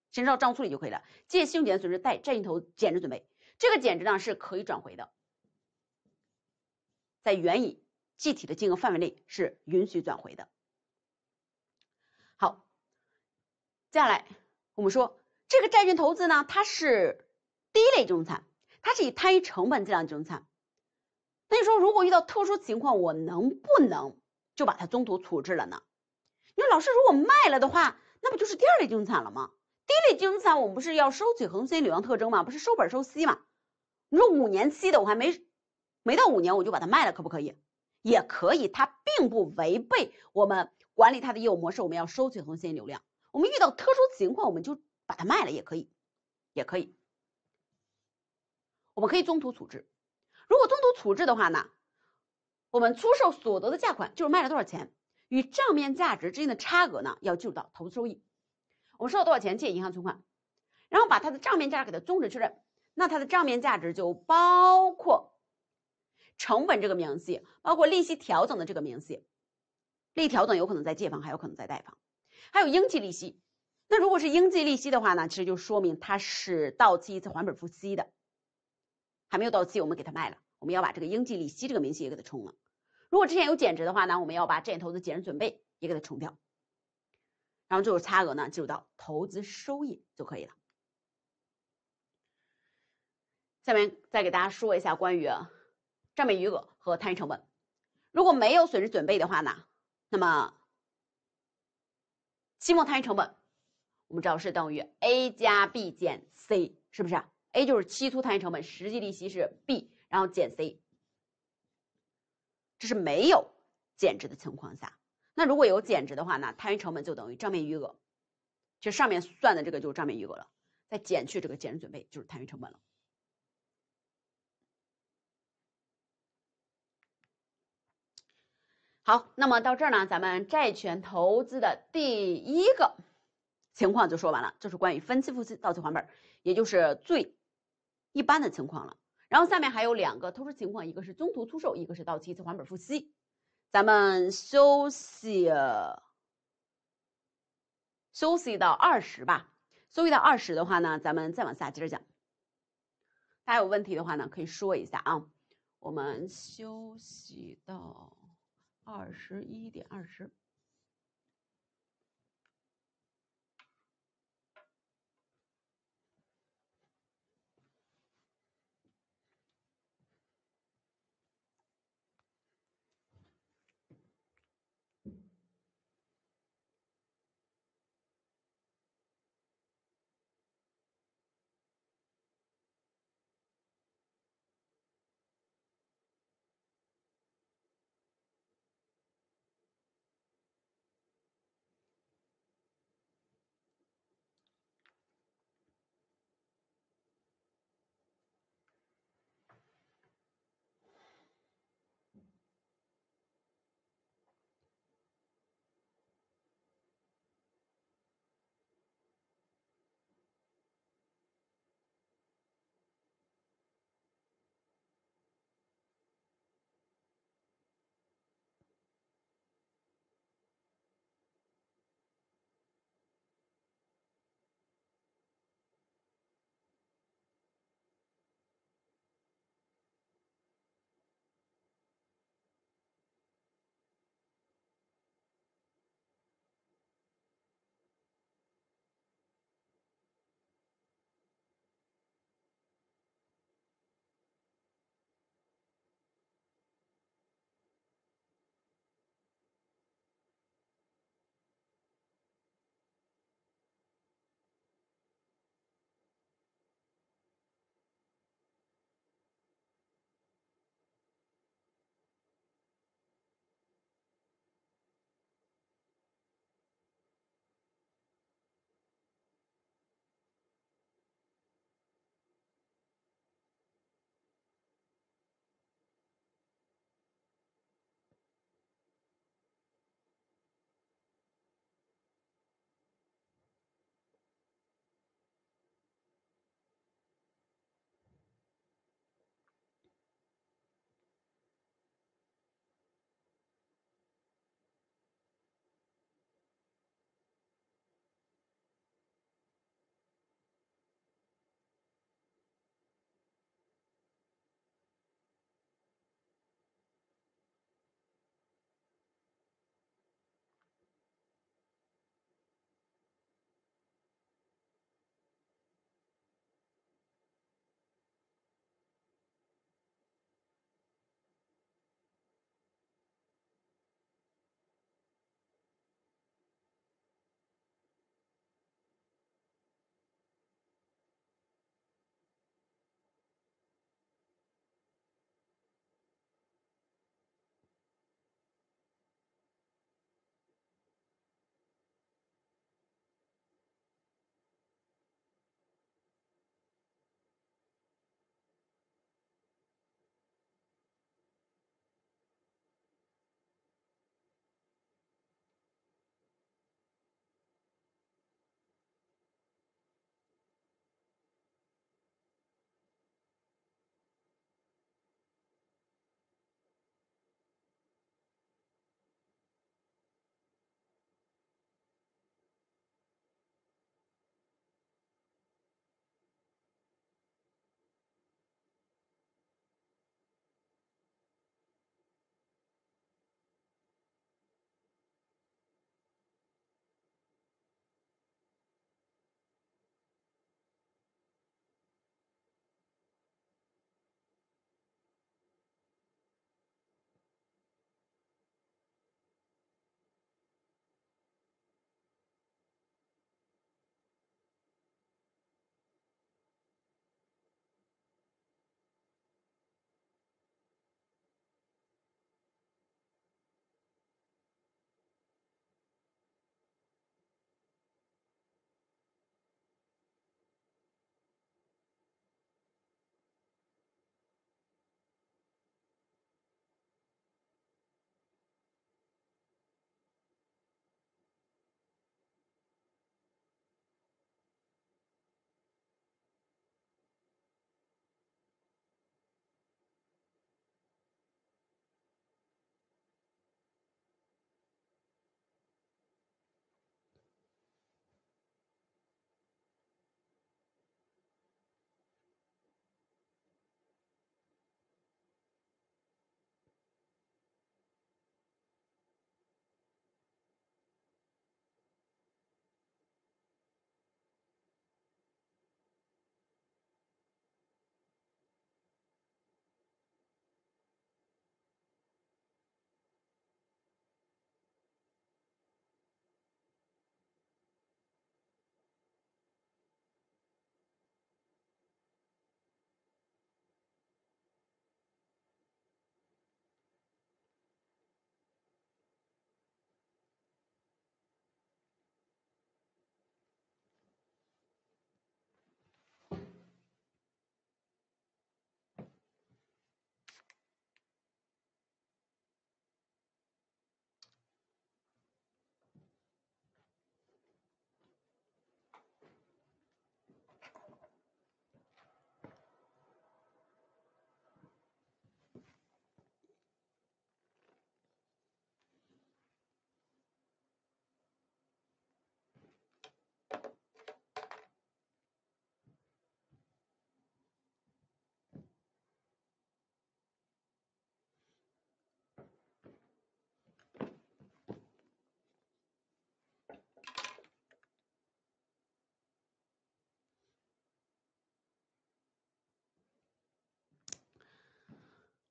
Speaker 1: 先知道账处理就可以了。借：信用减值损失，贷：债券投资减值准备。这个减值呢是可以转回的，在原已计提的金额范围内是允许转回的。好，接下来我们说这个债券投资呢，它是第一类金融资产。它是以摊余成本计量资产，那你说如果遇到特殊情况，我能不能就把它中途处置了呢？你说老师，如果卖了的话，那不就是第二类资产了吗？第一类资产我们不是要收取恒星流量特征吗？不是收本收息吗？你说五年期的我还没没到五年我就把它卖了，可不可以？也可以，它并不违背我们管理它的业务模式，我们要收取恒星流量。我们遇到特殊情况，我们就把它卖了，也可以，也可以。我们可以中途处置，如果中途处置的话呢，我们出售所得的价款就是卖了多少钱，与账面价值之间的差额呢，要计入到投资收益。我们收到多少钱借银行存款，然后把它的账面价值给它终止确认，那它的账面价值就包括成本这个明细，包括利息调整的这个明细，利调整有可能在借方，还有可能在贷方，还有应计利息。那如果是应计利息的话呢，其实就说明它是到期一次还本付息的。还没有到期，我们给它卖了。我们要把这个应计利息这个明细也给它冲了。如果之前有减值的话呢，我们要把之前投资减值准备也给它冲掉。然后最后差额呢，进入到投资收益就可以了。下面再给大家说一下关于账面余额和摊余成本。如果没有损失准备的话呢，那么期末摊余成本我们知道是等于 A 加 B 减 C，是不是？a 就是期初摊余成本，实际利息是 b，然后减 c，这是没有减值的情况下。那如果有减值的话呢，摊余成本就等于账面余额，就上面算的这个就是账面余额了，再减去这个减值准备就是摊余成本了。好，那么到这儿呢，咱们债权投资的第一个情况就说完了，就是关于分期付息到期还本，也就是最。一般的情况了，然后下面还有两个特殊情况，一个是中途出售，一个是到期一次还本付息。咱们休息，休息到二十吧，休息到二十的话呢，咱们再往下接着讲。大家有问题的话呢，可以说一下啊。我们休息到二十一点二十。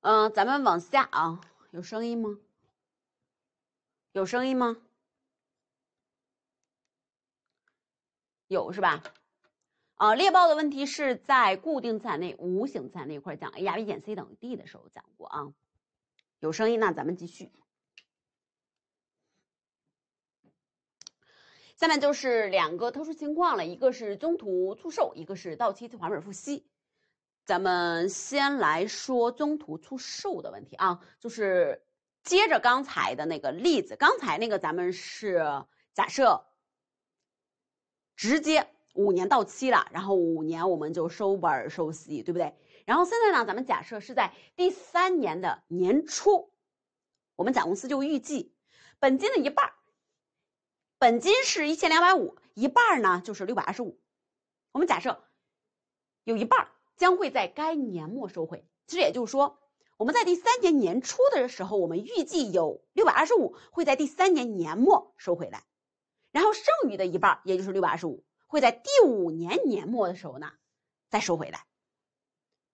Speaker 1: 嗯，咱们往下啊，有声音吗？有声音吗？有是吧？啊，猎豹的问题是在固定资产内无形资产那一块讲，A、B 减 C 等于 D 的时候讲过啊。有声音，那咱们继续。下面就是两个特殊情况了，一个是中途出售，一个是到期还本付息。咱们先来说中途出售的问题啊，就是接着刚才的那个例子，刚才那个咱们是假设直接五年到期了，然后五年我们就收本收息，对不对？然后现在呢，咱们假设是在第三年的年初，我们甲公司就预计本金的一半，本金是一千两百五，一半呢就是六百二十五，我们假设有一半。将会在该年末收回。其实也就是说，我们在第三年年初的时候，我们预计有六百二十五会在第三年年末收回来，然后剩余的一半，也就是六百二十五，会在第五年年末的时候呢再收回来。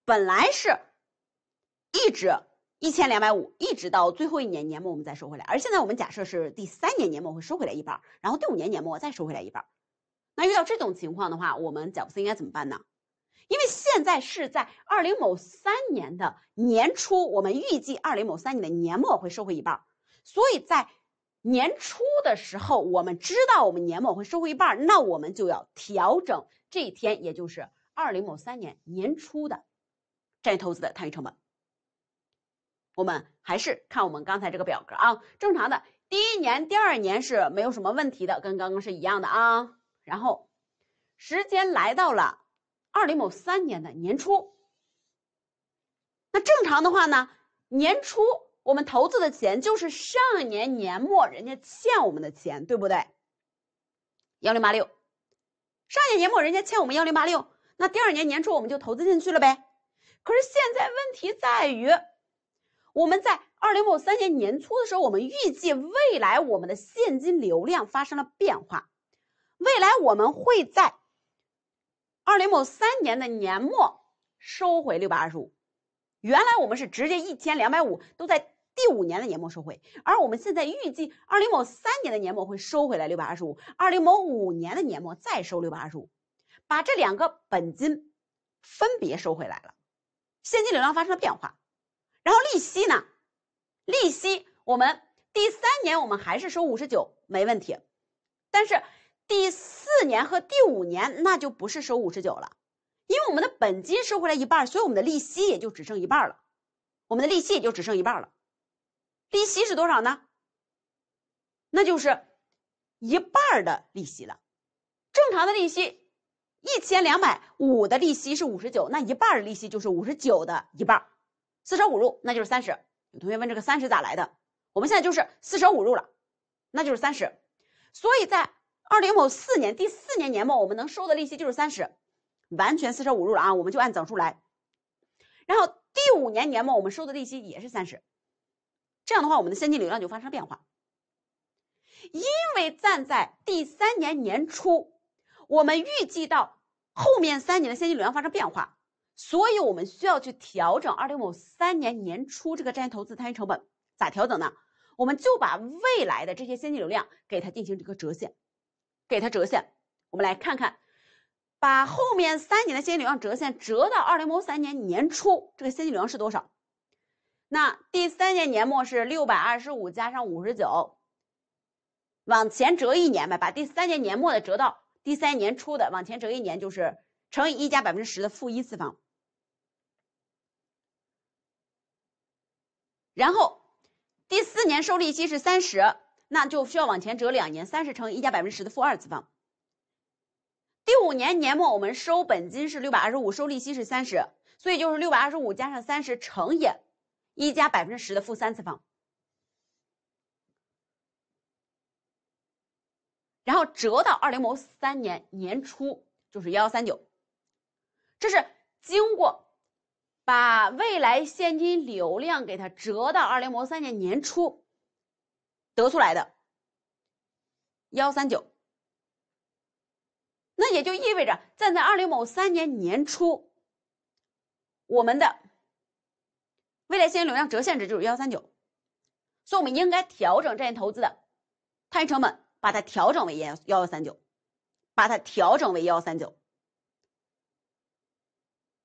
Speaker 1: 本来是一直一千两百五，一直到最后一年年末我们再收回来。而现在我们假设是第三年年末会收回来一半，然后第五年年末再收回来一半。那遇到这种情况的话，我们贾布斯应该怎么办呢？因为现在是在二零某三年的年初，我们预计二零某三年的年末会收回一半，所以在年初的时候，我们知道我们年末会收回一半，那我们就要调整这一天，也就是二零某三年年初的债投资的摊余成本。我们还是看我们刚才这个表格啊，正常的，第一年、第二年是没有什么问题的，跟刚刚是一样的啊。然后时间来到了。二零某三年的年初，那正常的话呢？年初我们投资的钱就是上年年末人家欠我们的钱，对不对？幺零八六，上年年末人家欠我们幺零八六，那第二年年初我们就投资进去了呗。可是现在问题在于，我们在二零某三年年初的时候，我们预计未来我们的现金流量发生了变化，未来我们会在。二零某三年的年末收回六百二十五，原来我们是直接一千两百五都在第五年的年末收回，而我们现在预计二零某三年的年末会收回来六百二十五，二零某五年的年末再收六百二十五，把这两个本金分别收回来了，现金流量发生了变化，然后利息呢？利息我们第三年我们还是收五十九没问题，但是。第四年和第五年，那就不是收五十九了，因为我们的本金收回来一半，所以我们的利息也就只剩一半了。我们的利息也就只剩一半了，利息是多少呢？那就是一半的利息了。正常的利息一千两百五的利息是五十九，那一半的利息就是五十九的一半，四舍五入那就是三十。有同学问这个三十咋来的？我们现在就是四舍五入了，那就是三十。所以在二零某四年第四年年末，我们能收的利息就是三十，完全四舍五入了啊，我们就按整数来。然后第五年年末我们收的利息也是三十，这样的话我们的现金流量就发生变化。因为站在第三年年初，我们预计到后面三年的现金流量发生变化，所以我们需要去调整二零某三年年初这个债券投资摊余成本。咋调整呢？我们就把未来的这些现金流量给它进行一个折现。给它折现，我们来看看，把后面三年的现金流量折现折到二零二三年年初，这个现金流量是多少？那第三年年末是六百二十五加上五十九，往前折一年呗，把第三年年末的折到第三年初的，往前折一年就是乘以一加百分之十的负一次方。然后第四年收利息是三十。那就需要往前折两年，三十乘一加百分之十的负二次方。第五年年末我们收本金是六百二十五，收利息是三十，所以就是六百二十五加上三十乘以一加百分之十的负三次方，然后折到二零某三年年初就是幺幺三九，这是经过把未来现金流量给它折到二零某三年年初。得出来的幺三九，那也就意味着，站在二零某三年年初，我们的未来现金流量折现值就是幺三九，所以我们应该调整债券投资的摊余成本，把它调整为幺幺幺三九，把它调整为幺三九。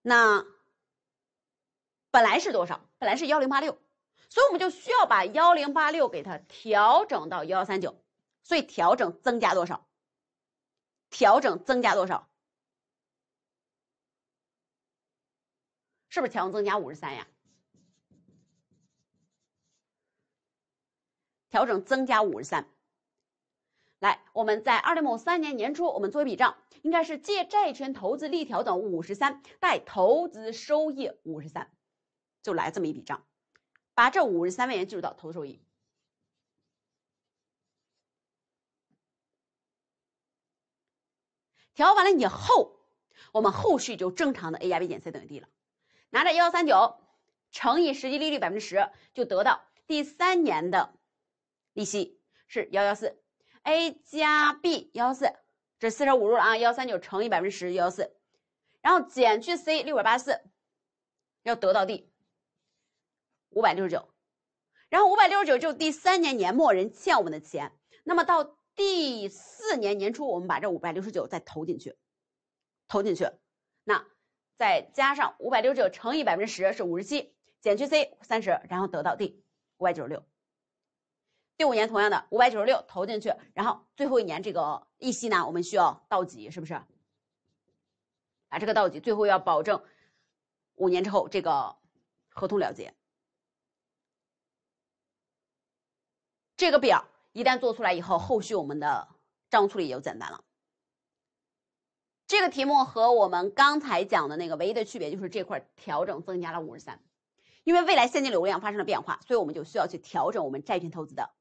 Speaker 1: 那本来是多少？本来是幺零八六。所以我们就需要把幺零八六给它调整到幺三九，所以调整增加多少？调整增加多少？是不是调整增加五十三呀？调整增加五十三。来，我们在二零某三年年初，我们做一笔账，应该是借债权投资利调整五十三，贷投资收益五十三，就来这么一笔账。把这五十三万元计入到投资收益，调完了以后，我们后续就正常的 a 加 b 减 c 等于 d 了。拿着幺三九乘以实际利率百分之十，就得到第三年的利息是幺幺四，a 加 b 幺幺四，这四舍五入了啊，幺三九乘以百分之十幺幺四，然后减去 c 六百八四，要得到 d。五百六十九，然后五百六十九就第三年年末人欠我们的钱，那么到第四年年初，我们把这五百六十九再投进去，投进去，那再加上五百六十九乘以百分之十是五十七，减去 C 三十，然后得到 D 五百九十六。第五年同样的五百九十六投进去，然后最后一年这个利息呢，我们需要到几？是不是？把这个到几？最后要保证五年之后这个合同了结。这个表一旦做出来以后，后续我们的账务处理也就简单了。这个题目和我们刚才讲的那个唯一的区别就是这块调整增加了五十三，因为未来现金流量发生了变化，所以我们就需要去调整我们债券投资的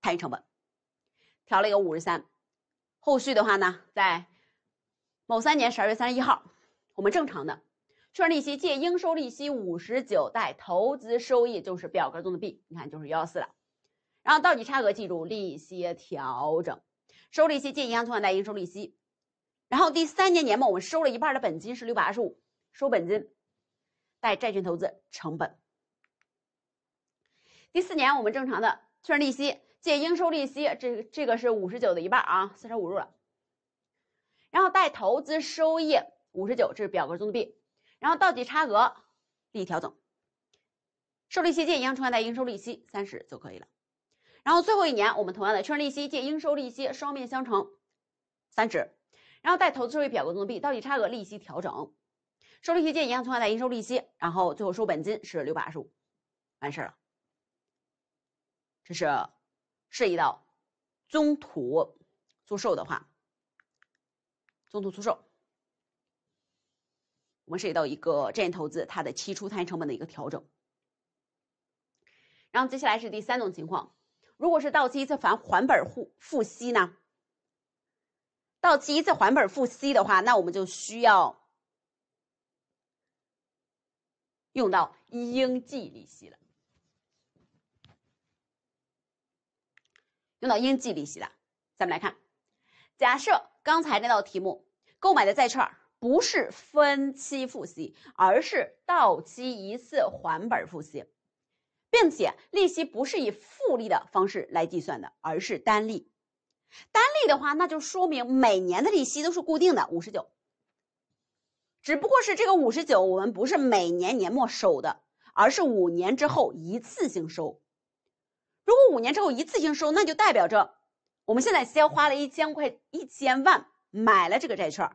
Speaker 1: 摊余成本，调了一个五十三。后续的话呢，在某三年十二月三十一号，我们正常的确认利息，借应收利息五十九，贷投资收益就是表格中的 B，你看就是幺四了。然后到底差额记住利息调整，收利息借银行存款贷应收利息。然后第三年年末我们收了一半的本金是六百二十五，收本金，贷债券投资成本。第四年我们正常的确认利息借应收利息，这这个是五十九的一半啊，四舍五入了。然后贷投资收益五十九，这是表格中的 B。然后到底差额利益调整，收利息借银行存款贷应收利息三十就可以了。然后最后一年，我们同样的确认利息借应收利息，双面相乘，三值。然后贷投资收益表格中的 B 到底差额利息调整，收利息借银行存款贷应收利息，然后最后收本金是六百二十五，完事儿了。这是涉及到中途出售的话，中途出售，我们涉及到一个债券投资它的期初摊成本的一个调整。然后接下来是第三种情况。如果是到期一次还还本付付息呢？到期一次还本付息的话，那我们就需要用到应计利息了，用到应计利息了。咱们来看，假设刚才那道题目购买的债券不是分期付息，而是到期一次还本付息。并且利息不是以复利的方式来计算的，而是单利。单利的话，那就说明每年的利息都是固定的五十九。只不过是这个五十九，我们不是每年年末收的，而是五年之后一次性收。如果五年之后一次性收，那就代表着我们现在先花了一千块一千万买了这个债券，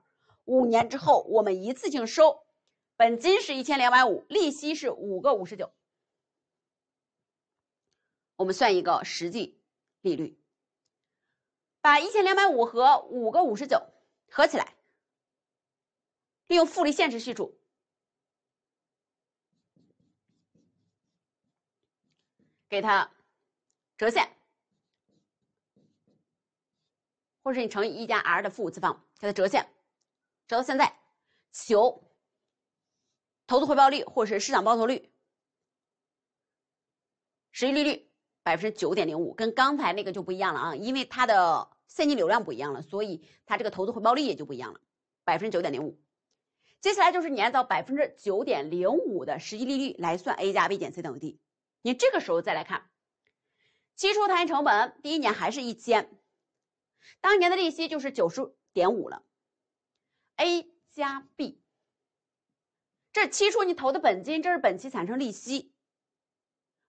Speaker 1: 五年之后我们一次性收，本金是一千两百五，利息是五个五十九。我们算一个实际利率，把一千两百五和五个五十九合起来，利用复利现值系数给它折现，或者是你乘以一加 r 的负五次方，给它折现，折到现在求投资回报率，或者是市场报酬率、实际利率。百分之九点零五跟刚才那个就不一样了啊，因为它的现金流量不一样了，所以它这个投资回报率也就不一样了，百分之九点零五。接下来就是你按照百分之九点零五的实际利率来算，a 加 b 减 c 等于 d。你这个时候再来看，期初摊资成本第一年还是一千，当年的利息就是九十点五了。a 加 b，这期初你投的本金，这是本期产生利息。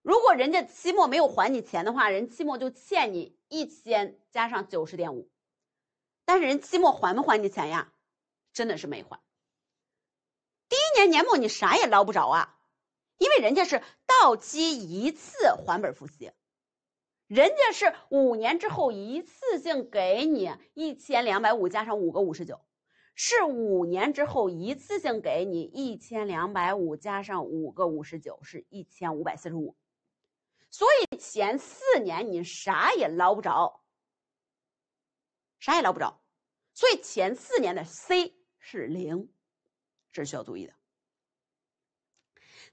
Speaker 1: 如果人家期末没有还你钱的话，人期末就欠你一千加上九十点五，但是人期末还不还你钱呀？真的是没还。第一年年末你啥也捞不着啊，因为人家是到期一次还本付息，人家是五年之后一次性给你一千两百五加上五个五十九，是五年之后一次性给你一千两百五加上五个五十九，是一千五百四十五。所以前四年你啥也捞不着，啥也捞不着，所以前四年的 C 是零，这是需要注意的。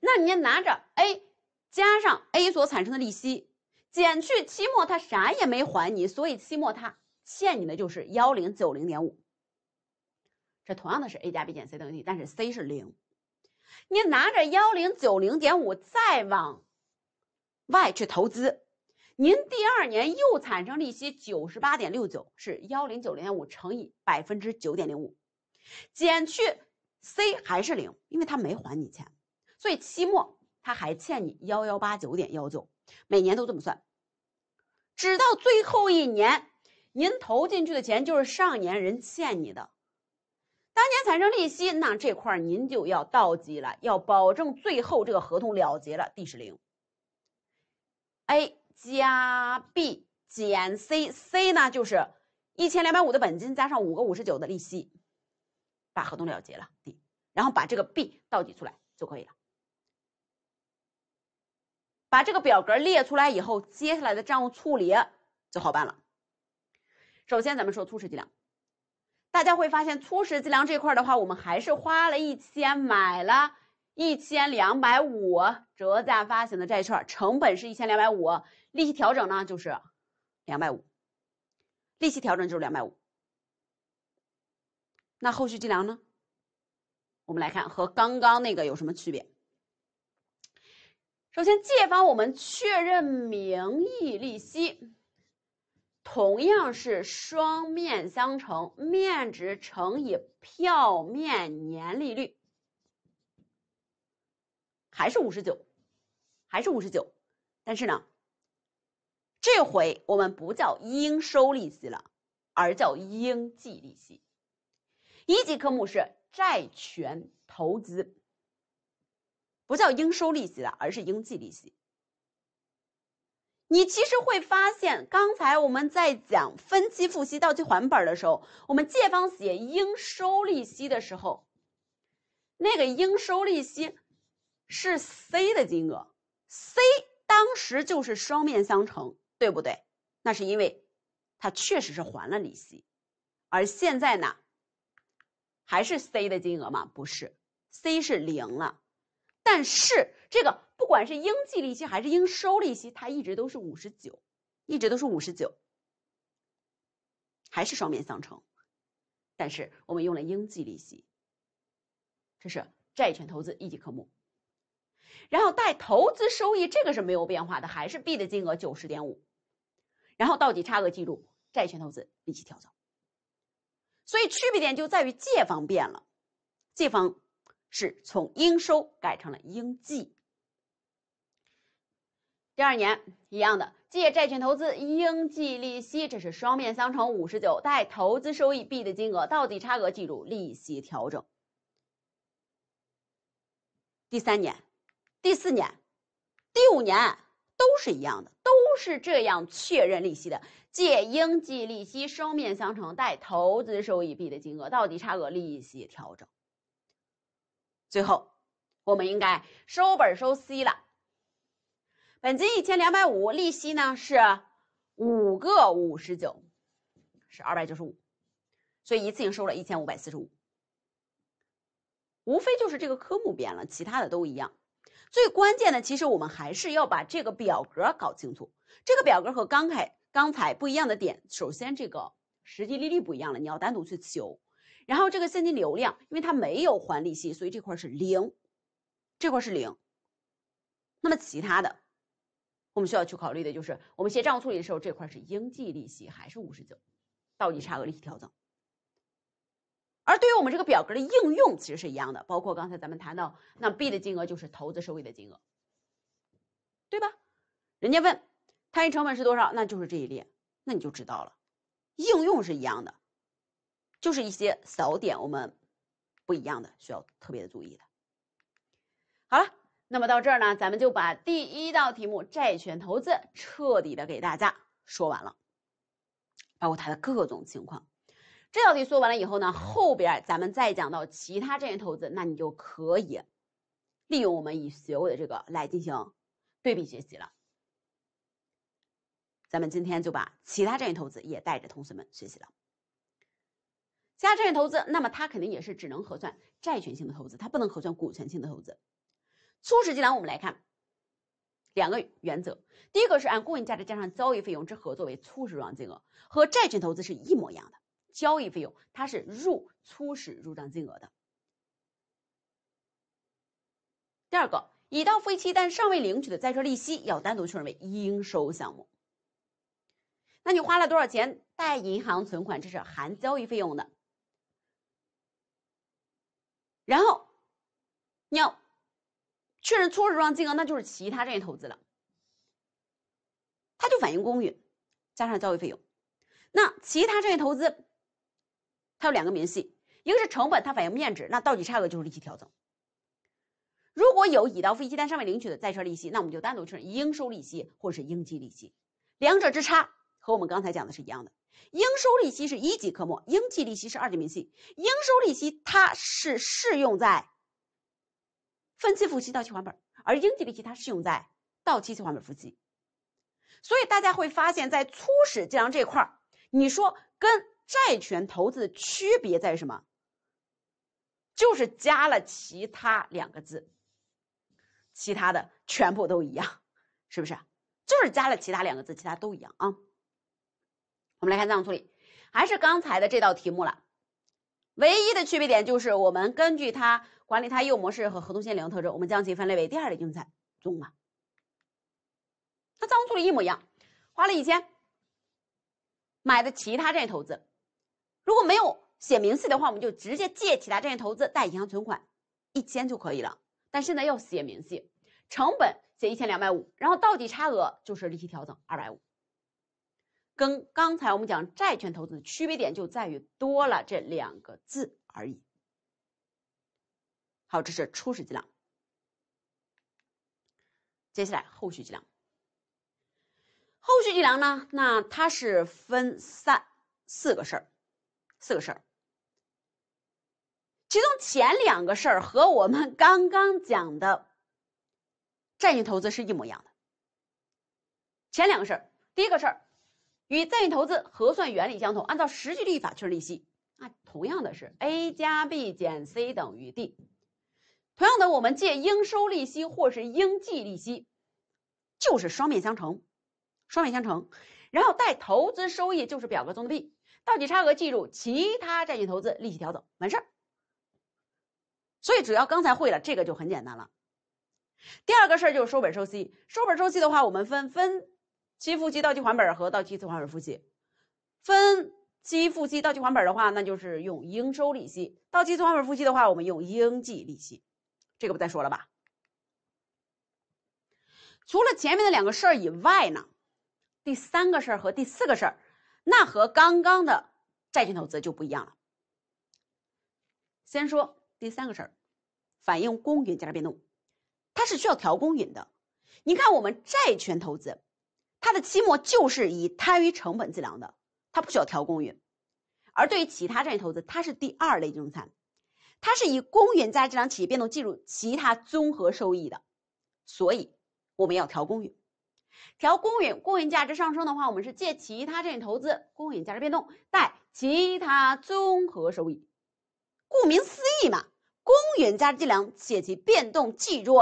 Speaker 1: 那你拿着 A 加上 A 所产生的利息，减去期末他啥也没还你，所以期末他欠你的就是幺零九零点五。这同样的是 A 加 B 减 C 等于 D，但是 C 是零，你拿着幺零九零点五再往。Y 去投资，您第二年又产生利息九十八点六九，是幺零九零五乘以百分之九点零五，减去 C 还是零，因为他没还你钱，所以期末他还欠你幺幺八九点幺九，每年都这么算，直到最后一年，您投进去的钱就是上年人欠你的，当年产生利息，那这块您就要倒计了，要保证最后这个合同了结了，D 是零。a 加 b 减 c，c 呢就是一千两百五的本金加上五个五十九的利息，把合同了结了。d，然后把这个 b 倒底出来就可以了。把这个表格列出来以后，接下来的账务处理就好办了。首先咱们说初始计量，大家会发现初始计量这块的话，我们还是花了一千买了。一千两百五折价发行的债券，成本是一千两百五，利息调整呢就是两百五，利息调整就是两百五。那后续计量呢？我们来看和刚刚那个有什么区别。首先，借方我们确认名义利息，同样是双面相乘，面值乘以票面年利率。还是五十九，还是五十九，但是呢，这回我们不叫应收利息了，而叫应计利息。一级科目是债权投资，不叫应收利息了，而是应计利息。你其实会发现，刚才我们在讲分期付息到期还本的时候，我们借方写应收利息的时候，那个应收利息。是 C 的金额，C 当时就是双面相乘，对不对？那是因为他确实是还了利息，而现在呢，还是 C 的金额吗？不是，C 是零了。但是这个不管是应计利息还是应收利息，它一直都是五十九，一直都是五十九，还是双面相乘。但是我们用了应计利息，这是债权投资一级科目。然后贷投资收益这个是没有变化的，还是 B 的金额九十点五，然后到底差额计入债券投资利息调整。所以区别点就在于借方变了，借方是从应收改成了应计。第二年一样的，借债券投资应计利息，这是双面相乘五十九，贷投资收益 B 的金额到底差额计入利息调整。第三年。第四年、第五年都是一样的，都是这样确认利息的：借应计利息，双面相乘，贷投资收益 B 的金额，到底差额利息调整。最后，我们应该收本收息了，本金一千两百五，利息呢是五个五十九，是二百九十五，所以一次性收了一千五百四十五。无非就是这个科目变了，其他的都一样。最关键的，其实我们还是要把这个表格搞清楚。这个表格和刚才刚才不一样的点，首先这个实际利率不一样了，你要单独去求。然后这个现金流量，因为它没有还利息，所以这块是零，这块是零。那么其他的，我们需要去考虑的就是，我们写账务处理的时候，这块是应计利息还是五十九，到底差额利息调整。而对于我们这个表格的应用其实是一样的，包括刚才咱们谈到那 B 的金额就是投资收益的金额，对吧？人家问摊余成本是多少，那就是这一列，那你就知道了。应用是一样的，就是一些小点我们不一样的需要特别的注意的。好了，那么到这儿呢，咱们就把第一道题目债权投资彻底的给大家说完了，包括它的各种情况。这道题说完了以后呢，后边咱们再讲到其他债券投资，那你就可以利用我们已学过的这个来进行对比学习了。咱们今天就把其他债券投资也带着同学们学习了。其他债券投资，那么它肯定也是只能核算债权性的投资，它不能核算股权性的投资。初始计量我们来看两个原则，第一个是按公允价值加上交易费用之和作为初始转让金额，和债权投资是一模一样的。交易费用，它是入初始入账金额的。第二个，已到付一期但尚未领取的债券利息要单独确认为应收项目。那你花了多少钱贷银行存款？这是含交易费用的。然后你要确认初始入账金额，那就是其他这些投资了。它就反映公允加上交易费用，那其他这些投资。它有两个明细，一个是成本，它反映面值，那到底差额就是利息调整。如果有已到付息单尚未领取的债券利息，那我们就单独确认应收利息或者是应计利息，两者之差和我们刚才讲的是一样的。应收利息是一级科目，应计利息是二级明细。应收利息它是适用在分期付息到期还本，而应计利息它适用在到期还本付息。所以大家会发现，在初始计量这块儿，你说跟。债权投资的区别在什么？就是加了其他两个字，其他的全部都一样，是不是？就是加了其他两个字，其他都一样啊。我们来看账务处理，还是刚才的这道题目了，唯一的区别点就是我们根据它管理它业务模式和合同限量特征，我们将其分类为第二类竞赛中嘛。它账务处理一模一样，花了一千买的其他债投资。如果没有写明细的话，我们就直接借其他债券投资，贷银行存款，一千就可以了。但是呢，要写明细，成本写一千两百五，然后到底差额就是利息调整二百五，跟刚才我们讲债券投资的区别点就在于多了这两个字而已。好，这是初始计量。接下来，后续计量。后续计量呢，那它是分三四个事儿。四个事儿，其中前两个事儿和我们刚刚讲的债券投资是一模一样的。前两个事儿，第一个事儿与债券投资核算原理相同，按照实际利率法确认利息。那同样的是 a 加 b 减 c 等于 d。同样的，我们借应收利息或是应计利息，就是双面相乘，双面相乘，然后带投资收益就是表格中的 b。到期差额计入其他债券投资利息调整，完事儿。所以只要刚才会了，这个就很简单了。第二个事儿就是收本收息，收本收息的话，我们分分期付息到期还本和到期一次还本付息。分期付息到期还本的话，那就是用应收利息；到期一次还本付息的话，我们用应计利息。这个不再说了吧。除了前面的两个事儿以外呢，第三个事儿和第四个事儿。那和刚刚的债券投资就不一样了。先说第三个事儿，反映公允价值变动，它是需要调公允的。你看，我们债权投资，它的期末就是以摊余成本计量的，它不需要调公允；而对于其他债券投资，它是第二类金融资产，它是以公允价值计量企业变动计入其他综合收益的，所以我们要调公允。调公允，公允价值上升的话，我们是借其他债券投资公允价值变动，贷其他综合收益。顾名思义嘛，公允价值计量及其变动计入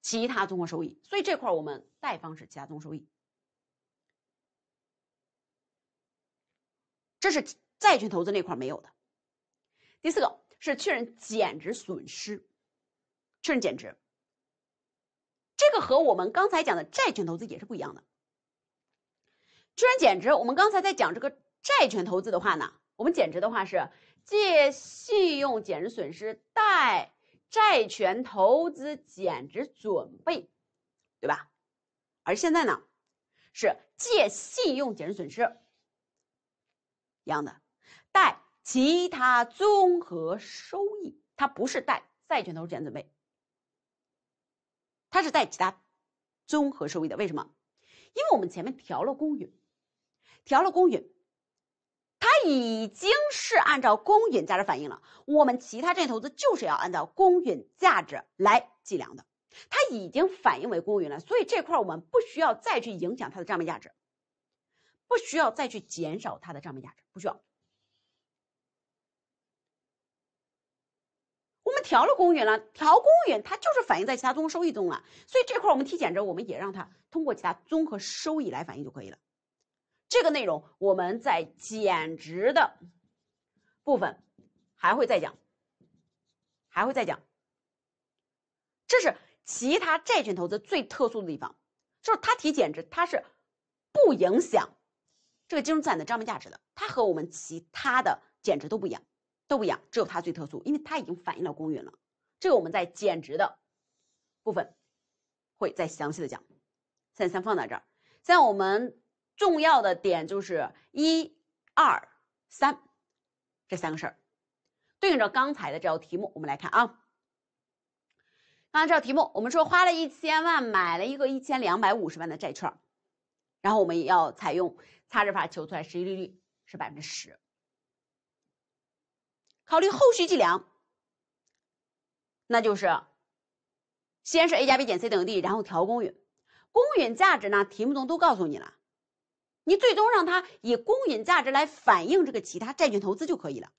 Speaker 1: 其他综合收益。所以这块儿我们贷方是其他综合收益。这是债券投资那块没有的。第四个是确认减值损失，确认减值。这个和我们刚才讲的债权投资也是不一样的。居然减值，我们刚才在讲这个债权投资的话呢，我们减值的话是借信用减值损失，贷债权投资减值准备，对吧？而现在呢，是借信用减值损失，一样的，贷其他综合收益，它不是贷债权投资减值准备。它是带其他综合收益的，为什么？因为我们前面调了公允，调了公允，它已经是按照公允价值反映了。我们其他这些投资就是要按照公允价值来计量的，它已经反映为公允了，所以这块我们不需要再去影响它的账面价值，不需要再去减少它的账面价值，不需要。调了公务员了，调公务员它就是反映在其他综合收益中了。所以这块我们体检值，我们也让它通过其他综合收益来反映就可以了。这个内容我们在减值的部分还会再讲，还会再讲。这是其他债券投资最特殊的地方，就是它提减值，它是不影响这个金融资产的账面价值的，它和我们其他的减值都不一样。都不一样，只有它最特殊，因为它已经反映了公允了。这个我们在减值的部分会再详细的讲，现在先放在这儿。现在我们重要的点就是一二三这三个事儿，对应着刚才的这道题目，我们来看啊。刚才这道题目，我们说花了一千万买了一个一千两百五十万的债券，然后我们要采用差值法求出来实际利率是百分之十。考虑后续计量，那就是先是 a 加 b 减 c 等于 d，然后调公允，公允价值呢题目中都告诉你了，你最终让它以公允价值来反映这个其他债券投资就可以了。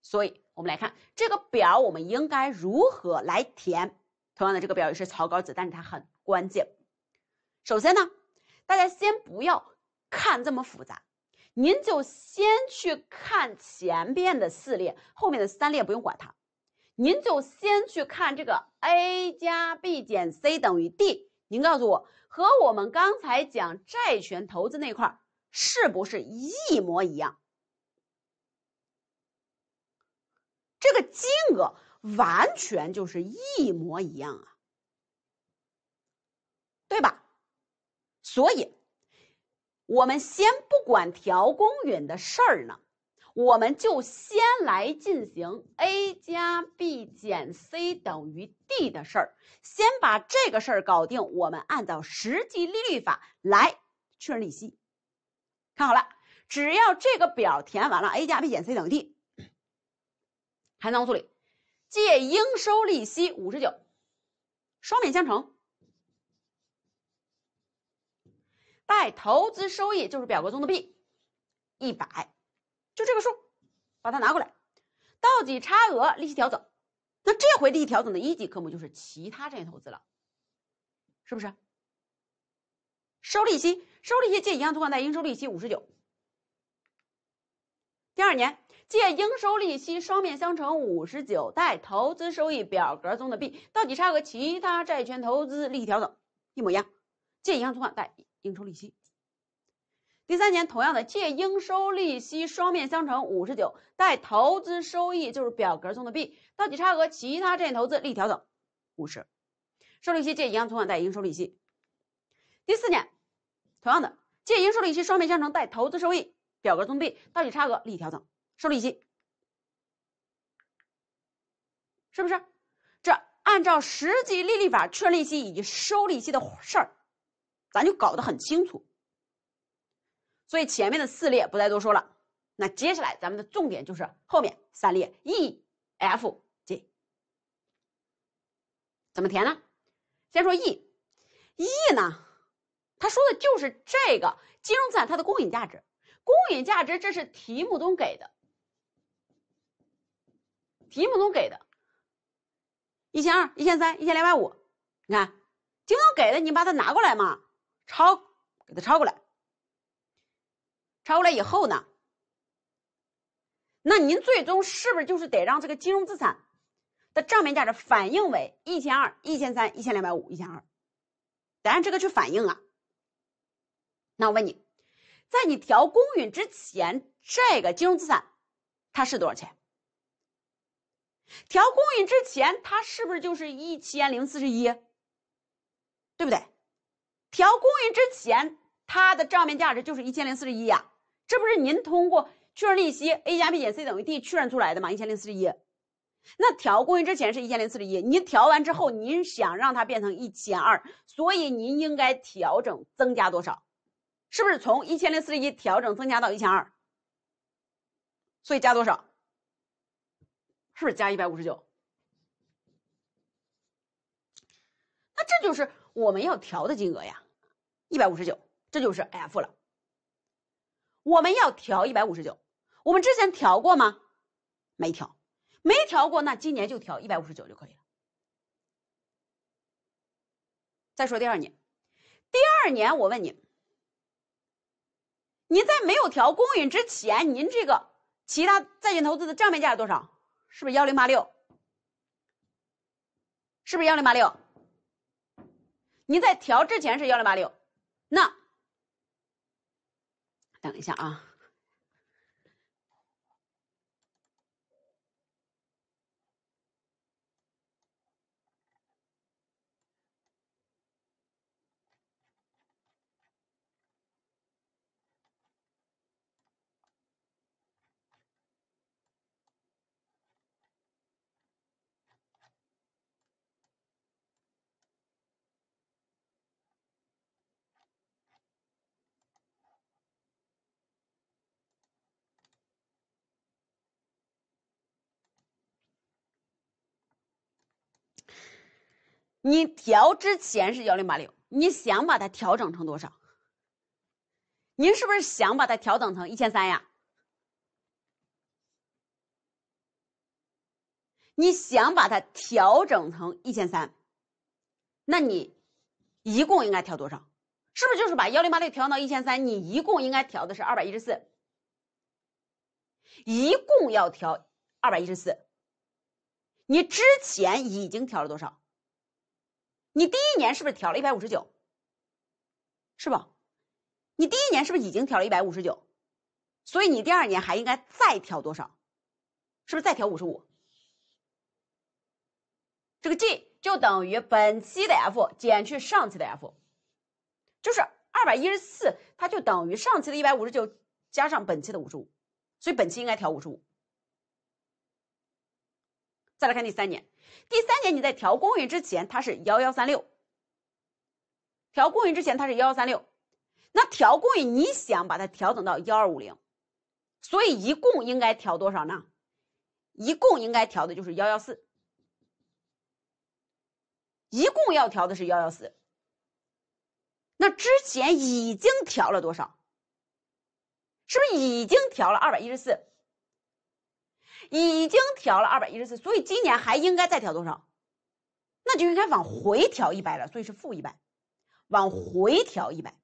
Speaker 1: 所以，我们来看这个表，我们应该如何来填？同样的，这个表也是草稿纸，但是它很关键。首先呢，大家先不要看这么复杂。您就先去看前边的四列，后面的三列不用管它。您就先去看这个 a 加 b 减 c 等于 d。您告诉我，和我们刚才讲债权投资那块是不是一模一样？这个金额完全就是一模一样啊，对吧？所以。我们先不管调公允的事儿呢，我们就先来进行 a 加 b 减 c 等于 d 的事儿，先把这个事儿搞定。我们按照实际利率法来确认利息。看好了，只要这个表填完了，a 加 b 减 c 等于 d，还能处理，借应收利息五十九，双面相乘。贷投资收益就是表格中的 B，一百，就这个数，把它拿过来，倒底差额，利息调整。那这回利息调整的一级科目就是其他债权投资了，是不是？收利息，收利息借银行存款贷应收利息五十九。第二年借应收利息双面相乘五十九贷投资收益表格中的 B，到底差额其他债权投资利息调整一模一样，借银行存款贷。应收利息，第三年同样的借应收利息双面相乘五十九，贷投资收益就是表格中的 B，到底差额其他债券投资利调整五十，收利息借银行存款贷应收利息。第四年同样的借应收利息双面相乘贷投资收益表格中 B 到底差额利调整收利息，是不是这按照实际利率法确认利息以及收利息的事儿？咱就搞得很清楚，所以前面的四列不再多说了。那接下来咱们的重点就是后面三列 E、F、G 怎么填呢？先说 E，E 呢，他说的就是这个金融资产它的公允价值。公允价值这是题目中给的，题目中给的，一千二、一千三、一千两百五，你看，题目给的你把它拿过来嘛。抄，给它抄过来。抄过来以后呢，那您最终是不是就是得让这个金融资产的账面价值反映为一千二、一千三、一千两百五、一千二，得按这个去反映啊？那我问你，在你调公允之前，这个金融资产它是多少钱？调公允之前，它是不是就是一千零四十一？对不对？调公允之前，它的账面价值就是一千零四十一呀，这不是您通过确认利息 A 加 B 减 C 等于 D 确认出来的吗？一千零四十一。那调公允之前是一千零四十一，您调完之后，您想让它变成一千二，所以您应该调整增加多少？是不是从一千零四十一调整增加到一千二？所以加多少？是不是加一百五十九？那这就是。我们要调的金额呀，一百五十九，这就是 F 了。我们要调一百五十九，我们之前调过吗？没调，没调过。那今年就调一百五十九就可以了。再说第二年，第二年我问你，您在没有调公允之前，您这个其他债券投资的账面价多少？是不是幺零八六？是不是幺零八六？你在调之前是幺零八六，那等一下啊。你调之前是幺零八六，你想把它调整成多少？您是不是想把它调整成一千三呀？你想把它调整成一千三，那你一共应该调多少？是不是就是把幺零八六调到一千三？你一共应该调的是二百一十四，一共要调二百一十四。你之前已经调了多少？你第一年是不是调了一百五十九？是吧？你第一年是不是已经调了一百五十九？所以你第二年还应该再调多少？是不是再调五十五？这个 G 就等于本期的 F 减去上期的 F，就是二百一十四，它就等于上期的一百五十九加上本期的五十五，所以本期应该调五十五。再来看第三年。第三年你在调供应之前，它是幺幺三六。调公允之前它是幺幺三六调公允之前它是幺幺三六那调公允你想把它调整到幺二五零，所以一共应该调多少呢？一共应该调的就是幺幺四。一共要调的是幺幺四。那之前已经调了多少？是不是已经调了二百一十四？已经调了二百一十四，所以今年还应该再调多少？那就应该往回调一百了，所以是负一百，往回调一百。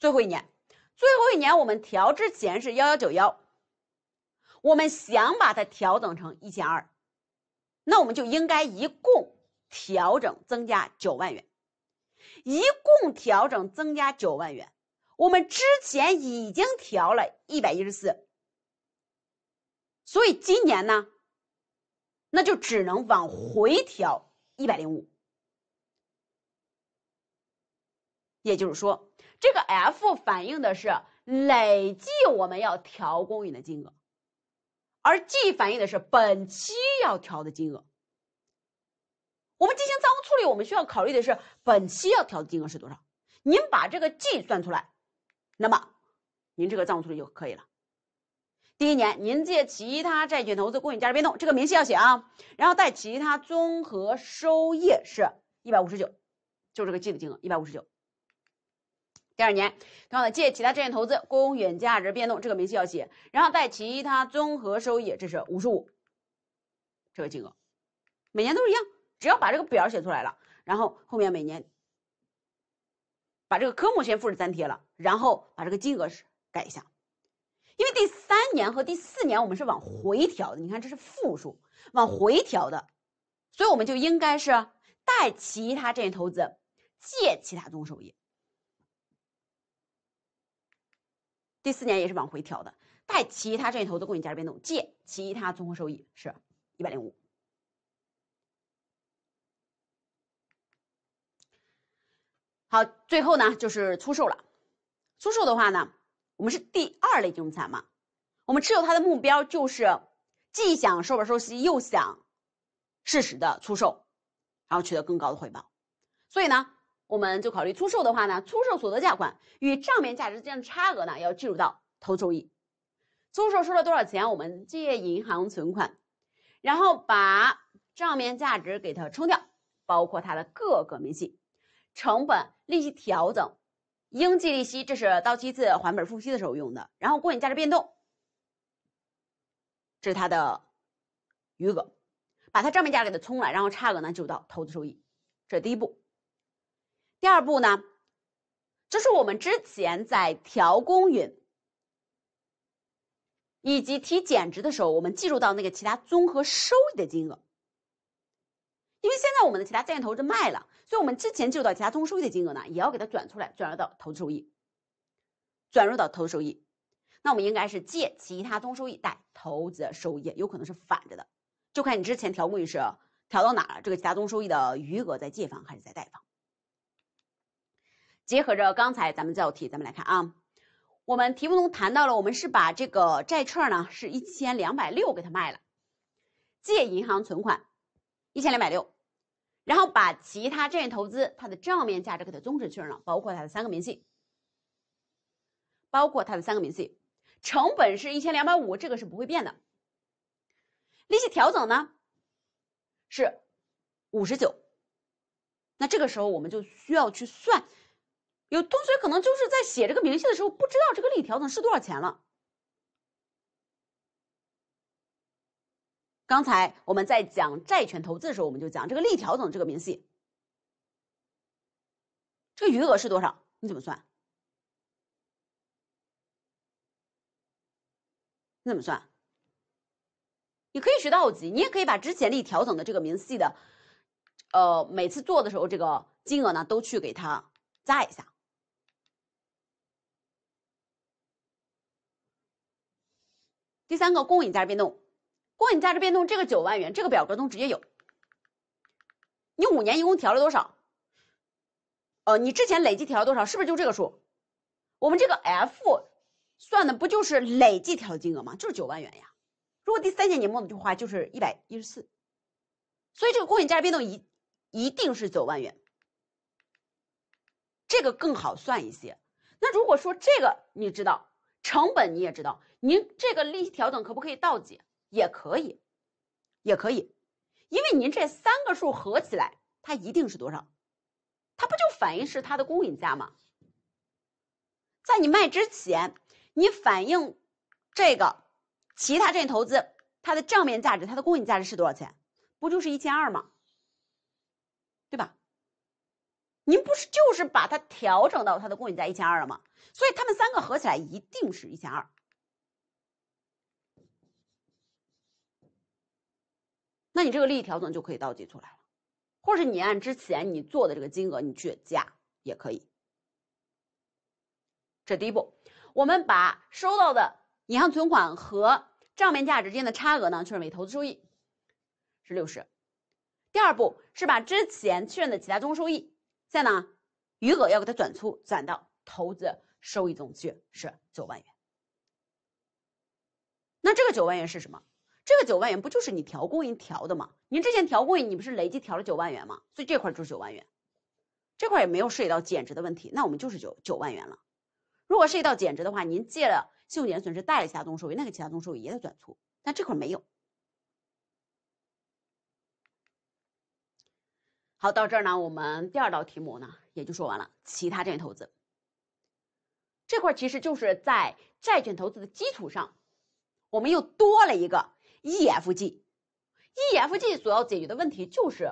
Speaker 1: 最后一年，最后一年我们调之前是幺幺九幺，我们想把它调整成一千二，那我们就应该一共调整增加九万元，一共调整增加九万元。我们之前已经调了114，所以今年呢，那就只能往回调105，也就是说，这个 F 反映的是累计我们要调公允的金额，而 G 反映的是本期要调的金额。我们进行账务处理，我们需要考虑的是本期要调的金额是多少，您把这个 G 算出来。那么，您这个账务处理就可以了。第一年，您借其他债券投资公允价值变动这个明细要写啊，然后贷其他综合收益是159，就这个记的金额159。第二年，同样的借其他债券投资公允价值变动这个明细要写，然后贷其他综合收益这是55，这个金额每年都是一样，只要把这个表写出来了，然后后面每年把这个科目先复制粘贴了。然后把这个金额是改一下，因为第三年和第四年我们是往回调的，你看这是负数，往回调的，所以我们就应该是贷其他这些投资，借其他综合收益。第四年也是往回调的，贷其他这些投资公允价值变动，借其他综合收益是一百零五。好，最后呢就是出售了。出售的话呢，我们是第二类金融资产嘛，我们持有它的目标就是，既想收本收息，又想适时的出售，然后取得更高的回报。所以呢，我们就考虑出售的话呢，出售所得价款与账面价值之间的差额呢，要计入到投资收益。出售收了多少钱，我们借银行存款，然后把账面价值给它冲掉，包括它的各个明细，成本、利息调整。应计利息，这是到期次还本付息的时候用的。然后公允价值变动，这是它的余额，把它账面价给它冲了，然后差额呢就到投资收益，这是第一步。第二步呢，就是我们之前在调公允以及提减值的时候，我们计入到那个其他综合收益的金额，因为现在我们的其他债权投资卖了。所以，我们之前借入到其他中收益的金额呢，也要给它转出来，转入到投资收益，转入到投资收益。那我们应该是借其他中收益，贷投资收益。有可能是反着的，就看你之前调目的是调到哪了。这个其他中收益的余额在借方还是在贷方？结合着刚才咱们这道题，咱们来看啊，我们题目中谈到了，我们是把这个债券呢是1260给它卖了，借银行存款1260。然后把其他债券投资它的账面价值给它终止确认了，包括它的三个明细，包括它的三个明细，成本是一千两百五，这个是不会变的。利息调整呢是五十九，那这个时候我们就需要去算，有同学可能就是在写这个明细的时候不知道这个利调整是多少钱了。刚才我们在讲债权投资的时候，我们就讲这个利调整这个明细，这个余额是多少？你怎么算？你怎么算？你可以学到级，你也可以把之前利调整的这个明细的，呃，每次做的时候这个金额呢都去给它加一下。第三个公允价值变动。公允价值变动这个九万元，这个表格中直接有。你五年一共调了多少？呃，你之前累计调了多少？是不是就这个数？我们这个 F 算的不就是累计调的金额吗？就是九万元呀。如果第三年年末的话，就是一百一十四。所以这个公允价值变动一一定是九万元，这个更好算一些。那如果说这个你知道成本你也知道，您这个利息调整可不可以倒挤？也可以，也可以，因为您这三个数合起来，它一定是多少？它不就反映是它的公允价吗？在你卖之前，你反映这个其他这投资它的账面价值，它的公允价值是多少钱？不就是一千二吗？对吧？您不是就是把它调整到它的公允价一千二了吗？所以他们三个合起来一定是一千二。那你这个利益调整就可以倒计出来了，或者是你按之前你做的这个金额你去加也可以。这第一步，我们把收到的银行存款和账面价值之间的差额呢确认为投资收益，是六十。第二步是把之前确认的其他综合收益，在呢余额要给它转出，转到投资收益中去，是九万元。那这个九万元是什么？这个九万元不就是你调供应调的吗？您之前调供应，你不是累计调了九万元吗？所以这块就是九万元，这块也没有涉及到减值的问题，那我们就是九九万元了。如果涉及到减值的话，您借了信用减值损失贷了其他综合收益，那个其他综合收益也得转出，但这块没有。好，到这儿呢，我们第二道题目呢也就说完了。其他债券投资这块其实就是在债券投资的基础上，我们又多了一个。EFG，EFG 所要解决的问题就是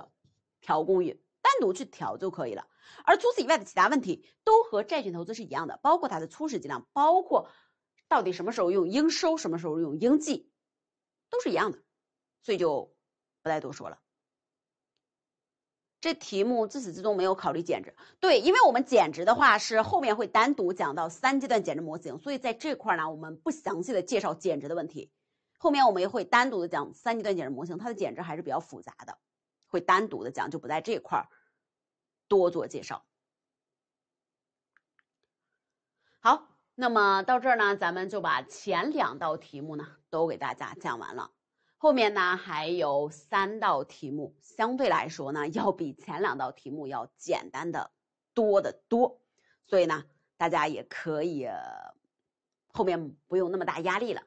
Speaker 1: 调供应，单独去调就可以了。而除此以外的其他问题都和债券投资是一样的，包括它的初始计量，包括到底什么时候用应收，什么时候用应计，都是一样的，所以就不再多说了。这题目自始至终没有考虑减值，对，因为我们减值的话是后面会单独讲到三阶段减值模型，所以在这块儿呢我们不详细的介绍减值的问题。后面我们也会单独的讲三阶段简支模型，它的简支还是比较复杂的，会单独的讲，就不在这块儿多做介绍。好，那么到这儿呢，咱们就把前两道题目呢都给大家讲完了。后面呢还有三道题目，相对来说呢要比前两道题目要简单的多得多，所以呢大家也可以后面不用那么大压力了。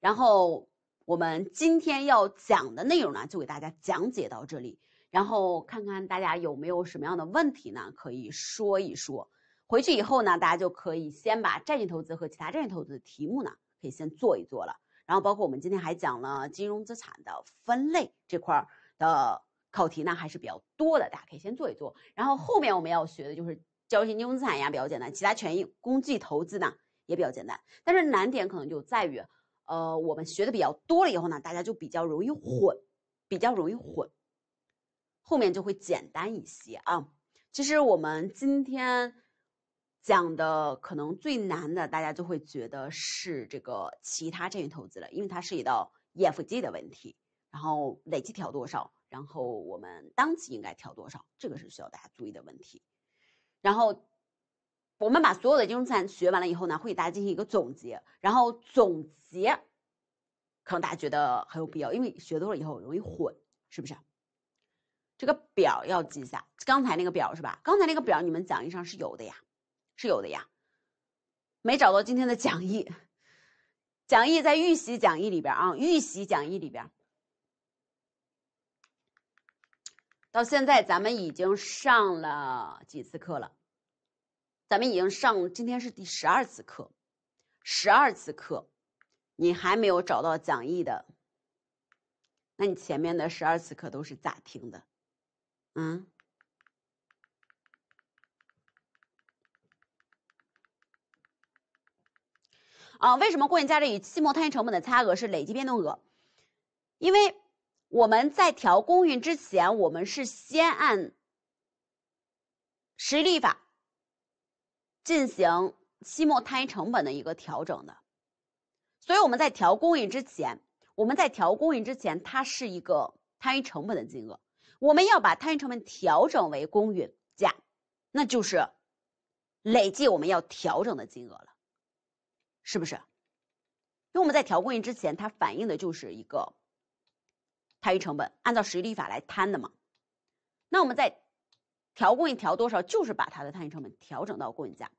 Speaker 1: 然后。我们今天要讲的内容呢，就给大家讲解到这里。然后看看大家有没有什么样的问题呢，可以说一说。回去以后呢，大家就可以先把债券投资和其他债券投资的题目呢，可以先做一做了。然后包括我们今天还讲了金融资产的分类这块的考题呢，还是比较多的，大家可以先做一做。然后后面我们要学的就是交易性金融资产呀，比较简单；其他权益工具投资呢，也比较简单。但是难点可能就在于。呃，我们学的比较多了以后呢，大家就比较容易混，比较容易混，后面就会简单一些啊。其实我们今天讲的可能最难的，大家就会觉得是这个其他债券投资了，因为它涉及到 EFG 的问题，然后累计调多少，然后我们当期应该调多少，这个是需要大家注意的问题，然后。我们把所有的金融资产学完了以后呢，会给大家进行一个总结。然后总结，可能大家觉得很有必要，因为学多了以后容易混，是不是？这个表要记一下，刚才那个表是吧？刚才那个表你们讲义上是有的呀，是有的呀，没找到今天的讲义，讲义在预习讲义里边啊，预习讲义里边。到现在咱们已经上了几次课了。咱们已经上，今天是第十二次课，十二次课，你还没有找到讲义的，那你前面的十二次课都是咋听的？嗯？啊？为什么过眼价值与期末摊销成本的差额是累计变动额？因为我们在调公允之前，我们是先按实利法。进行期末摊余成本的一个调整的，所以我们在调公允之前，我们在调公允之前，它是一个摊余成本的金额，我们要把摊余成本调整为公允价，那就是累计我们要调整的金额了，是不是？因为我们在调公允之前，它反映的就是一个摊余成本，按照实际利法来摊的嘛，那我们在调公允调多少，就是把它的摊余成本调整到公允价。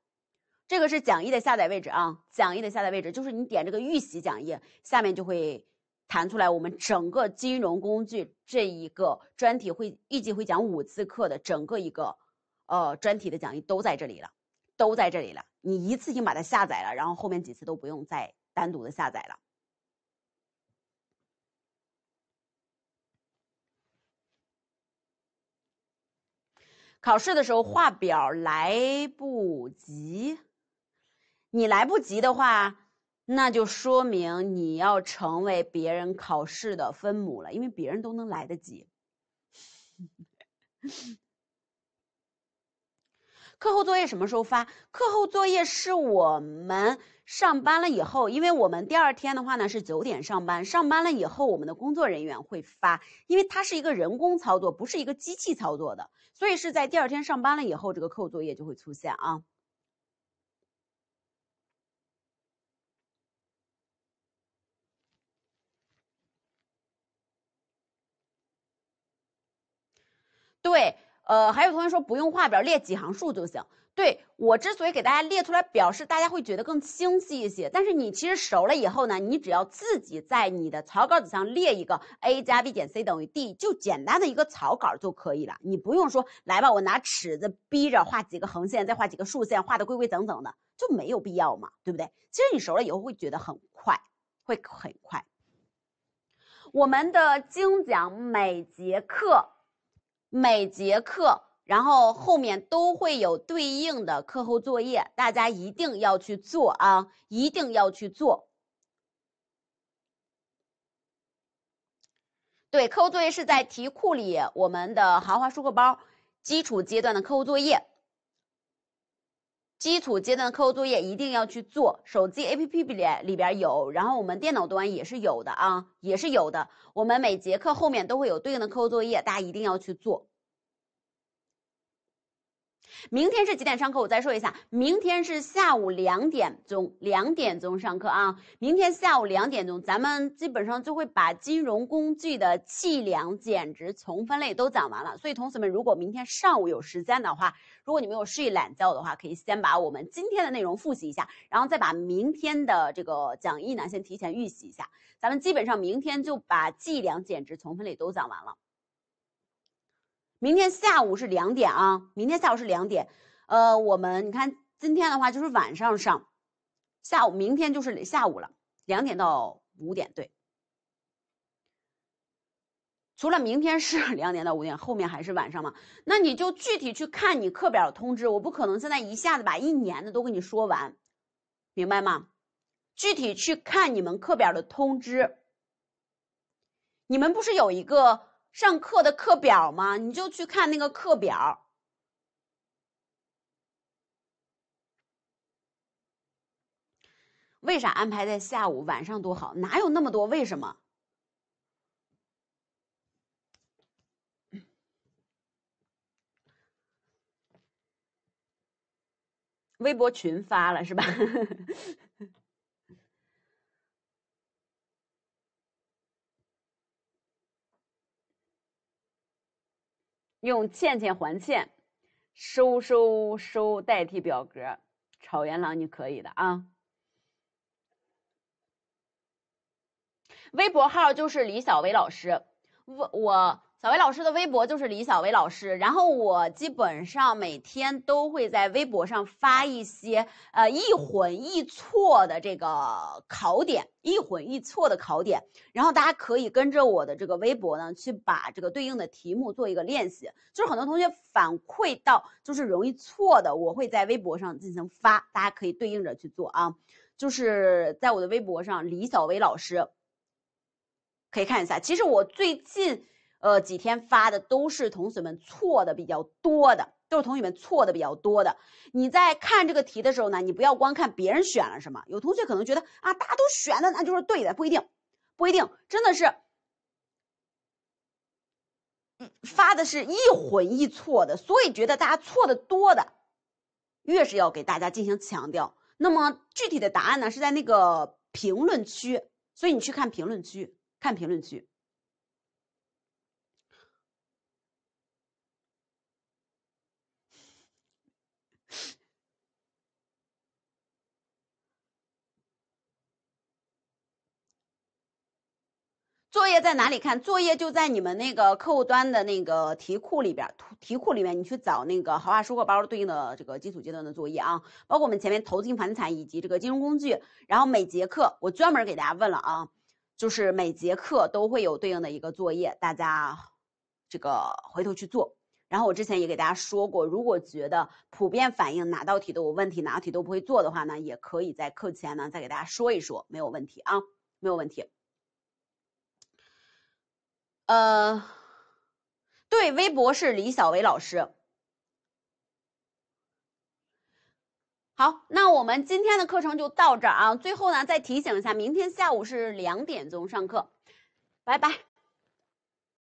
Speaker 1: 这个是讲义的下载位置啊，讲义的下载位置就是你点这个预习讲义，下面就会弹出来我们整个金融工具这一个专题会预计会讲五次课的整个一个呃专题的讲义都在这里了，都在这里了，你一次性把它下载了，然后后面几次都不用再单独的下载了。考试的时候画表来不及。你来不及的话，那就说明你要成为别人考试的分母了，因为别人都能来得及。课后作业什么时候发？课后作业是我们上班了以后，因为我们第二天的话呢是九点上班，上班了以后，我们的工作人员会发，因为它是一个人工操作，不是一个机器操作的，所以是在第二天上班了以后，这个课后作业就会出现啊。对，呃，还有同学说不用画表，列几行数就行。对我之所以给大家列出来，表示大家会觉得更清晰一些。但是你其实熟了以后呢，你只要自己在你的草稿纸上列一个 a 加 b 减 c 等于 d，就简单的一个草稿就可以了。你不用说来吧，我拿尺子逼着画几个横线，再画几个竖线，画的规规整整的就没有必要嘛，对不对？其实你熟了以后会觉得很快，会很快。我们的精讲每节课。每节课，然后后面都会有对应的课后作业，大家一定要去做啊！一定要去做。对，课后作业是在题库里，我们的豪华书课包基础阶段的课后作业。基础阶段的课后作业一定要去做，手机 APP 里里边有，然后我们电脑端也是有的啊，也是有的。我们每节课后面都会有对应的课后作业，大家一定要去做。明天是几点上课？我再说一下，明天是下午两点钟，两点钟上课啊。明天下午两点钟，咱们基本上就会把金融工具的计量、减值、重分类都讲完了。所以同学们，如果明天上午有时间的话，如果你没有睡懒觉的话，可以先把我们今天的内容复习一下，然后再把明天的这个讲义呢先提前预习一下。咱们基本上明天就把计量、减值、从分类都讲完了。明天下午是两点啊，明天下午是两点。呃，我们你看，今天的话就是晚上上，下午明天就是下午了，两点到五点，对。除了明天是 两点到五点，后面还是晚上吗？那你就具体去看你课表通知，我不可能现在一下子把一年的都给你说完，明白吗？具体去看你们课表的通知。你们不是有一个上课的课表吗？你就去看那个课表。为啥安排在下午晚上多好？哪有那么多为什么？微博群发了是吧？用欠欠还欠，收收收代替表格，草原狼你可以的啊！微博号就是李小薇老师，我我。小薇老师的微博就是李小薇老师，然后我基本上每天都会在微博上发一些呃易混易错的这个考点，易混易错的考点，然后大家可以跟着我的这个微博呢去把这个对应的题目做一个练习。就是很多同学反馈到就是容易错的，我会在微博上进行发，大家可以对应着去做啊。就是在我的微博上，李小薇老师可以看一下。其实我最近。呃，几天发的都是同学们错的比较多的，都是同学们错的比较多的。你在看这个题的时候呢，你不要光看别人选了什么，有同学可能觉得啊，大家都选的那就是对的，不一定，不一定，真的是，发的是一混一错的，所以觉得大家错的多的，越是要给大家进行强调。那么具体的答案呢是在那个评论区，所以你去看评论区，看评论区。作业在哪里看？作业就在你们那个客户端的那个题库里边，题库里面你去找那个豪华书课包对应的这个基础阶段的作业啊，包括我们前面投资性房地产以及这个金融工具。然后每节课我专门给大家问了啊，就是每节课都会有对应的一个作业，大家这个回头去做。然后我之前也给大家说过，如果觉得普遍反映哪道题都有问题，哪道题都不会做的话呢，也可以在课前呢再给大家说一说，没有问题啊，没有问题。呃，对，微博是李小维老师。好，那我们今天的课程就到这儿啊。最后呢，再提醒一下，明天下午是两点钟上课，拜拜。